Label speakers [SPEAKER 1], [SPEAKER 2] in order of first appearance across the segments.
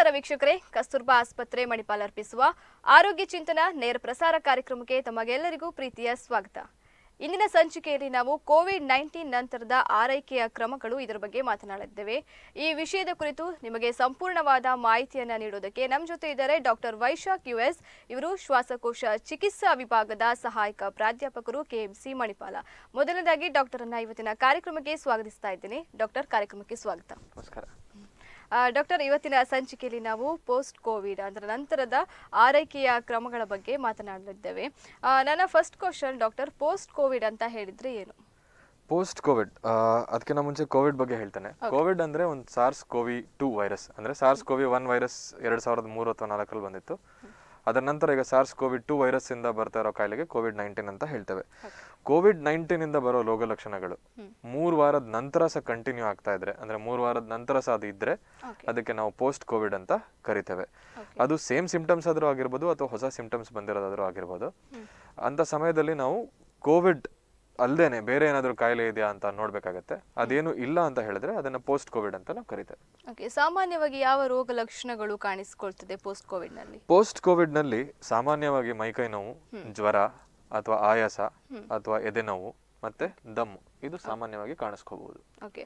[SPEAKER 1] ನಮಸ್ಕಾರ ವೀಕ್ಷಕರೇ ಕಸ್ತೂರ್ಬಾ ಆಸ್ಪತ್ರೆ ಮಣಿಪಾಲ್ ಅರ್ಪಿಸುವ ಆರೋಗ್ಯ ಚಿಂತನ ನೇರ ಪ್ರಸಾರ ಕಾರ್ಯಕ್ರಮಕ್ಕೆ ತಮಗೆಲ್ಲರಿಗೂ ಪ್ರೀತಿಯ ಸ್ವಾಗತ ಇಂದಿನ ಸಂಚಿಕೆಯಲ್ಲಿ ನಾವು ಕೋವಿಡ್ ನೈನ್ಟೀನ್ ನಂತರದ ಆರೈಕೆಯ ಕ್ರಮಗಳು ಇದರ ಬಗ್ಗೆ ಮಾತನಾಡಿದ್ದೇವೆ ಈ ವಿಷಯದ ಕುರಿತು ನಿಮಗೆ ಸಂಪೂರ್ಣವಾದ ಮಾಹಿತಿಯನ್ನು ನೀಡೋದಕ್ಕೆ ನಮ್ಮ ಜೊತೆ ಇದ್ದಾರೆ ಡಾಕ್ಟರ್ ವೈಶಾಖ್ ಯು ಇವರು ಶ್ವಾಸಕೋಶ ಚಿಕಿತ್ಸಾ ವಿಭಾಗದ ಸಹಾಯಕ ಪ್ರಾಧ್ಯಾಪಕರು ಕೆಎಂಸಿ ಮಣಿಪಾಲ ಮೊದಲನೇದಾಗಿ ಡಾಕ್ಟರ್ ಇವತ್ತಿನ ಕಾರ್ಯಕ್ರಮಕ್ಕೆ ಸ್ವಾಗತಿಸ್ತಾ ಇದ್ದೇನೆ ಡಾಕ್ಟರ್ ಕಾರ್ಯಕ್ರಮಕ್ಕೆ ಸ್ವಾಗತ ನಮಸ್ಕಾರ ಡಾಕ್ಟರ್ ಇವತ್ತಿನ ಸಂಚಿಕೆಯಲ್ಲಿ ನಾವು ಪೋಸ್ಟ್ ಕೋವಿಡ್ ಅದರ ನಂತರದ ಆರೈಕೆಯ ಕ್ರಮಗಳ ಬಗ್ಗೆ ಮಾತನಾಡಲಿದ್ದೇವೆ ನನ್ನ first question doctor post Covid ಅಂತ ಹೇಳಿದ್ರೆ ಏನು
[SPEAKER 2] ಪೋಸ್ಟ್ ಕೋವಿಡ್ ಅದಕ್ಕಿಂತ ಮುಂಚೆ ಕೋವಿಡ್ ಬಗ್ಗೆ ಹೇಳ್ತೇನೆ ಕೋವಿಡ್ ಅಂದ್ರೆ ಒಂದು ಸಾರ್ಸ್ ಕೋವಿ ಟೂ ವೈರಸ್ ಅಂದ್ರೆ ಸಾರ್ಸ್ ಕೋವಿ ಒನ್ ವೈರಸ್ ಎರಡ್ ಸಾವಿರದ ಮೂರು ಅಥವಾ ನಾಲ್ಕರಲ್ಲಿ ಬಂದಿತ್ತು ಅದರ ನಂತರ ಈಗ ಸಾರ್ಸ್ ಕೋವಿಡ್ ಟೂ ವೈರಸ್ ಇಂದ ಬರ್ತಾ ಇರೋ ಕಾಯಿಲೆಗೆ ಕೋವಿಡ್ ನೈನ್ಟೀನ್ ಅಂತ ಹೇಳ್ತೇವೆ ಕೋವಿಡ್ ನೈನ್ಟೀನ್ ಇಂದ ಬರೋ ರೋಗ ಲಕ್ಷಣಗಳು ಮೂರು ವಾರದ ನಂತರ ಸಹ ಕಂಟಿನ್ಯೂ ಆಗ್ತಾ ಇದ್ರೆ ಅಂದ್ರೆ ಮೂರು ವಾರದ ನಂತರ ಸಹ ಅದು ಇದ್ರೆ ಅದಕ್ಕೆ ನಾವು ಪೋಸ್ಟ್ ಕೋವಿಡ್ ಅಂತ ಕರಿತೇವೆ ಅದು ಸೇಮ್ ಸಿಂಪ್ಟಮ್ಸ್ ಆದ್ರೂ ಆಗಿರ್ಬೋದು ಅಥವಾ ಹೊಸ ಸಿಂಪ್ಟಮ್ಸ್ ಬಂದಿರೋದಾದ್ರೂ ಆಗಿರ್ಬೋದು ಅಂತ ಸಮಯದಲ್ಲಿ ನಾವು ಕೋವಿಡ್ ಅಲ್ಲದೇನೆ ಬೇರೆ ಏನಾದರೂ ಕಾಯಿಲೆ ಇದೆಯಾ ಅಂತ ನೋಡ್ಬೇಕಾಗತ್ತೆ ಅದೇನು ಇಲ್ಲ ಅಂತ ಹೇಳಿದ್ರೆ ಅದನ್ನ ಪೋಸ್ಟ್ ಕೋವಿಡ್ ಅಂತ ನಾವು ಕರಿತೇವೆ
[SPEAKER 1] ಓಕೆ ಸಾಮಾನ್ಯವಾಗಿ ಯಾವ ರೋಗ ಲಕ್ಷಣಗಳು ಕಾಣಿಸಿಕೊಳ್ತದೆ ಪೋಸ್ಟ್ ಕೋವಿಡ್ ನಲ್ಲಿ
[SPEAKER 2] ಪೋಸ್ಟ್ ಕೋವಿಡ್ ನಲ್ಲಿ ಸಾಮಾನ್ಯವಾಗಿ ಮೈಕೈ ನೋವು ಜ್ವರ ಅಥವಾ ಆಯಾಸ ಅಥವಾ ಎದೆನೋವು ಮತ್ತೆ ದಮ್ಮು ಇದು ಸಾಮಾನ್ಯವಾಗಿ ಕಾಣಿಸ್ಕೋಬಹುದು
[SPEAKER 1] ಓಕೆ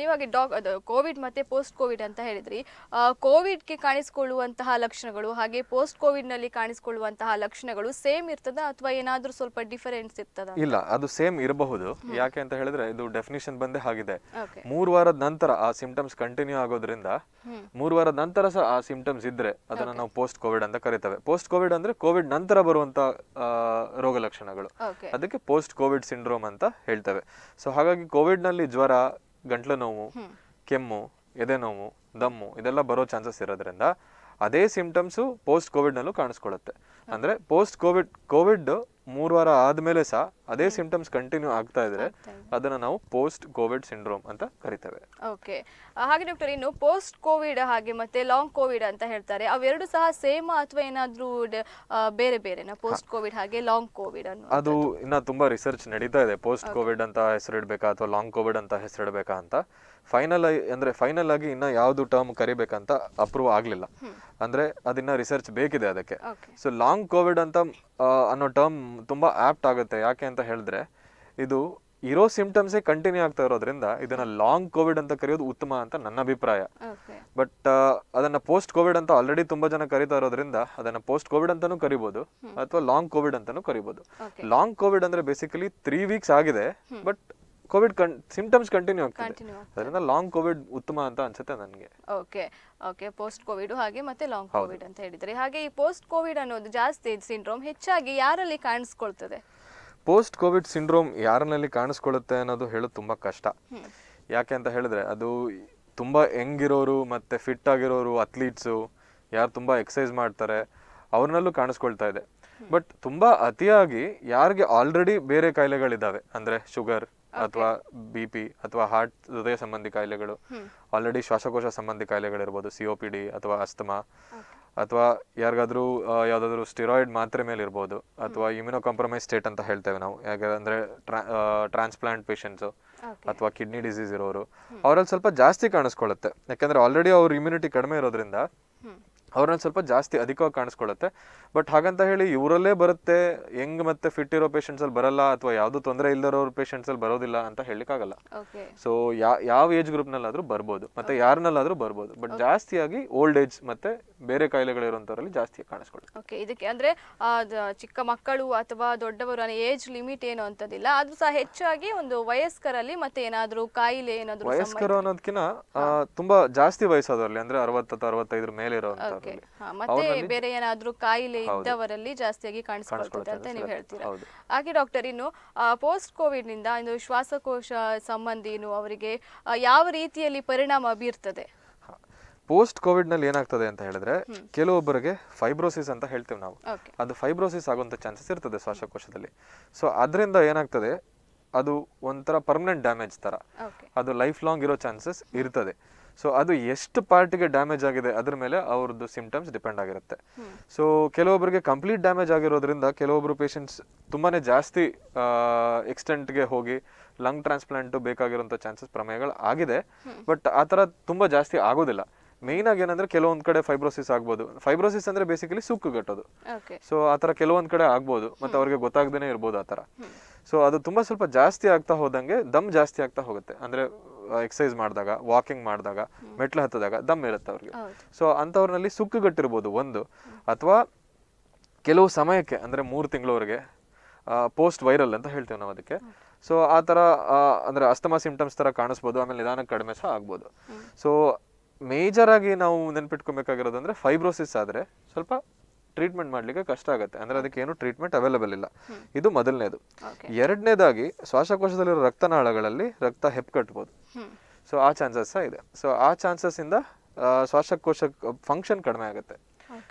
[SPEAKER 1] ನೀವಾಗಿ ಡಾಕ್ ಅದು ಕೋವಿಡ್ ಮತ್ತೆ ಪೋಸ್ಟ್ ಕೋವಿಡ್ ಅಂತ ಹೇಳಿದ್ರಿ ಕೋವಿಡ್ಗೆ ಕಾಣಿಸಿಕೊಳ್ಳುವಂತಹ ಲಕ್ಷಣಗಳು ಹಾಗೆ ಪೋಸ್ಟ್ ಕೋವಿಡ್ ನಲ್ಲಿ ಕಾಣಿಸಿಕೊಳ್ಳುವಂತಹ ಲಕ್ಷಣಗಳು ಸೇಮ್ ಇರ್ತದ ಅಥವಾ ಏನಾದರೂ ಸ್ವಲ್ಪ ಡಿಫರೆನ್ಸ್ ಇರ್ತದ ಇಲ್ಲ ಅದು
[SPEAKER 2] ಸೇಮ್ ಇರಬಹುದು ಯಾಕೆ ಅಂತ ಹೇಳಿದ್ರೆ ಇದು ಡೆಫಿನಿಷನ್ ಬಂದೇ ಆಗಿದೆ ಮೂರು ವಾರದ ನಂತರ ಆ ಸಿಂಪ್ಟಮ್ಸ್ ಕಂಟಿನ್ಯೂ ಆಗೋದ್ರಿಂದ ಮೂರು ವಾರದ ನಂತರ ಸಹ ಆ ಸಿಂಪ್ಟಮ್ಸ್ ಇದ್ರೆ ಅದನ್ನ ನಾವು ಪೋಸ್ಟ್ ಕೋವಿಡ್ ಅಂತ ಕರಿತೇವೆ ಪೋಸ್ಟ್ ಕೋವಿಡ್ ಅಂದ್ರೆ ಕೋವಿಡ್ ನಂತರ ಬರುವಂತ ರೋಗ ಲಕ್ಷಣಗಳು ಅದಕ್ಕೆ ಪೋಸ್ಟ್ ಕೋವಿಡ್ ಸಿಂಡ್ರೋಮ್ ಅಂತ ಹೇಳ್ತೇವೆ ಸೊ ಹಾಗಾಗಿ ನಲ್ಲಿ ಜ್ವರ ಗಂಟ್ಲು ನೋವು ಕೆಮ್ಮು ಎದೆ ನೋವು ದಮ್ಮು ಇದೆಲ್ಲ ಬರೋ ಚಾನ್ಸಸ್ ಇರೋದ್ರಿಂದ ಅದೇ ಸಿಂಪ್ಟಮ್ಸು ಪೋಸ್ಟ್ ಕೋವಿಡ್ನಲ್ಲೂ ಕಾಣಿಸ್ಕೊಳ್ಳುತ್ತೆ ಅಂದ್ರೆ ಪೋಸ್ಟ್ ಕೋವಿಡ್ ಕೋವಿಡ್ ಮೂರು ವಾರ ಆದಮೇಲೆ ಸಹ ಅದೇ ಸಿಂಪ್ಟಮ್ಸ್ ಕಂಟಿನ್ಯೂ ಆಗ್ತಾ ಇದ್ರೆ ಅದನ್ನ ನಾವು ಪೋಸ್ಟ್ ಕೋವಿಡ್ ಸಿಂಡ್ರೋಮ್ ಅಂತ ಕರಿತೇವೆ
[SPEAKER 1] ಓಕೆ ಹಾಗೆ ಡಾಕ್ಟರ್ ಇನ್ನು ಪೋಸ್ಟ್ ಕೋವಿಡ್ ಹಾಗೆ ಮತ್ತೆ ಲಾಂಗ್ ಕೋವಿಡ್ ಅಂತ ಹೇಳ್ತಾರೆ ಅವೆರಡು ಸಹ ಸೇಮ್ ಅಥವಾ ಏನಾದ್ರೂ ಬೇರೆ ಬೇರೆನಾ ಪೋಸ್ಟ್ ಕೋವಿಡ್ ಹಾಗೆ ಲಾಂಗ್ ಕೋವಿಡ್ ಅನ್ನು
[SPEAKER 2] ಅದು ಇನ್ನ ತುಂಬಾ ರಿಸರ್ಚ್ ನಡೀತಾ ಇದೆ ಪೋಸ್ಟ್ ಕೋವಿಡ್ ಅಂತ ಹೆಸರಿಡಬೇಕಾ ಅಥವಾ ಲಾಂಗ್ ಕೋವಿಡ್ ಅಂತ ಹೆಸರಿಡಬೇಕಾ ಅಂತ ಫೈನಲ್ ಅಂದ್ರೆ ಫೈನಲ್ ಆಗಿ ಇನ್ನ ಯಾವ್ದು ಟರ್ಮ್ ಕರಿಬೇಕಂತ ಅಪ್ರೂವ್ ಆಗ್ಲಿಲ್ಲ ಅಂದ್ರೆ ಅದನ್ನ ರಿಸರ್ಚ್ ಬೇಕಿದೆ ಅದಕ್ಕೆ ಸೊ ಲಾಂಗ್ ಕೋವಿಡ್ ಅಂತ ಅನ್ನೋ ಟರ್ಮ್ ತುಂಬಾ ಆಪ್ಟ್ ಆಗುತ್ತೆ ಯಾಕೆ ಅಂತ ಹೇಳಿದ್ರೆ ಇದು ಇರೋ ಸಿಂಪ್ಟಮ್ಸೇ ಕಂಟಿನ್ಯೂ ಆಗ್ತಾ ಇರೋದ್ರಿಂದ ಇದನ್ನ ಲಾಂಗ್ ಕೋವಿಡ್ ಅಂತ ಕರೆಯೋದು ಉತ್ತಮ ಅಂತ ನನ್ನ ಅಭಿಪ್ರಾಯ ಬಟ್ ಅದನ್ನ ಪೋಸ್ಟ್ ಕೋವಿಡ್ ಅಂತ ಆಲ್ರೆಡಿ ತುಂಬಾ ಜನ ಕರಿತಾ ಇರೋದ್ರಿಂದ ಅದನ್ನ ಪೋಸ್ಟ್ ಕೋವಿಡ್ ಅಂತಾನೂ ಕರಿಬಹುದು ಅಥವಾ ಲಾಂಗ್ ಕೋವಿಡ್ ಅಂತಾನೂ ಕರಿಬಹುದು ಲಾಂಗ್ ಕೋವಿಡ್ ಅಂದ್ರೆ ಬೇಸಿಕಲಿ ತ್ರೀ ವೀಕ್ಸ್ ಆಗಿದೆ ಬಟ್ ಕೋವಿಡ್ ಸಿಂಪ್ಟಮ್ಸ್ ಕಂಟಿನ್ಯೂ ಆಗ್ತಿದೆ ಅದರಿಂದ ಲಾಂಗ್ ಕೋವಿಡ್ ಉತ್ತಮ ಅಂತ ಅನ್ಸುತ್ತೆ ನನಗೆ
[SPEAKER 1] ಓಕೆ ಓಕೆ ಪೋಸ್ಟ್ ಕೋವಿಡ್ ಹಾಗೆ ಮತ್ತೆ ಲಾಂಗ್ ಕೋವಿಡ್ ಅಂತ ಹೇಳಿದ್ರೆ ಹಾಗೆ ಈ ಪೋಸ್ಟ್ ಕೋವಿಡ್ ಅನ್ನೋದು ಜಾಸ್ತಿ ಸಿಂಡ್ರೋಮ್ ಹೆಚ್ಚಾಗಿ ಯಾರಲ್ಲಿ ಕಾಣಿಸ್ಕೊಳ್ತದೆ
[SPEAKER 2] ಪೋಸ್ಟ್ ಕೋವಿಡ್ ಸಿಂಡ್ರೋಮ್ ಯಾರನಲ್ಲಿ ಕಾಣಿಸ್ಕೊಳ್ಳುತ್ತೆ ಅನ್ನೋದು ಹೇಳೋದು ತುಂಬಾ ಕಷ್ಟ ಯಾಕೆ ಅಂತ ಹೇಳಿದ್ರೆ ಅದು ತುಂಬ ಇರೋರು ಮತ್ತೆ ಫಿಟ್ ಆಗಿರೋರು ಅಥ್ಲೀಟ್ಸು ಯಾರು ತುಂಬಾ ಎಕ್ಸಸೈಸ್ ಮಾಡ್ತಾರೆ ಅವ್ರನ್ನಲ್ಲೂ ಕಾಣಿಸ್ಕೊಳ್ತಾ ಇದೆ ಬಟ್ ತುಂಬಾ ಅತಿಯಾಗಿ ಯಾರಿಗೆ ಆಲ್ರೆಡಿ ಬೇರೆ ಕಾಯಿಲೆಗಳಿದ್ದಾವೆ ಅಂದ್ರೆ ಶುಗರ್ ಅಥವಾ ಬಿ ಪಿ ಅಥವಾ ಹಾರ್ಟ್ ಹೃದಯ ಸಂಬಂಧಿ ಕಾಯಿಲೆಗಳು ಆಲ್ರೆಡಿ ಶ್ವಾಸಕೋಶ ಸಂಬಂಧಿ ಕಾಯಿಲೆಗಳಿರ್ಬೋದು ಸಿ ಒ ಪಿ ಡಿ ಅಥವಾ ಅಸ್ತಮಾ ಅಥವಾ ಯಾರಿಗಾದ್ರೂ ಯಾವ್ದಾದ್ರು ಸ್ಟಿರಾಯ್ಡ್ ಮಾತ್ರೆ ಮೇಲೆ ಇರ್ಬೋದು ಅಥವಾ ಇಮ್ಯುನೋ ಕಾಂಪ್ರಮೈಸ್ ಸ್ಟೇಟ್ ಅಂತ ಹೇಳ್ತೇವೆ ನಾವು ಯಾಕಂದ್ರೆ ಟ್ರಾನ್ಸ್ಪ್ಲಾಂಟ್ ಪೇಷಂಟ್ಸು ಅಥವಾ ಕಿಡ್ನಿ ಡಿಸೀಸ್ ಇರೋರು ಅವರಲ್ಲಿ ಸ್ವಲ್ಪ ಜಾಸ್ತಿ ಕಾಣಿಸ್ಕೊಳ್ಳುತ್ತೆ ಯಾಕಂದ್ರೆ ಆಲ್ರೆಡಿ ಅವ್ರ ಇಮ್ಯುನಿಟಿ ಕಡಿಮೆ ಇರೋದ್ರಿಂದ ಅವ್ರನ್ನ ಸ್ವಲ್ಪ ಜಾಸ್ತಿ ಅಧಿಕವಾಗಿ ಕಾಣಿಸ್ಕೊಳ್ಳುತ್ತೆ ಬಟ್ ಹಾಗಂತ ಹೇಳಿ ಇವರಲ್ಲೇ ಬರುತ್ತೆ ಹೆಂಗ್ ಮತ್ತೆ ಫಿಟ್ ಇರೋ ಅಲ್ಲಿ ಬರಲ್ಲ ಅಥವಾ ಯಾವ್ದು ತೊಂದರೆ ಪೇಷೆಂಟ್ಸ್ ಅಲ್ಲಿ ಬರೋದಿಲ್ಲ ಅಂತ ಹೇಳಿಕ್ಕಾಗಲ್ಲ ಸೊ ಯಾವ ಏಜ್ ಗ್ರೂಪ್ ನಲ್ಲಿ ಆದ್ರೂ ಬರ್ಬೋದು ಮತ್ತೆ ಯಾರ್ನಲ್ಲಾದ್ರೂ ಬರ್ಬೋದು ಬಟ್ ಜಾಸ್ತಿಯಾಗಿ ಓಲ್ಡ್ ಏಜ್ ಮತ್ತೆ ಬೇರೆ ಕಾಯಿಲೆಗಳಿರುವಂಥವ್ರಲ್ಲಿ ಜಾಸ್ತಿ ಕಾಣಿಸ್ಕೊಳ್ಳುತ್ತೆ
[SPEAKER 1] ಓಕೆ ಇದಕ್ಕೆ ಅಂದ್ರೆ ಚಿಕ್ಕ ಮಕ್ಕಳು ಅಥವಾ ದೊಡ್ಡವರು ಏಜ್ ಲಿಮಿಟ್ ಏನು ಅಂತದಿಲ್ಲ ಅದು ಸಹ ಹೆಚ್ಚಾಗಿ ಒಂದು ವಯಸ್ಕರಲ್ಲಿ ಮತ್ತೆ ಏನಾದ್ರೂ ಕಾಯಿಲೆ ಏನಾದ್ರೂ ವಯಸ್ಕರು
[SPEAKER 2] ಅನ್ನೋದಕ್ಕಿಂತ ತುಂಬಾ ಜಾಸ್ತಿ ವಯಸ್ಸಾದವರಲ್ಲಿ ಅಂದ್ರೆ ಅರವತ್ತು ಅರವತ್ತೈದರ ಮೇಲೆ ಇರೋ
[SPEAKER 1] ಮತ್ತೆ ಬೇರೆ ಏನಾದ್ರೂ ಕಾಯಿಲೆ ಇದ್ದವರಲ್ಲಿ ಜಾಸ್ತಿಯಾಗಿ ಕಾಣಿಸ್ಕೊಳ್ತದೆ ಅಂತ ನೀವು ಹೇಳ್ತೀರಾ ಹಾಗೆ ಡಾಕ್ಟರ್ ಇನ್ನು ಪೋಸ್ಟ್ ಕೋವಿಡ್ ನಿಂದ ಇನ್ನು ಶ್ವಾಸಕೋಶ ಸಂಬಂಧಿನು ಅವರಿಗೆ ಯಾವ ರೀತಿಯಲ್ಲಿ ಪರಿಣಾಮ ಬೀರ್ತದೆ
[SPEAKER 2] ಪೋಸ್ಟ್ ಕೋವಿಡ್ ನಲ್ಲಿ ಏನಾಗ್ತದೆ ಅಂತ ಹೇಳಿದ್ರೆ ಕೆಲವೊಬ್ಬರಿಗೆ ಫೈಬ್ರೋಸಿಸ್ ಅಂತ ಹೇಳ್ತೇವೆ ನಾವು ಅದು ಫೈಬ್ರೋಸಿಸ್ ಆಗುವಂತ ಚಾನ್ಸಸ್ ಇರ್ತದೆ ಶ್ವಾಸಕೋಶದಲ್ಲಿ ಸೊ ಅದರಿಂದ ಏನಾಗ್ತದೆ ಅದು ಒಂಥರ ಪರ್ಮನೆಂಟ್ ಡ್ಯಾಮೇಜ್ ತರ ಅದು ಲೈಫ್ ಲಾಂಗ್ ಇರೋ ಚಾನ್ಸಸ್ ಇರ್ತದೆ ಸೊ ಅದು ಎಷ್ಟು ಪಾರ್ಟಿಗೆ ಡ್ಯಾಮೇಜ್ ಆಗಿದೆ ಅದ್ರ ಮೇಲೆ ಅವ್ರದ್ದು ಸಿಂಪ್ಟಮ್ಸ್ ಡಿಪೆಂಡ್ ಆಗಿರುತ್ತೆ ಸೊ ಕೆಲವೊಬ್ಬರಿಗೆ ಕಂಪ್ಲೀಟ್ ಡ್ಯಾಮೇಜ್ ಆಗಿರೋದ್ರಿಂದ ಕೆಲವೊಬ್ರು ಪೇಷಂಟ್ಸ್ ತುಂಬಾ ಜಾಸ್ತಿ ಎಕ್ಸ್ಟೆಂಟ್ಗೆ ಹೋಗಿ ಲಂಗ್ ಟ್ರಾನ್ಸ್ಪ್ಲಾಂಟ್ ಬೇಕಾಗಿರೋಂಥ ಚಾನ್ಸಸ್ ಪ್ರಮೇಯಗಳು ಆಗಿದೆ ಬಟ್ ಆ ಥರ ತುಂಬ ಜಾಸ್ತಿ ಆಗೋದಿಲ್ಲ ಮೇಯ್ನ್ ಆಗಿ ಏನಂದ್ರೆ ಕೆಲವೊಂದ್ ಕಡೆ ಫೈಬ್ರೋಸಿಸ್ ಆಗ್ಬೋದು ಫೈಬ್ರೋಸಿಸ್ ಅಂದ್ರೆ ಬೇಸಿಕಲಿ ಸುಕ್ಕು ಕಟ್ಟೋದು ಸೊ ಆತರ ಕೆಲವೊಂದ್ ಕಡೆ ಆಗ್ಬೋದು ಮತ್ತೆ ಅವ್ರಿಗೆ ಗೊತ್ತಾಗ್ದೇನೆ ಇರ್ಬೋದು ಆತರ ಸೊ ಅದು ತುಂಬಾ ಸ್ವಲ್ಪ ಜಾಸ್ತಿ ಆಗ್ತಾ ಹೋದಂಗೆ ದಮ್ ಜಾಸ್ತಿ ಆಗ್ತಾ ಹೋಗುತ್ತೆ ಅಂದ್ರೆ ಎಕ್ಸಸೈಸ್ ಮಾಡಿದಾಗ ವಾಕಿಂಗ್ ಮಾಡಿದಾಗ ಮೆಟ್ಲು ಹತ್ತದಾಗ ದಮ್ ಇರುತ್ತೆ ಅವ್ರಿಗೆ ಸೊ ಅಂಥವ್ರನಲ್ಲಿ ಸುಕ್ಕುಗಟ್ಟಿರ್ಬೋದು ಒಂದು ಅಥವಾ ಕೆಲವು ಸಮಯಕ್ಕೆ ಅಂದರೆ ಮೂರು ತಿಂಗಳವರೆಗೆ ಪೋಸ್ಟ್ ವೈರಲ್ ಅಂತ ಹೇಳ್ತೀವಿ ನಾವು ಅದಕ್ಕೆ ಸೊ ಆ ಥರ ಅಂದರೆ ಅಸ್ತಮಾ ಸಿಂಪ್ಟಮ್ಸ್ ಥರ ಕಾಣಿಸ್ಬೋದು ಆಮೇಲೆ ನಿಧಾನಕ್ಕೆ ಕಡಿಮೆ ಸಹ ಆಗ್ಬೋದು ಸೊ ಆಗಿ ನಾವು ನೆನ್ಪಿಟ್ಕೊಬೇಕಾಗಿರೋದು ಅಂದರೆ ಫೈಬ್ರೋಸಿಸ್ ಆದರೆ ಸ್ವಲ್ಪ ಟ್ರೀಟ್ಮೆಂಟ್ ಮಾಡ್ಲಿಕ್ಕೆ ಕಷ್ಟ ಆಗುತ್ತೆ ಅಂದ್ರೆ ಅದಕ್ಕೆ ಏನು ಟ್ರೀಟ್ಮೆಂಟ್ ಅವೈಲಬಲ್ ಇಲ್ಲ ಇದು ಮೊದಲನೇದು ಎರಡನೇದಾಗಿ ಶ್ವಾಸಕೋಶದಲ್ಲಿರೋ ರಕ್ತನಾಳಗಳಲ್ಲಿ ರಕ್ತ ಹೆಪ್ ಕಟ್ಬೋದು ಸೊ ಆ ಚಾನ್ಸಸ್ ಇದೆ ಸೊ ಆ ಚಾನ್ಸಸ್ ಇಂದ ಶ್ವಾಸಕೋಶ ಫಂಕ್ಷನ್ ಕಡಿಮೆ ಆಗುತ್ತೆ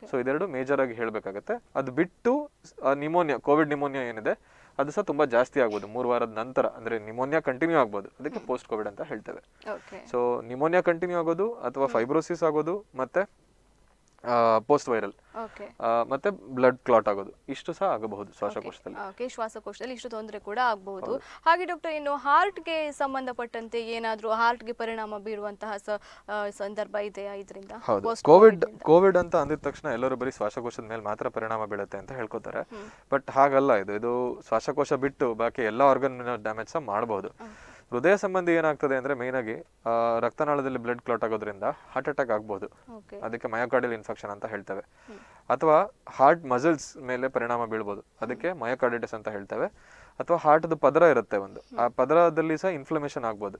[SPEAKER 2] ಸೊ ಇದೆರಡು ಮೇಜರ್ ಆಗಿ ಹೇಳಬೇಕಾಗುತ್ತೆ ಅದು ಬಿಟ್ಟು ನಿಮೋನಿಯಾ ಕೋವಿಡ್ ನಿಮೋನಿಯಾ ಏನಿದೆ ಅದು ಸಹ ತುಂಬಾ ಜಾಸ್ತಿ ಆಗ್ಬೋದು ಮೂರು ವಾರದ ನಂತರ ಅಂದ್ರೆ ನಿಮೋನಿಯಾ ಕಂಟಿನ್ಯೂ ಆಗ್ಬೋದು ಅದಕ್ಕೆ ಪೋಸ್ಟ್ ಕೋವಿಡ್ ಅಂತ ಹೇಳ್ತೇವೆ ಸೊ ನಿಮೋನಿಯಾ ಕಂಟಿನ್ಯೂ ಆಗೋದು ಅಥವಾ ಫೈಬ್ರೋಸಿಸ್ ಆಗೋದು ಮತ್ತೆ ಪೋಸ್ಟ್ ವೈರಲ್ ಮತ್ತೆ ಬ್ಲಡ್ ಕ್ಲಾಟ್ ಆಗೋದು ಇಷ್ಟು ಸಹ ಆಗಬಹುದು ಶ್ವಾಸಕೋಶದಲ್ಲಿ
[SPEAKER 1] ಓಕೆ ಶ್ವಾಸಕೋಶದಲ್ಲಿ ಇಷ್ಟು ತೊಂದರೆ ಕೂಡ ಆಗಬಹುದು ಹಾಗೆ ಡಾಕ್ಟರ್ ಇನ್ನು ಹಾರ್ಟ್ ಗೆ ಸಂಬಂಧಪಟ್ಟಂತೆ ಏನಾದರೂ ಹಾರ್ಟ್ಗೆ ಪರಿಣಾಮ ಬೀರುವಂತಹ ಸಂದರ್ಭ ಇದೆ ಇದರಿಂದ ಕೋವಿಡ್
[SPEAKER 2] ಕೋವಿಡ್ ಅಂತ ಅಂದಿದ ತಕ್ಷಣ ಎಲ್ಲರೂ ಬರೀ ಶ್ವಾಸಕೋಶದ ಮೇಲೆ ಮಾತ್ರ ಪರಿಣಾಮ ಬೀಳುತ್ತೆ ಅಂತ ಹೇಳ್ಕೊತಾರೆ ಬಟ್ ಹಾಗಲ್ಲ ಇದು ಇದು ಶ್ವಾಸಕೋಶ ಬಿಟ್ಟು ಬಾಕಿ ಎಲ್ಲ ಆರ್ಗನ್ ಡ್ಯಾಮೇಜ್ ಸಹ ಮಾಡಬಹುದು ಹೃದಯ ಸಂಬಂಧಿ ಏನಾಗ್ತದೆ ಅಂದ್ರೆ ಮೇನ್ ಆಗಿ ರಕ್ತನಾಳದಲ್ಲಿ ಬ್ಲಡ್ ಕ್ಲಾಟ್ ಆಗೋದ್ರಿಂದ ಹಾರ್ಟ್ ಅಟ್ಯಾಕ್ ಆಗ್ಬೋದು ಅದಕ್ಕೆ ಮಯೋಕಾರ್ಡಿಯಲ್ ಇನ್ಫೆಕ್ಷನ್ ಅಂತ ಹೇಳ್ತೇವೆ ಅಥವಾ ಹಾರ್ಟ್ ಮಸಲ್ಸ್ ಮೇಲೆ ಪರಿಣಾಮ ಬೀಳ್ಬೋದು ಅದಕ್ಕೆ ಮಯೋಕಾರ್ಡಿಟಿಸ್ ಅಂತ ಹೇಳ್ತೇವೆ ಅಥವಾ ಹಾರ್ಟ್ದು ಪದರ ಇರುತ್ತೆ ಒಂದು ಆ ಪದರದಲ್ಲಿ ಸಹ ಇನ್ಫ್ಲಮೇಷನ್ ಆಗ್ಬೋದು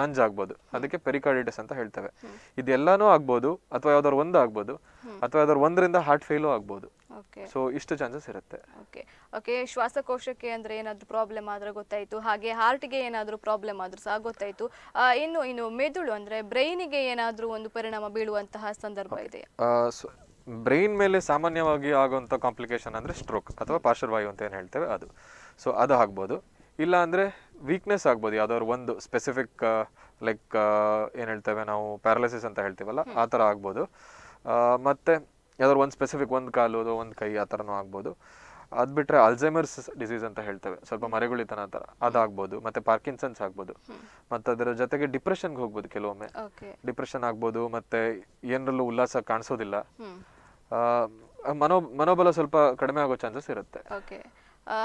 [SPEAKER 2] ನಂಜ್ ಆಗ್ಬೋದು ಅದಕ್ಕೆ ಪೆರಿಕಾರ್ಡಿಟಿಸ್ ಅಂತ ಹೇಳ್ತೇವೆ ಇದೆಲ್ಲಾನು ಆಗ್ಬೋದು ಅಥವಾ ಯಾವ್ದಾದ್ರು ಒಂದು ಆಗ್ಬೋದು ಅಥವಾ ಯಾವ್ದಾದ್ರು ಒಂದರಿಂದ ಹಾರ್ಟ್ ಫೇಲು ಆಗ್ಬೋದು ಸೊ ಇಷ್ಟು ಚಾನ್ಸಸ್ ಇರುತ್ತೆ ಓಕೆ
[SPEAKER 1] ಓಕೆ ಶ್ವಾಸಕೋಶಕ್ಕೆ ಅಂದ್ರೆ ಏನಾದರೂ ಪ್ರಾಬ್ಲಮ್ ಆದ್ರೆ ಗೊತ್ತಾಯಿತು ಹಾಗೆ ಹಾರ್ಟ್ಗೆ ಏನಾದರೂ ಪ್ರಾಬ್ಲಮ್ ಆದ್ರೂ ಸಹ ಗೊತ್ತಾಯ್ತು ಇನ್ನು ಇನ್ನು ಮೆದುಳು ಅಂದರೆ ಬ್ರೈನಿಗೆ ಏನಾದರೂ ಒಂದು ಪರಿಣಾಮ ಬೀಳುವಂತಹ ಸಂದರ್ಭ ಇದೆ
[SPEAKER 2] ಬ್ರೈನ್ ಮೇಲೆ ಸಾಮಾನ್ಯವಾಗಿ ಆಗುವಂಥ ಕಾಂಪ್ಲಿಕೇಶನ್ ಅಂದರೆ ಸ್ಟ್ರೋಕ್ ಅಥವಾ ಪಾರ್ಶ್ವವಾಯು ಅಂತ ಏನು ಹೇಳ್ತೇವೆ ಅದು ಸೊ ಅದು ಆಗ್ಬೋದು ಇಲ್ಲ ಅಂದರೆ ವೀಕ್ನೆಸ್ ಆಗ್ಬೋದು ಯಾವ್ದಾದ್ರು ಒಂದು ಸ್ಪೆಸಿಫಿಕ್ ಲೈಕ್ ಏನು ಹೇಳ್ತೇವೆ ನಾವು ಪ್ಯಾರಾಲಿಸಿಸ್ ಅಂತ ಹೇಳ್ತೀವಲ್ಲ ಆ ಥರ ಆಗ್ಬೋದು ಮತ್ತು ಯಾವ್ದಾದ್ರು ಒಂದು ಸ್ಪೆಸಿಫಿಕ್ ಒಂದು ಕಾಲು ಅದು ಒಂದು ಕೈ ಆ ಥರನೂ ಆಗ್ಬೋದು ಅದು ಬಿಟ್ಟರೆ ಅಲ್ಝೈಮರ್ಸ್ ಡಿಸೀಸ್ ಅಂತ ಹೇಳ್ತೇವೆ ಸ್ವಲ್ಪ ಮರೆಗುಳಿತನ ಥರ ಅದಾಗ್ಬೋದು ಮತ್ತೆ ಪಾರ್ಕಿನ್ಸನ್ಸ್ ಆಗ್ಬೋದು ಮತ್ತು ಅದರ ಜೊತೆಗೆ ಡಿಪ್ರೆಷನ್ಗೆ ಹೋಗ್ಬೋದು ಕೆಲವೊಮ್ಮೆ ಡಿಪ್ರೆಷನ್ ಆಗ್ಬೋದು ಮತ್ತೆ ಏನರಲ್ಲೂ ಉಲ್ಲಾಸ ಕಾಣಿಸೋದಿಲ್ಲ ಮನೋ ಮನೋಬಲ ಸ್ವಲ್ಪ ಕಡಿಮೆ ಆಗೋ ಚಾನ್ಸಸ್ ಇರುತ್ತೆ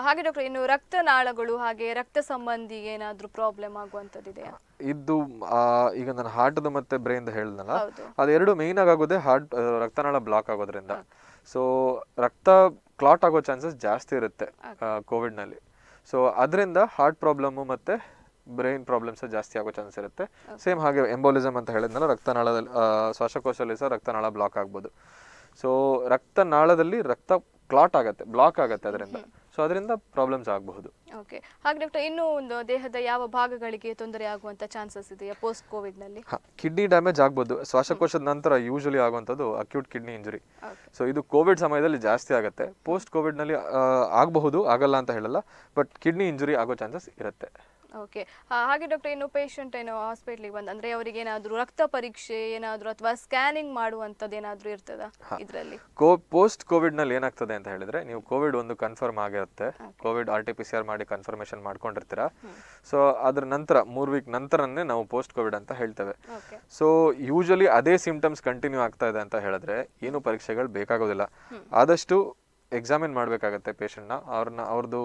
[SPEAKER 1] ಹಾಗೆ ಡಾಕ್ಟರ್ ಇನ್ನು ರಕ್ತನಾಳಗಳು ಹಾಗೆ ರಕ್ತ ಸಂಬಂಧಿ ಏನಾದರೂ ಪ್ರಾಬ್ಲಮ್ ಆಗುವಂತದ್ದಿದೆ
[SPEAKER 2] ಇದು ಈಗ ನಾನು ಹಾರ್ಟ್ ಮತ್ತೆ ಬ್ರೈನ್ ಹೇಳಿದ್ನಲ್ಲ ಅದೆರಡು ಮೇನ್ ಆಗೋದೇ ಹಾರ್ಟ್ ರಕ್ತನಾಳ ಬ್ಲಾಕ್ ಆಗೋದ್ರಿಂದ ಸೊ ರಕ್ತ ಕ್ಲಾಟ್ ಆಗೋ ಚಾನ್ಸಸ್ ಜಾಸ್ತಿ ಇರುತ್ತೆ ಕೋವಿಡ್ ನಲ್ಲಿ ಸೊ ಅದರಿಂದ ಹಾರ್ಟ್ ಪ್ರಾಬ್ಲಮ್ ಮತ್ತೆ ಬ್ರೈನ್ ಪ್ರಾಬ್ಲಮ್ಸ್ ಜಾಸ್ತಿ ಆಗೋ ಚಾನ್ಸ್ ಇರುತ್ತೆ ಸೇಮ್ ಹಾಗೆ ಎಂಬೋಲಿಸಮ್ ಅಂತ ಹೇಳಿದ್ನಲ್ಲ ರಕ್ತನಾಳದಲ್ಲಿ ಶ್ವಾಸಕೋಶದಲ್ಲಿ ಸಹ ರಕ್ತನಾಳ ಬ್ಲಾಕ್ ಆಗ್ಬೋದು ಸೊ ರಕ್ತನಾಳದಲ್ಲಿ ರಕ್ತ ಕ್ಲಾಟ್ ಆಗುತ್ತೆ ಬ್ಲಾಕ್ ಆಗುತ್ತೆ ಅದರಿಂದ ಸೊ ಅದರಿಂದ ಪ್ರಾಬ್ಲಮ್ಸ್ ಆಗಬಹುದು
[SPEAKER 1] ಓಕೆ ಹಾಗೆ ಡಾಕ್ಟರ್ ಇನ್ನೂ ಒಂದು ದೇಹದ ಯಾವ ಭಾಗಗಳಿಗೆ ತೊಂದರೆ ಆಗುವಂಥ ಚಾನ್ಸಸ್ ಇದೆ ಪೋಸ್ಟ್ ಕೋವಿಡ್ನಲ್ಲಿ
[SPEAKER 2] ಕಿಡ್ನಿ ಡ್ಯಾಮೇಜ್ ಆಗ್ಬೋದು ಶ್ವಾಸಕೋಶದ ನಂತರ ಯೂಶಲಿ ಆಗುವಂಥದ್ದು ಅಕ್ಯೂಟ್ ಕಿಡ್ನಿ ಇಂಜುರಿ ಸೊ ಇದು ಕೋವಿಡ್ ಸಮಯದಲ್ಲಿ ಜಾಸ್ತಿ ಆಗುತ್ತೆ ಪೋಸ್ಟ್ ಕೋವಿಡ್ನಲ್ಲಿ ಆಗಬಹುದು ಆಗಲ್ಲ ಅಂತ ಹೇಳಲ್ಲ ಬಟ್ ಕಿಡ್ನಿ ಇಂಜುರಿ ಆಗೋ ಚಾನ್ಸಸ್ ಇರುತ್ತೆ
[SPEAKER 1] ಓಕೆ ಹಾಗೆ ಡಾಕ್ಟರ್ ಏನು ಪೇಷಂಟ್ ಏನೋ ಹಾಸ್ಪಿಟ್ಲಿಗೆ ಬಂದ ಅಂದ್ರೆ ಅವರಿಗೆ ಏನಾದ್ರೂ ರಕ್ತ ಪರೀಕ್ಷೆ ಏನಾದ್ರೂ ಅಥವಾ ಸ್ಕ್ಯಾನಿಂಗ್ ಮಾಡುವಂಥದ್ದು ಏನಾದ್ರೂ ಇರ್ತದ ಇದರಲ್ಲಿ
[SPEAKER 2] ಕೋ ಪೋಸ್ಟ್ ಕೋವಿಡ್ ನಲ್ಲಿ ಏನಾಗ್ತದೆ ಅಂತ ಹೇಳಿದ್ರೆ ನೀವು ಕೋವಿಡ್ ಒಂದು ಕನ್ಫರ್ಮ್ ಆಗಿರುತ್ತೆ Covid R T P C R ಮಾಡಿ ಕನ್ಫರ್ಮೇಶನ್ ಮಾಡ್ಕೊಂಡಿರ್ತೀರಾ ಸೊ ಅದ್ರ ನಂತರ ಮೂರ್ ವೀಕ್ ನಂತರನೇ ನಾವು ಪೋಸ್ಟ್ ಕೋವಿಡ್ ಅಂತ ಹೇಳ್ತೇವೆ ಸೊ ಯೂಶಲಿ ಅದೇ ಸಿಂಪ್ಟಮ್ಸ್ ಕಂಟಿನ್ಯೂ ಆಗ್ತಾ ಇದೆ ಅಂತ ಹೇಳಿದ್ರೆ ಏನು ಪರೀಕ್ಷೆಗಳು ಬೇಕಾಗೋದಿಲ್ಲ ಆದಷ್ಟು ಎಕ್ಸಾಮಿನ್ ಮಾಡಬೇಕಾಗತ್ತೆ ಪೇಷಂಟ್ನ ಅವ್ರನ್ನ ಅವ್ರದ್ದು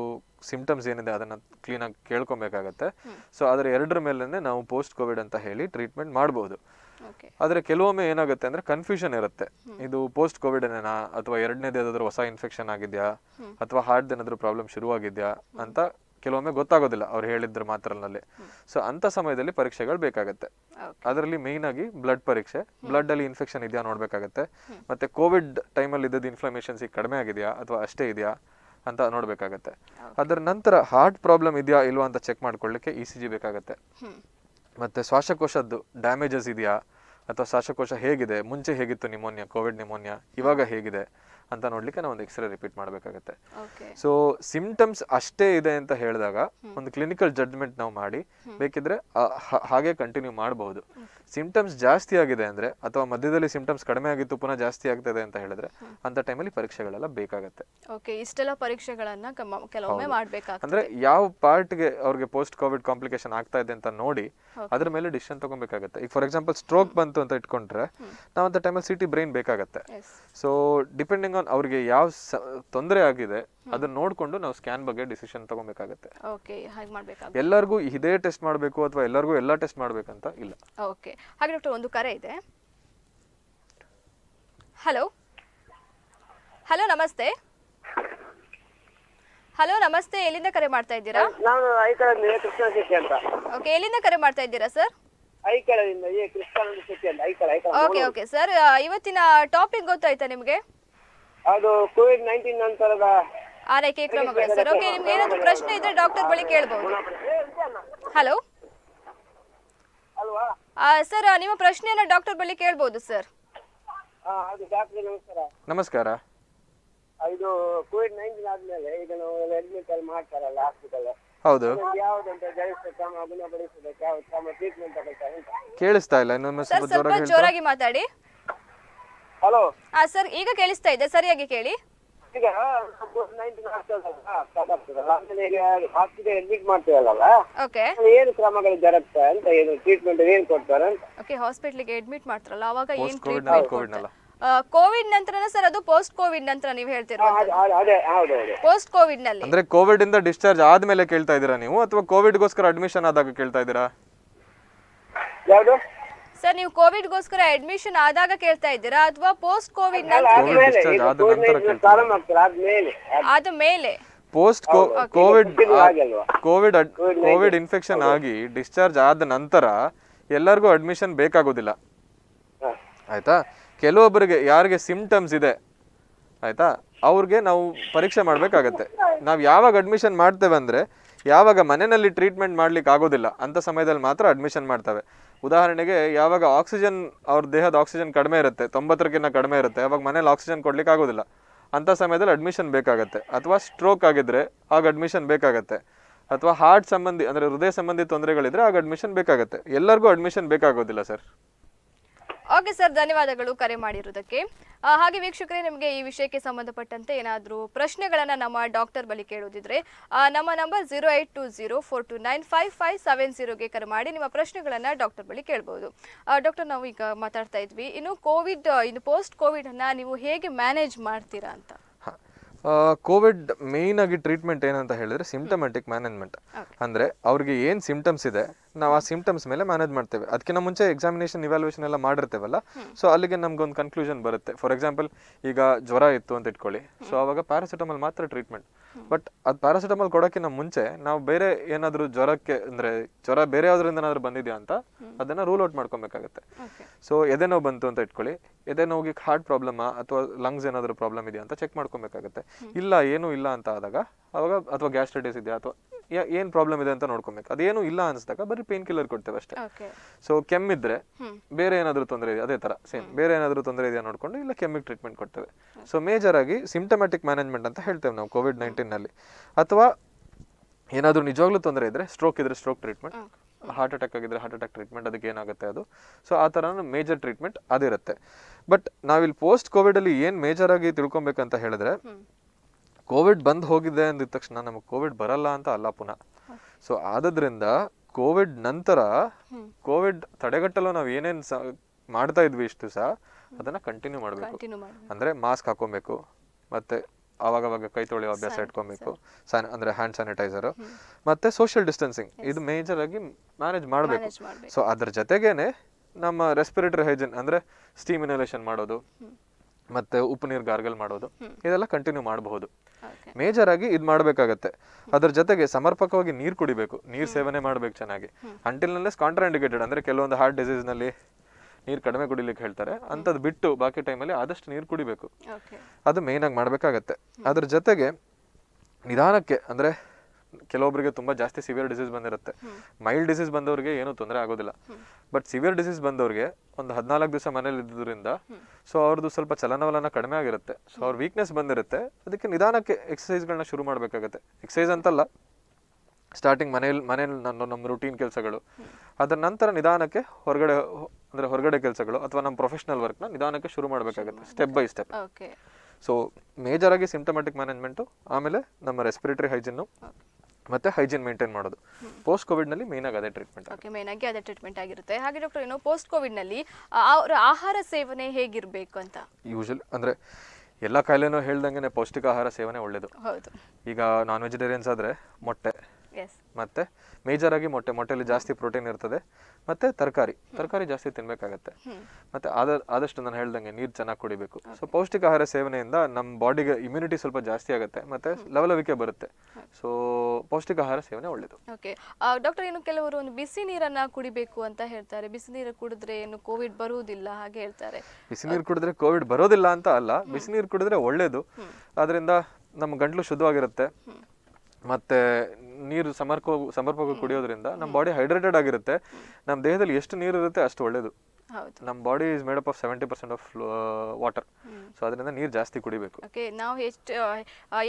[SPEAKER 2] ಸಿಂಪ್ಟಮ್ಸ್ ಏನಿದೆ ಅದನ್ನು ಕ್ಲೀನಾಗಿ ಕೇಳ್ಕೊಬೇಕಾಗತ್ತೆ ಸೊ ಅದರ ಎರಡರ ಮೇಲೇ ನಾವು ಪೋಸ್ಟ್ ಕೋವಿಡ್ ಅಂತ ಹೇಳಿ ಟ್ರೀಟ್ಮೆಂಟ್ ಮಾಡ್ಬೋದು ಆದರೆ ಕೆಲವೊಮ್ಮೆ ಏನಾಗುತ್ತೆ ಅಂದರೆ ಕನ್ಫ್ಯೂಷನ್ ಇರುತ್ತೆ ಇದು ಪೋಸ್ಟ್ ಕೋವಿಡ್ ಏನೇನಾ ಅಥವಾ ಎರಡನೇದು ಏನಾದರೂ ಹೊಸ ಇನ್ಫೆಕ್ಷನ್ ಆಗಿದೆಯಾ ಅಥವಾ ಹಾರ್ಟ್ ಏನಾದರೂ ಪ್ರಾಬ್ಲಮ್ ಶುರುವಾಗಿದೆಯಾ ಅಂತ ಕೆಲವೊಮ್ಮೆ ಗೊತ್ತಾಗೋದಿಲ್ಲ ಅವ್ರು ಹೇಳಿದ್ರ ಮಾತ್ರನಲ್ಲಿ ಸೊ ಅಂತ ಸಮಯದಲ್ಲಿ ಪರೀಕ್ಷೆಗಳು ಬೇಕಾಗುತ್ತೆ ಅದರಲ್ಲಿ ಮೇಯ್ನ್ ಆಗಿ ಬ್ಲಡ್ ಪರೀಕ್ಷೆ ಬ್ಲಡ್ ಅಲ್ಲಿ ಇನ್ಫೆಕ್ಷನ್ ಇದೆಯಾ ನೋಡ್ಬೇಕಾಗುತ್ತೆ ಮತ್ತೆ ಕೋವಿಡ್ ಟೈಮಲ್ಲಿ ಇದ್ದದ ಇನ್ಫ್ಲಮೇಷನ್ಸ್ ಈಗ ಕಡಿಮೆ ಆಗಿದೆಯಾ ಅಥವಾ ಅಷ್ಟೇ ಇದೆಯಾ ಅಂತ ನೋಡ್ಬೇಕಾಗತ್ತೆ ಅದರ ನಂತರ ಹಾರ್ಟ್ ಪ್ರಾಬ್ಲಮ್ ಇದೆಯಾ ಇಲ್ವಾ ಅಂತ ಚೆಕ್ ಮಾಡ್ಕೊಳ್ಳಿಕ್ಕೆ ಇ e ಸಿ ಜಿ ಬೇಕಾಗುತ್ತೆ ಮತ್ತೆ ಶ್ವಾಸಕೋಶದ್ದು ಡ್ಯಾಮೇಜಸ್ ಇದೆಯಾ ಅಥವಾ ಶ್ವಾಸಕೋಶ ಹೇಗಿದೆ ಮುಂಚೆ ಹೇಗಿತ್ತು ನಿಮೋನಿಯಾ ಕೋವಿಡ್ ನಿಮೋನಿಯಾ ಇವಾಗ ಹೇಗಿದೆ ಅಂತ ನೋಡ್ಲಿಕ್ಕೆ ನಾವು ಒಂದು ಎಕ್ಸ್ರೇ ರಿಪೀಟ್ ಮಾಡಬೇಕಾಗುತ್ತೆ ಸೊ ಸಿಂಪ್ಟಮ್ಸ್ ಅಷ್ಟೇ ಇದೆ ಅಂತ ಹೇಳಿದಾಗ ಒಂದು ಕ್ಲಿನಿಕಲ್ ಜಡ್ಜ್ಮೆಂಟ್ ನಾವು ಮಾಡಿ ಬೇಕಿದ್ರೆ ಹಾಗೆ ಕಂಟಿನ್ಯೂ ಮಾಡಬಹುದು ಸಿಂಪ್ಟಮ್ಸ್ ಜಾಸ್ತಿ ಆಗಿದೆ ಅಂದ್ರೆ ಅಥವಾ ಮಧ್ಯದಲ್ಲಿ ಸಿಂಪ್ಟಮ್ಸ್ ಕಡಿಮೆ ಆಗಿತ್ತು ಪುನಃ ಜಾಸ್ತಿ ಆಗ್ತದೆ ಅಂತ ಹೇಳಿದ್ರೆ ಅಂತ ಟೈಮಲ್ಲಿ ಪರೀಕ್ಷೆಗಳೆಲ್ಲ ಬೇಕಾಗುತ್ತೆ
[SPEAKER 1] ಇಷ್ಟೆಲ್ಲ ಪರೀಕ್ಷೆಗಳನ್ನ ಕೆಲವೊಮ್ಮೆ ಮಾಡಬೇಕಾಗುತ್ತೆ ಅಂದ್ರೆ
[SPEAKER 2] ಯಾವ ಪಾರ್ಟ್ಗೆ ಅವ್ರಿಗೆ ಪೋಸ್ಟ್ ಕೋವಿಡ್ ಕಾಂಪ್ಲಿಕೇಶನ್ ಆಗ್ತಾ ಇದೆ ಅಂತ ನೋಡಿ ಅದ್ರ ಮೇಲೆ ಡಿಸಿಷನ್ ತಗೊಬೇಕಾಗುತ್ತೆ ಈಗ ಫಾರ್ ಎಕ್ಸಾಂಪಲ್ ಸ್ಟ್ರೋಕ್ ಬಂತು ಅಂತ ಇಟ್ಕೊಂಡ್ರೆ ಅಂತ ಟೈಮಲ್ಲಿ ಸಿಟಿ ಬ್ರೈನ್ ಬೇಕಾಗತ್ತೆ ಸೊ ಡಿಪೆಂಡಿಂಗ್ ಆನ್ ಅವ್ರಿಗೆ ಯಾವ ತೊಂದರೆ ಆಗಿದೆ ಅದನ್ನ ನೋಡಿಕೊಂಡು ನಾವು ಸ್ಕ್ಯಾನ್ ಬಗ್ಗೆ ಡಿಸಿಷನ್ ತಗೋಬೇಕಾಗುತ್ತೆ
[SPEAKER 1] ಓಕೆ ಹಾಗೆ ಮಾಡಬೇಕಾಗುತ್ತೆ
[SPEAKER 2] ಎಲ್ಲರಿಗೂ ಇದೇ ಟೆಸ್ಟ್ ಮಾಡಬೇಕು ಅಥವಾ ಎಲ್ಲರಿಗೂ ಎಲ್ಲ ಟೆಸ್ಟ್ ಮಾಡಬೇಕಂತ ಇಲ್ಲ
[SPEAKER 1] ಓಕೆ ಹಾಗೆ ಡಾಕ್ಟರ್ ಒಂದು ಕರೆ ಇದೆ ಹಲೋ ಹಲೋ ನಮಸ್ತೆ ಹಲೋ ನಮಸ್ತೆ ಎಲ್ಲಿಂದ ಕರೆ ಮಾಡ್ತಾ ಇದ್ದೀರಾ ನಾನು
[SPEAKER 3] ಕೃಷ್ಣ ಅಂತ
[SPEAKER 1] ಓಕೆ ಎಲ್ಲಿಂದ ಕರೆ ಮಾಡ್ತಾ ಇದ್ದೀರಾ ಸರ್ ಐಕಳದಿಂದ
[SPEAKER 3] Krishnananda Aikala Aikala okay okay
[SPEAKER 1] sir ಇವತ್ತಿನ ಟಾಪಿಕ್ ಗೊತ್ತಾಯ್ತಾ ನಿಮಗೆ ಅದು ಕೋವಿಡ್ ನೈನ್ಟೀನ್ ನಂತರದ ಆರೈಕೆ ಕ್ರಮಗಳು ಸರ್ ಓಕೆ ನಿಮ್ಗೆ ಏನಾದ್ರು ಪ್ರಶ್ನೆ ಇದ್ರೆ ಡಾಕ್ಟರ್ ಬಳಿ ಕೇಳಬಹುದು ಹಲೋ ಸರ್ ನಿಮ್ಮ ಪ್ರಶ್ನೆಯನ್ನ ಡಾಕ್ಟರ್ ಬಳಿ ಕೇಳಬಹುದು ಸರ್ ನಮಸ್ಕಾರ ಇದು ಕೋವಿಡ್ ನೈನ್ಟೀನ್ ಆದ್ಮೇಲೆ ಈಗ ನಾವು ಅಡ್ಮಿಟ್ ಅಲ್ಲಿ ಮಾಡ್ತಾರಲ್ಲ ಹಾಸ್ಪಿಟಲ್ ಹೌದು ಯಾವ್ದಂತ ಜೈವಿಕ ಕ್ರಮ ಗುಣಪಡಿಸಬೇಕು ಯಾವ ಕ್ರಮ ಟ್ರೀಟ್ಮೆಂಟ್
[SPEAKER 2] ಕೇಳಿಸ್ತಾ ಇಲ್ಲ ಇನ್ನೊಮ್ಮೆ ಸರ್ ಸ್ವಲ್ಪ ಸ್ವಲ್ಪ ಜೋರಾಗಿ
[SPEAKER 1] ಮಾತಾಡಿ ಹಲೋ ಹಾ ಸರ್ ಈಗ ಕೇಳಿಸ್ತಾ ಇದೆ ಸರಿಯಾಗಿ ಕೇಳಿ ಈಗ ಕೋವಿಡ್ ನೈನ್ಟೀನ್ ಆಗ್ತದಲ್ಲ ಸ್ಟಾರ್ಟ್ ಆಗ್ತದಲ್ಲ ಆಮೇಲೆ ಈಗ ಹಾಸ್ಪಿಟಲ್ ಮಾಡ್ತೀವಲ್ಲ ಓಕೆ ಏನು ಕ್ರಮಗಳು ಜರುಗ್ತಾ ಅಂತ ಏನು ಟ್ರೀಟ್ಮೆಂಟ್ ಏನು ಕೊಡ್ತಾರೆ ಅಂತ ಓಕೆ ಹಾಸ್ಪಿಟ್ಲಿಗೆ ಅಡ್ಮಿಟ್ ಮಾಡ್ತಾರಲ್ಲ ಅವಾಗ ಏನು ಟ್ರೀಟ್ಮೆಂಟ್ ಕೊಡ್ತಾರೆ? ಕೋವಿಡ್ ನಂತರ ಸರ್ ಅದು ಪೋಸ್ಟ್ ಕೋವಿಡ್ ನಂತರ ನೀವು ಹೇಳ್ತಿರೋದು ಪೋಸ್ಟ್ ಕೋವಿಡ್ ನಲ್ಲಿ ಅಂದ್ರೆ
[SPEAKER 2] ಕೋವಿಡ್ ಇಂದ ಡಿಸ್ಚಾರ್ಜ್ ಆದ್ಮೇಲೆ ಕೇಳ್ತಾ ಇದೀರಾ ನೀವು ಅಥವಾ ಕೋವಿಡ್ ಗೋಸ್ಕರ ಅಡ್ಮಿಷನ್ ಆದಾಗ ಕೇಳ್ತಾ ಇದೀರಾ
[SPEAKER 1] ಯಾವುದು ಸರ್ ನೀವು ಕೋವಿಡ್ ಗೋಸ್ಕರ ಅಡ್ಮಿಷನ್ ಆದಾಗ ಕೇಳ್ತಾ ಇದ್ದೀರಾ ಅಥವಾ ಪೋಸ್ಟ್ ಕೋವಿಡ್ ಆದ ಮೇಲೆ
[SPEAKER 2] post Covid Covid Covid infection ಆಗಿ ಡಿಸ್ಚಾರ್ಜ್ ಆದ ನಂತರ ಎಲ್ಲರಿಗೂ ಅಡ್ಮಿಷನ್ ಬೇಕಾಗೋದಿಲ್ಲ ಆಯ್ತಾ ಕೆಲವೊಬ್ಬರಿಗೆ ಯಾರಿಗೆ ಸಿಮ್ಟಮ್ಸ್ ಇದೆ ಆಯಿತಾ ಅವ್ರಿಗೆ ನಾವು ಪರೀಕ್ಷೆ ಮಾಡಬೇಕಾಗತ್ತೆ ನಾವು ಯಾವಾಗ ಅಡ್ಮಿಷನ್ ಮಾಡ್ತೇವೆ ಅಂದರೆ ಯಾವಾಗ ಮನೆಯಲ್ಲಿ ಟ್ರೀಟ್ಮೆಂಟ್ ಮಾಡ್ಲಿಕ್ಕೆ ಆಗೋದಿಲ್ಲ ಅಂಥ ಸಮಯದಲ್ಲಿ ಮಾತ್ರ ಅಡ್ಮಿಷನ್ ಮಾಡ್ತವೆ ಉದಾಹರಣೆಗೆ ಯಾವಾಗ ಆಕ್ಸಿಜನ್ ಅವ್ರ ದೇಹದ ಆಕ್ಸಿಜನ್ ಕಡಿಮೆ ಇರುತ್ತೆ ತೊಂಬತ್ತರಕ್ಕಿಂತ ಕಡಿಮೆ ಇರುತ್ತೆ ಅವಾಗ ಮನೇಲಿ ಆಕ್ಸಿಜನ್ ಕೊಡ್ಲಿಕ್ಕೆ ಆಗೋದಿಲ್ಲ ಅಂಥ ಸಮಯದಲ್ಲಿ ಅಡ್ಮಿಷನ್ ಬೇಕಾಗುತ್ತೆ ಅಥವಾ ಸ್ಟ್ರೋಕ್ ಆಗಿದ್ರೆ ಆಗ ಅಡ್ಮಿಷನ್ ಬೇಕಾಗುತ್ತೆ ಅಥವಾ ಹಾರ್ಟ್ ಸಂಬಂಧಿ ಅಂದರೆ ಹೃದಯ ಸಂಬಂಧಿ ತೊಂದರೆಗಳಿದ್ರೆ ಆಗ ಅಡ್ಮಿಷನ್ ಬೇಕಾಗುತ್ತೆ ಎಲ್ಲರಿಗೂ ಅಡ್ಮಿಷನ್ ಬೇಕಾಗೋದಿಲ್ಲ ಸರ್
[SPEAKER 1] ಓಕೆ ಸರ್ ಧನ್ಯವಾದಗಳು ಕರೆ ಮಾಡಿರುವುದಕ್ಕೆ ಹಾಗೆ ವೀಕ್ಷಕರೇ ನಿಮಗೆ ಈ ವಿಷಯಕ್ಕೆ ಸಂಬಂಧಪಟ್ಟಂತೆ ಏನಾದರೂ ಪ್ರಶ್ನೆಗಳನ್ನು ನಮ್ಮ ಡಾಕ್ಟರ್ ಬಳಿ ಕೇಳೋದಿದ್ರೆ ನಮ್ಮ number zero eight two zero four two nine five five seven ಜೀರೋಗೆ ಕರೆ ಮಾಡಿ ನಿಮ್ಮ ಪ್ರಶ್ನೆಗಳನ್ನು ಡಾಕ್ಟರ್ ಬಳಿ ಕೇಳ್ಬೋದು ಡಾಕ್ಟರ್ ನಾವು ಈಗ ಮಾತಾಡ್ತಾ ಇದ್ವಿ ಇನ್ನು ಕೋವಿಡ್ ಇನ್ನು ಪೋಸ್ಟ್ ಕೋವಿಡನ್ನು ನೀವು ಹೇಗೆ ಮ್ಯಾನೇಜ್ ಮಾಡ್ತೀರಾ ಅಂತ
[SPEAKER 2] ಕೋವಿಡ್ ಮೇಯ್ನ್ ಆಗಿ ಟ್ರೀಟ್ಮೆಂಟ್ ಏನಂತ ಹೇಳಿದ್ರೆ ಸಿಂಪ್ಟಮೆಟಿಕ್ ಮ್ಯಾನೇಜ್ಮೆಂಟ್ ಅಂದರೆ ಅವ್ರಿಗೆ ಏನು ಸಿಂಪ್ಟಮ್ಸ್ ಇದೆ ನಾವು ಆ ಸಿಂಪ್ಟಮ್ಸ್ ಮೇಲೆ ಮ್ಯಾನೇಜ್ ಮಾಡ್ತೇವೆ ಅದಕ್ಕಿಂತ ಮುಂಚೆ ಎಕ್ಸಾಮಿನೇಷನ್ ಇವ್ಯಾಲ್ಯೂಷನ್ ಎಲ್ಲ ಮಾಡಿರ್ತೇವಲ್ಲ ಸೊ ಅಲ್ಲಿಗೆ ಒಂದು ಕನ್ಕ್ಲೂಷನ್ ಬರುತ್ತೆ ಫಾರ್ ಎಕ್ಸಾಂಪಲ್ ಈಗ ಜ್ವರ ಇತ್ತು ಅಂತ ಇಟ್ಕೊಳ್ಳಿ ಸೊ ಅವಾಗ ಪ್ಯಾರಾಸಿಟಮಲ್ ಮಾತ್ರ ಟ್ರೀಟ್ಮೆಂಟ್ ಬಟ್ ಅದು ಪ್ಯಾರಾಸಿಟಮಲ್ ಕೊಡೋಕ್ಕಿಂತ ಮುಂಚೆ ನಾವು ಬೇರೆ ಏನಾದರೂ ಜ್ವರಕ್ಕೆ ಅಂದರೆ ಜ್ವರ ಬೇರೆ ಯಾವ್ದ್ರಿಂದ ಏನಾದರೂ ಬಂದಿದೆಯಾ ಅಂತ ಅದನ್ನು ರೂಲ್ ಔಟ್ ಮಾಡ್ಕೊಬೇಕಾಗುತ್ತೆ ಸೊ ಎದೆ ನೋವು ಬಂತು ಅಂತ ಇಟ್ಕೊಳ್ಳಿ ಎದೆ ನೋವಿಗೆ ಹಾರ್ಟ್ ಪ್ರಾಬ್ಲಮಾ ಅಥವಾ ಲಂಗ್ಸ್ ಏನಾದರೂ ಪ್ರಾಬ್ಲಮ್ ಇದೆಯಾ ಅಂತ ಚೆಕ್ ಮಾಡ್ಕೊಬೇಕಾಗುತ್ತೆ ಇಲ್ಲ ಏನೂ ಇಲ್ಲ ಅಂತ ಆದಾಗ ಅವಾಗ ಅಥವಾ ಗ್ಯಾಸ್ಟ್ರೈಟಿಸ್ ಇದೆಯಾ ಅಥವಾ ಏನು ಪ್ರಾಬ್ಲಮ್ ಇದೆ ಅಂತ ನೋಡ್ಕೊಬೇಕು ಅದೇನು ಇಲ್ಲ ಅನಿಸಿದಾಗ ಬರೀ ಪೇನ್ ಕಿಲ್ಲರ್ ಕೊಡ್ತೇವೆ ಅಷ್ಟೇ ಸೊ ಕೆಮ್ಮಿದ್ರೆ ಬೇರೆ ಏನಾದರೂ ತೊಂದರೆ ಇದೆ ಅದೇ ತರ ಸೇಮ್ ಬೇರೆ ಏನಾದರೂ ತೊಂದರೆ ಇದೆಯಾ ನೋಡ್ಕೊಂಡು ಇಲ್ಲ ಕೆಮ್ಮಿಗೆ ಟ್ರೀಟ್ಮೆಂಟ್ ಕೊಡ್ತೇವೆ ಸೊ ಮೇಜರ್ ಆಗಿ ಸಿಂಟಮ್ಯಾಟಿಕ್ ಮ್ಯಾನೇಜ್ಮೆಂಟ್ ಅಂತ ಹೇಳ್ತೇವೆ ನಾವು ಕೋವಿಡ್ ನೈನ್ಟೀನಲ್ಲಿ ಅಥವಾ ಏನಾದರೂ ನಿಜವಾಗ್ಲೂ ತೊಂದರೆ ಇದ್ರೆ ಸ್ಟ್ರೋಕ್ ಇದ್ರೆ ಸ್ಟ್ರೋಕ್ ಟ್ರೀಟ್ಮೆಂಟ್ ಹಾರ್ಟ್ ಅಟ್ಯಾಕ್ ಆಗಿದ್ರೆ ಹಾರ್ಟ್ ಅಟ್ಯಾಕ್ ಟ್ರೀಟ್ಮೆಂಟ್ ಅದಕ್ಕೆ ಏನಾಗುತ್ತೆ ಅದು ಸೊ ಆ ಥರ ಮೇಜರ್ ಟ್ರೀಟ್ಮೆಂಟ್ ಅದಿರುತ್ತೆ ಬಟ್ ನಾವಿಲ್ಲಿ ಪೋಸ್ಟ್ ಕೋವಿಡಲ್ಲಿ ಏನು ಮೇಜರ್ ಆಗಿ ತಿಳ್ಕೊಬೇಕಂತ ಹೇಳಿದ್ರೆ ಕೋವಿಡ್ ಬಂದ್ ಹೋಗಿದೆ ಅಂದಿದ ತಕ್ಷಣ ನಮಗೆ ಕೋವಿಡ್ ಬರಲ್ಲ ಅಂತ ಅಲ್ಲ ಪುನಃ ಸೊ ಆದದ್ರಿಂದ ಕೋವಿಡ್ ನಂತರ ಕೋವಿಡ್ ತಡೆಗಟ್ಟಲು ನಾವು ಏನೇನ್ ಮಾಡ್ತಾ ಇದ್ವಿ ಇಷ್ಟು ದಿವಸ ಅದನ್ನ ಕಂಟಿನ್ಯೂ ಮಾಡಬೇಕು ಅಂದ್ರೆ ಮಾಸ್ಕ್ ಹಾಕೊಬೇಕು ಮತ್ತೆ ಅವಾಗವಾಗ ಕೈ ತೊಳೆಯೋ ಅಭ್ಯಾಸ ಇಟ್ಕೊಬೇಕು ಅಂದ್ರೆ ಹ್ಯಾಂಡ್ ಸ್ಯಾನಿಟೈಸರ್ ಮತ್ತೆ ಸೋಷಿಯಲ್ ಡಿಸ್ಟೆನ್ಸಿಂಗ್ ಇದು ಮೇಜರ್ ಆಗಿ ಮ್ಯಾನೇಜ್ ಮಾಡಬೇಕು ಸೊ ಅದ್ರ ಜೊತೆಗೇನೆ ನಮ್ಮ ರೆಸ್ಪಿರೇಟರಿ ಹೈಜಿನ್ ಅಂದ್ರೆ ಸ್ಟೀಮ್ ಇನಲೇಷನ್ ಮಾಡೋದು ಮತ್ತೆ ಉಪ್ಪು ನೀರು ಗಾರ್ಗಲ್ ಮಾಡೋದು ಇದೆಲ್ಲ ಕಂಟಿನ್ಯೂ ಮಾಡಬಹುದು ಮೇಜರ್ ಆಗಿ ಇದು ಮಾಡಬೇಕಾಗತ್ತೆ ಅದ್ರ ಜೊತೆಗೆ ಸಮರ್ಪಕವಾಗಿ ನೀರು ಕುಡಿಬೇಕು ನೀರು ಸೇವನೆ ಮಾಡಬೇಕು ಚೆನ್ನಾಗಿ ಅಂಟಿಲ್ನಲ್ಲೇ ಕಾಂಟ್ರಾಂಡಿಕೇಟೆಡ್ ಅಂದ್ರೆ ಕೆಲವೊಂದು ಹಾರ್ಟ್ ಡಿಸೀಸ್ನಲ್ಲಿ ನೀರು ಕಡಿಮೆ ಕುಡಿಲಿಕ್ಕೆ ಹೇಳ್ತಾರೆ ಅಂಥದ್ದು ಬಿಟ್ಟು ಬಾಕಿ ಟೈಮಲ್ಲಿ ಆದಷ್ಟು ನೀರು ಕುಡಿಬೇಕು ಅದು ಮೇಯ್ನಾಗಿ ಮಾಡಬೇಕಾಗತ್ತೆ ಅದ್ರ ಜೊತೆಗೆ ನಿಧಾನಕ್ಕೆ ಅಂದರೆ ಕೆಲವೊಬ್ಬರಿಗೆ ತುಂಬಾ ಜಾಸ್ತಿ ಸಿವಿಯರ್ ಡಿಸೀಸ್ ಬಂದಿರುತ್ತೆ ಮೈಲ್ಡ್ ಡಿಸೀಸ್ ಬಂದವರಿಗೆ ಏನೂ ತೊಂದರೆ ಆಗೋದಿಲ್ಲ ಬಟ್ ಸಿವಿಯರ್ ಡಿಸೀಸ್ ಬಂದವರಿಗೆ ಒಂದು ಹದಿನಾಲ್ಕು ದಿವಸ ಮನೇಲಿ ಇದ್ದುದರಿಂದ ಸೊ ಅವ್ರದ್ದು ಸ್ವಲ್ಪ ಚಲನವಲನ ಕಡಿಮೆ ಆಗಿರುತ್ತೆ ಸೊ ಅವ್ರ ವೀಕ್ನೆಸ್ ಬಂದಿರುತ್ತೆ ಅದಕ್ಕೆ ನಿಧಾನಕ್ಕೆ ಎಕ್ಸಸೈಸ್ಗಳನ್ನ ಶುರು ಮಾಡಬೇಕಾಗುತ್ತೆ ಎಕ್ಸಸೈಸ್ ಅಂತಲ್ಲ ಸ್ಟಾರ್ಟಿಂಗ್ ಮನೇಲಿ ಮನೇಲಿ ನಾನು ನಮ್ಮ ರುಟೀನ್ ಕೆಲಸಗಳು ಅದರ ನಂತರ ನಿಧಾನಕ್ಕೆ ಹೊರಗಡೆ ಅಂದರೆ ಹೊರಗಡೆ ಕೆಲಸಗಳು ಅಥವಾ ನಮ್ಮ ಪ್ರೊಫೆಷನಲ್ ವರ್ಕ್ನ ನಿಧಾನಕ್ಕೆ ಶುರು ಮಾಡಬೇಕಾಗುತ್ತೆ ಸ್ಟೆಪ್ ಬೈ ಸ್ಟೆಪ್ ಸೊ ಆಗಿ ಸಿಂಟಮ್ಯಾಟಿಕ್ ಮ್ಯಾನೇಜ್ಮೆಂಟು ಆಮೇಲೆ ನಮ್ಮ ರೆಸ್ಪಿರೇಟರಿ ಹೈಜಿನ್ನು ಮತ್ತೆ ಹೈಜಿನ್ ಮೇಂಟೈನ್ ಮಾಡೋದು ಪೋಸ್ಟ್ ಕೋವಿಡ್ ನಲ್ಲಿ ಮೇನ್ ಆಗಿ ಅದೇ ಟ್ರೀಟ್ಮೆಂಟ್
[SPEAKER 1] ಓಕೆ ಮೇನ್ ಆಗಿ ಅದೇ ಟ್ರೀಟ್ಮೆಂಟ್ ಆಗಿರುತ್ತೆ ಹಾಗೆ ಡಾಕ್ಟರ್ ಏನು ಪೋಸ್ಟ್ ಕೋವಿಡ್ ನಲ್ಲಿ ಅವರ ಆಹಾರ ಸೇವನೆ ಹೇಗಿರಬೇಕು ಅಂತ
[SPEAKER 2] ಯೂಶಲ್ ಅಂದ್ರೆ ಎಲ್ಲ ಕಾಯಿಲೆನೂ ಹೇಳ್ದಂಗೆ ಪೌಷ್ಟಿಕ ಆಹಾರ ಸೇವನೆ ಒಳ್ಳೇದು ಹೌದು ಈಗ ನಾನ್ ವೆಜಿಟೇರಿಯನ್ಸ್ ಆದ್ರೆ ಮೊಟ್ಟೆ ಮತ್ತೆ ಮೇಜರ್ ಆಗಿ ಮೊಟ್ಟೆ ಮೊಟ್ಟೆಯಲ್ಲಿ ಜಾಸ್ತಿ ಪ್ರೋಟೀನ್ ಇರ್ತದೆ ಮತ್ತೆ ತರಕಾರಿ ತರಕಾರಿ ಜಾಸ್ತಿ ತಿನ್ಬೇಕಾಗತ್ತೆ ಮತ್ತೆ ಆದಷ್ಟು ನಾನು ಹೇಳ್ದಂಗೆ ನೀರು ಚೆನ್ನಾಗಿ ಕುಡಿಬೇಕು ಸೊ ಪೌಷ್ಟಿಕ ಆಹಾರ ಸೇವನೆಯಿಂದ ನಮ್ಮ ಬಾಡಿಗೆ ಇಮ್ಯುನಿಟಿ ಸ್ವಲ್ಪ ಜಾಸ್ತಿ ಆಗುತ್ತೆ ಮತ್ತೆ ಲವಲವಿಕೆ ಬರುತ್ತೆ ಸೊ ಪೌಷ್ಟಿಕ ಆಹಾರ ಸೇವನೆ ಒಳ್ಳೇದು
[SPEAKER 1] ಓಕೆ ಡಾಕ್ಟರ್ ಏನು ಕೆಲವರು ಒಂದು ಬಿಸಿ ನೀರನ್ನ ಕುಡಿಬೇಕು ಅಂತ ಹೇಳ್ತಾರೆ ಬಿಸಿ ನೀರು ಕುಡಿದ್ರೆ ಏನು ಕೋವಿಡ್ ಬರುವುದಿಲ್ಲ ಹಾಗೆ ಹೇಳ್ತಾರೆ
[SPEAKER 2] ಬಿಸಿ ನೀರು ಕುಡಿದ್ರೆ ಕೋವಿಡ್ ಬರೋದಿಲ್ಲ ಅಂತ ಅಲ್ಲ ಬಿಸಿ ನೀರು ಕುಡಿದ್ರೆ ಒಳ್ಳೇದು ಅದರಿಂದ ನಮ್ಮ ಗಂಟ್ಲು ಶುದ್ಧವಾಗಿರುತ್ತೆ ಮತ್ತೆ ನೀರು ಸಮರ್ಪ ಸಮರ್ಪಕ ಕುಡಿಯೋದ್ರಿಂದ ನಮ್ಮ ಬಾಡಿ ಹೈಡ್ರೇಟೆಡ್ ಆಗಿರುತ್ತೆ ನಮ್ಮ ದೇಹದಲ್ಲಿ ಎಷ್ಟು ನೀರು ಇರುತ್ತೆ ಅಷ್ಟು ಒಳ್ಳೇದು ನಮ್ಮ body is made up of seventy percent of water so ಅದರಿಂದ ನೀರು ಜಾಸ್ತಿ ಕುಡಿಬೇಕು
[SPEAKER 1] ಓಕೆ ನಾವು ಎಷ್ಟು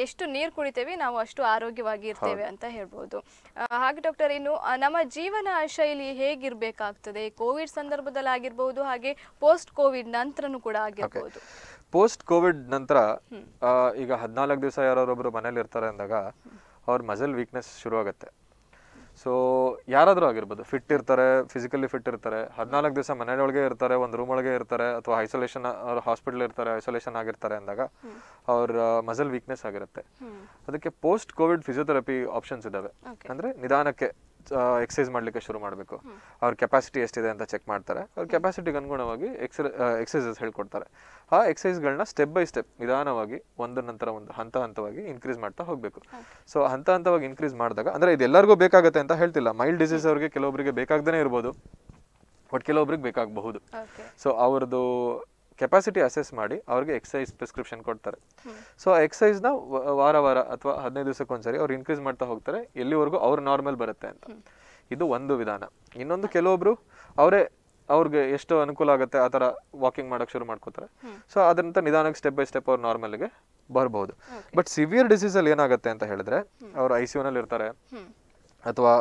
[SPEAKER 1] ಎಷ್ಟು ನೀರು ಕುಡಿತೇವೆ ನಾವು ಅಷ್ಟು ಆರೋಗ್ಯವಾಗಿ ಇರ್ತೇವೆ ಅಂತ ಹೇಳ್ಬೋದು ಹಾಗೆ ಡಾಕ್ಟರ್ ಇನ್ನು ನಮ್ಮ ಜೀವನ ಶೈಲಿ ಹೇಗಿರಬೇಕಾಗ್ತದೆ ಕೋವಿಡ್ ಸಂದರ್ಭದಲ್ಲಿ ಆಗಿರ್ಬೋದು ಹಾಗೆ ಪೋಸ್ಟ್ ಕೋವಿಡ್ ನಂತರನೂ ಕೂಡ ಆಗಿರ್ಬೋದು
[SPEAKER 2] ಪೋಸ್ಟ್ ಕೋವಿಡ್ ನಂತರ ಈಗ ಹದಿನಾಲ್ಕು ದಿವಸ ಯಾರೊಬ್ಬರು ಮನೇಲಿ ಇರ್ತಾರೆ ಅಂದಾಗ ಅವ್ರ ಮಸಲ್ ವೀಕ್ನೆಸ್ ಶುರುವಾಗುತ್ತೆ ಸೊ ಯಾರಾದರೂ ಆಗಿರ್ಬೋದು ಫಿಟ್ ಇರ್ತಾರೆ ಫಿಸಿಕಲಿ ಫಿಟ್ ಇರ್ತಾರೆ ಹದಿನಾಲ್ಕು ದಿವಸ ಮನೆಯೊಳಗೆ ಇರ್ತಾರೆ ಒಂದು ರೂಮ್ ಒಳಗೆ ಇರ್ತಾರೆ ಅಥವಾ ಐಸೋಲೇಷನ್ ಅವ್ರ ಹಾಸ್ಪಿಟಲ್ ಇರ್ತಾರೆ ಐಸೋಲೇಷನ್ ಆಗಿರ್ತಾರೆ ಅಂದಾಗ ಅವ್ರ ಮಸಲ್ ವೀಕ್ನೆಸ್ ಆಗಿರುತ್ತೆ ಅದಕ್ಕೆ ಪೋಸ್ಟ್ ಕೋವಿಡ್ ಫಿಸಿಯೋಥೆರಪಿ ಆಪ್ಷನ್ಸ್ ಇದ್ದಾವೆ ಅಂದರೆ ನಿಧಾನಕ್ಕೆ ಎಕ್ಸಸೈಸ್ ಮಾಡಲಿಕ್ಕೆ ಶುರು ಮಾಡಬೇಕು ಅವ್ರ ಕೆಪಾಸಿಟಿ ಎಷ್ಟಿದೆ ಅಂತ ಚೆಕ್ ಮಾಡ್ತಾರೆ ಅವ್ರ ಕೆಪಾಸಿಟಿಗೆ ಅನುಗುಣವಾಗಿ ಎಕ್ಸ ಎಕ್ಸಸೈಸಸ್ ಹೇಳ್ಕೊಡ್ತಾರೆ ಆ ಎಕ್ಸೈಸ್ಗಳನ್ನ ಸ್ಟೆಪ್ ಬೈ ಸ್ಟೆಪ್ ನಿಧಾನವಾಗಿ ಒಂದು ನಂತರ ಒಂದು ಹಂತ ಹಂತವಾಗಿ ಇನ್ಕ್ರೀಸ್ ಮಾಡ್ತಾ ಹೋಗಬೇಕು ಸೊ ಹಂತ ಹಂತವಾಗಿ ಇನ್ಕ್ರೀಸ್ ಮಾಡಿದಾಗ ಅಂದರೆ ಇದೆಲ್ಲರಿಗೂ ಬೇಕಾಗುತ್ತೆ ಅಂತ ಹೇಳ್ತಿಲ್ಲ ಮೈಲ್ಡ್ ಡಿಸೀಸ್ ಅವ್ರಿಗೆ ಕೆಲವೊಬ್ಬರಿಗೆ ಬೇಕಾಗದೇ ಇರ್ಬೋದು ಬಟ್ ಕೆಲವೊಬ್ಬರಿಗೆ ಬೇಕಾಗಬಹುದು ಸೊ ಅವ್ರದ್ದು ಕೆಪಾಸಿಟಿ ಅಸೆಸ್ ಮಾಡಿ ಅವ್ರಿಗೆ ಎಕ್ಸೈಸ್ ಪ್ರಿಸ್ಕ್ರಿಪ್ಷನ್ ಕೊಡ್ತಾರೆ ಸೊ ಆ ಎಕ್ಸಸೈಸ್ನ ವಾರ ವಾರ ಅಥವಾ ಹದಿನೈದು ದಿವಸಕ್ಕೆ ಒಂದ್ಸರಿ ಅವ್ರು ಇನ್ಕ್ರೀಸ್ ಮಾಡ್ತಾ ಹೋಗ್ತಾರೆ ಎಲ್ಲಿವರೆಗೂ ಅವ್ರು ನಾರ್ಮಲ್ ಬರುತ್ತೆ ಅಂತ ಇದು ಒಂದು ವಿಧಾನ ಇನ್ನೊಂದು ಕೆಲವೊಬ್ರು ಅವರೇ ಅವ್ರಿಗೆ ಎಷ್ಟು ಅನುಕೂಲ ಆಗುತ್ತೆ ಆ ಥರ ವಾಕಿಂಗ್ ಮಾಡೋಕೆ ಶುರು ಮಾಡ್ಕೋತಾರೆ ಸೊ ಅದರಿಂದ ನಿಧಾನಕ್ಕೆ ಸ್ಟೆಪ್ ಬೈ ಸ್ಟೆಪ್ ಅವ್ರು ನಾರ್ಮಲ್ಗೆ ಬರ್ಬೋದು ಬಟ್ ಸಿವಿಯರ್ ಡಿಸೀಸಲ್ಲಿ ಏನಾಗುತ್ತೆ ಅಂತ ಹೇಳಿದ್ರೆ ಅವರು ಐ ಸಿ ಯುನಲ್ಲಿ ಇರ್ತಾರೆ ಅಥವಾ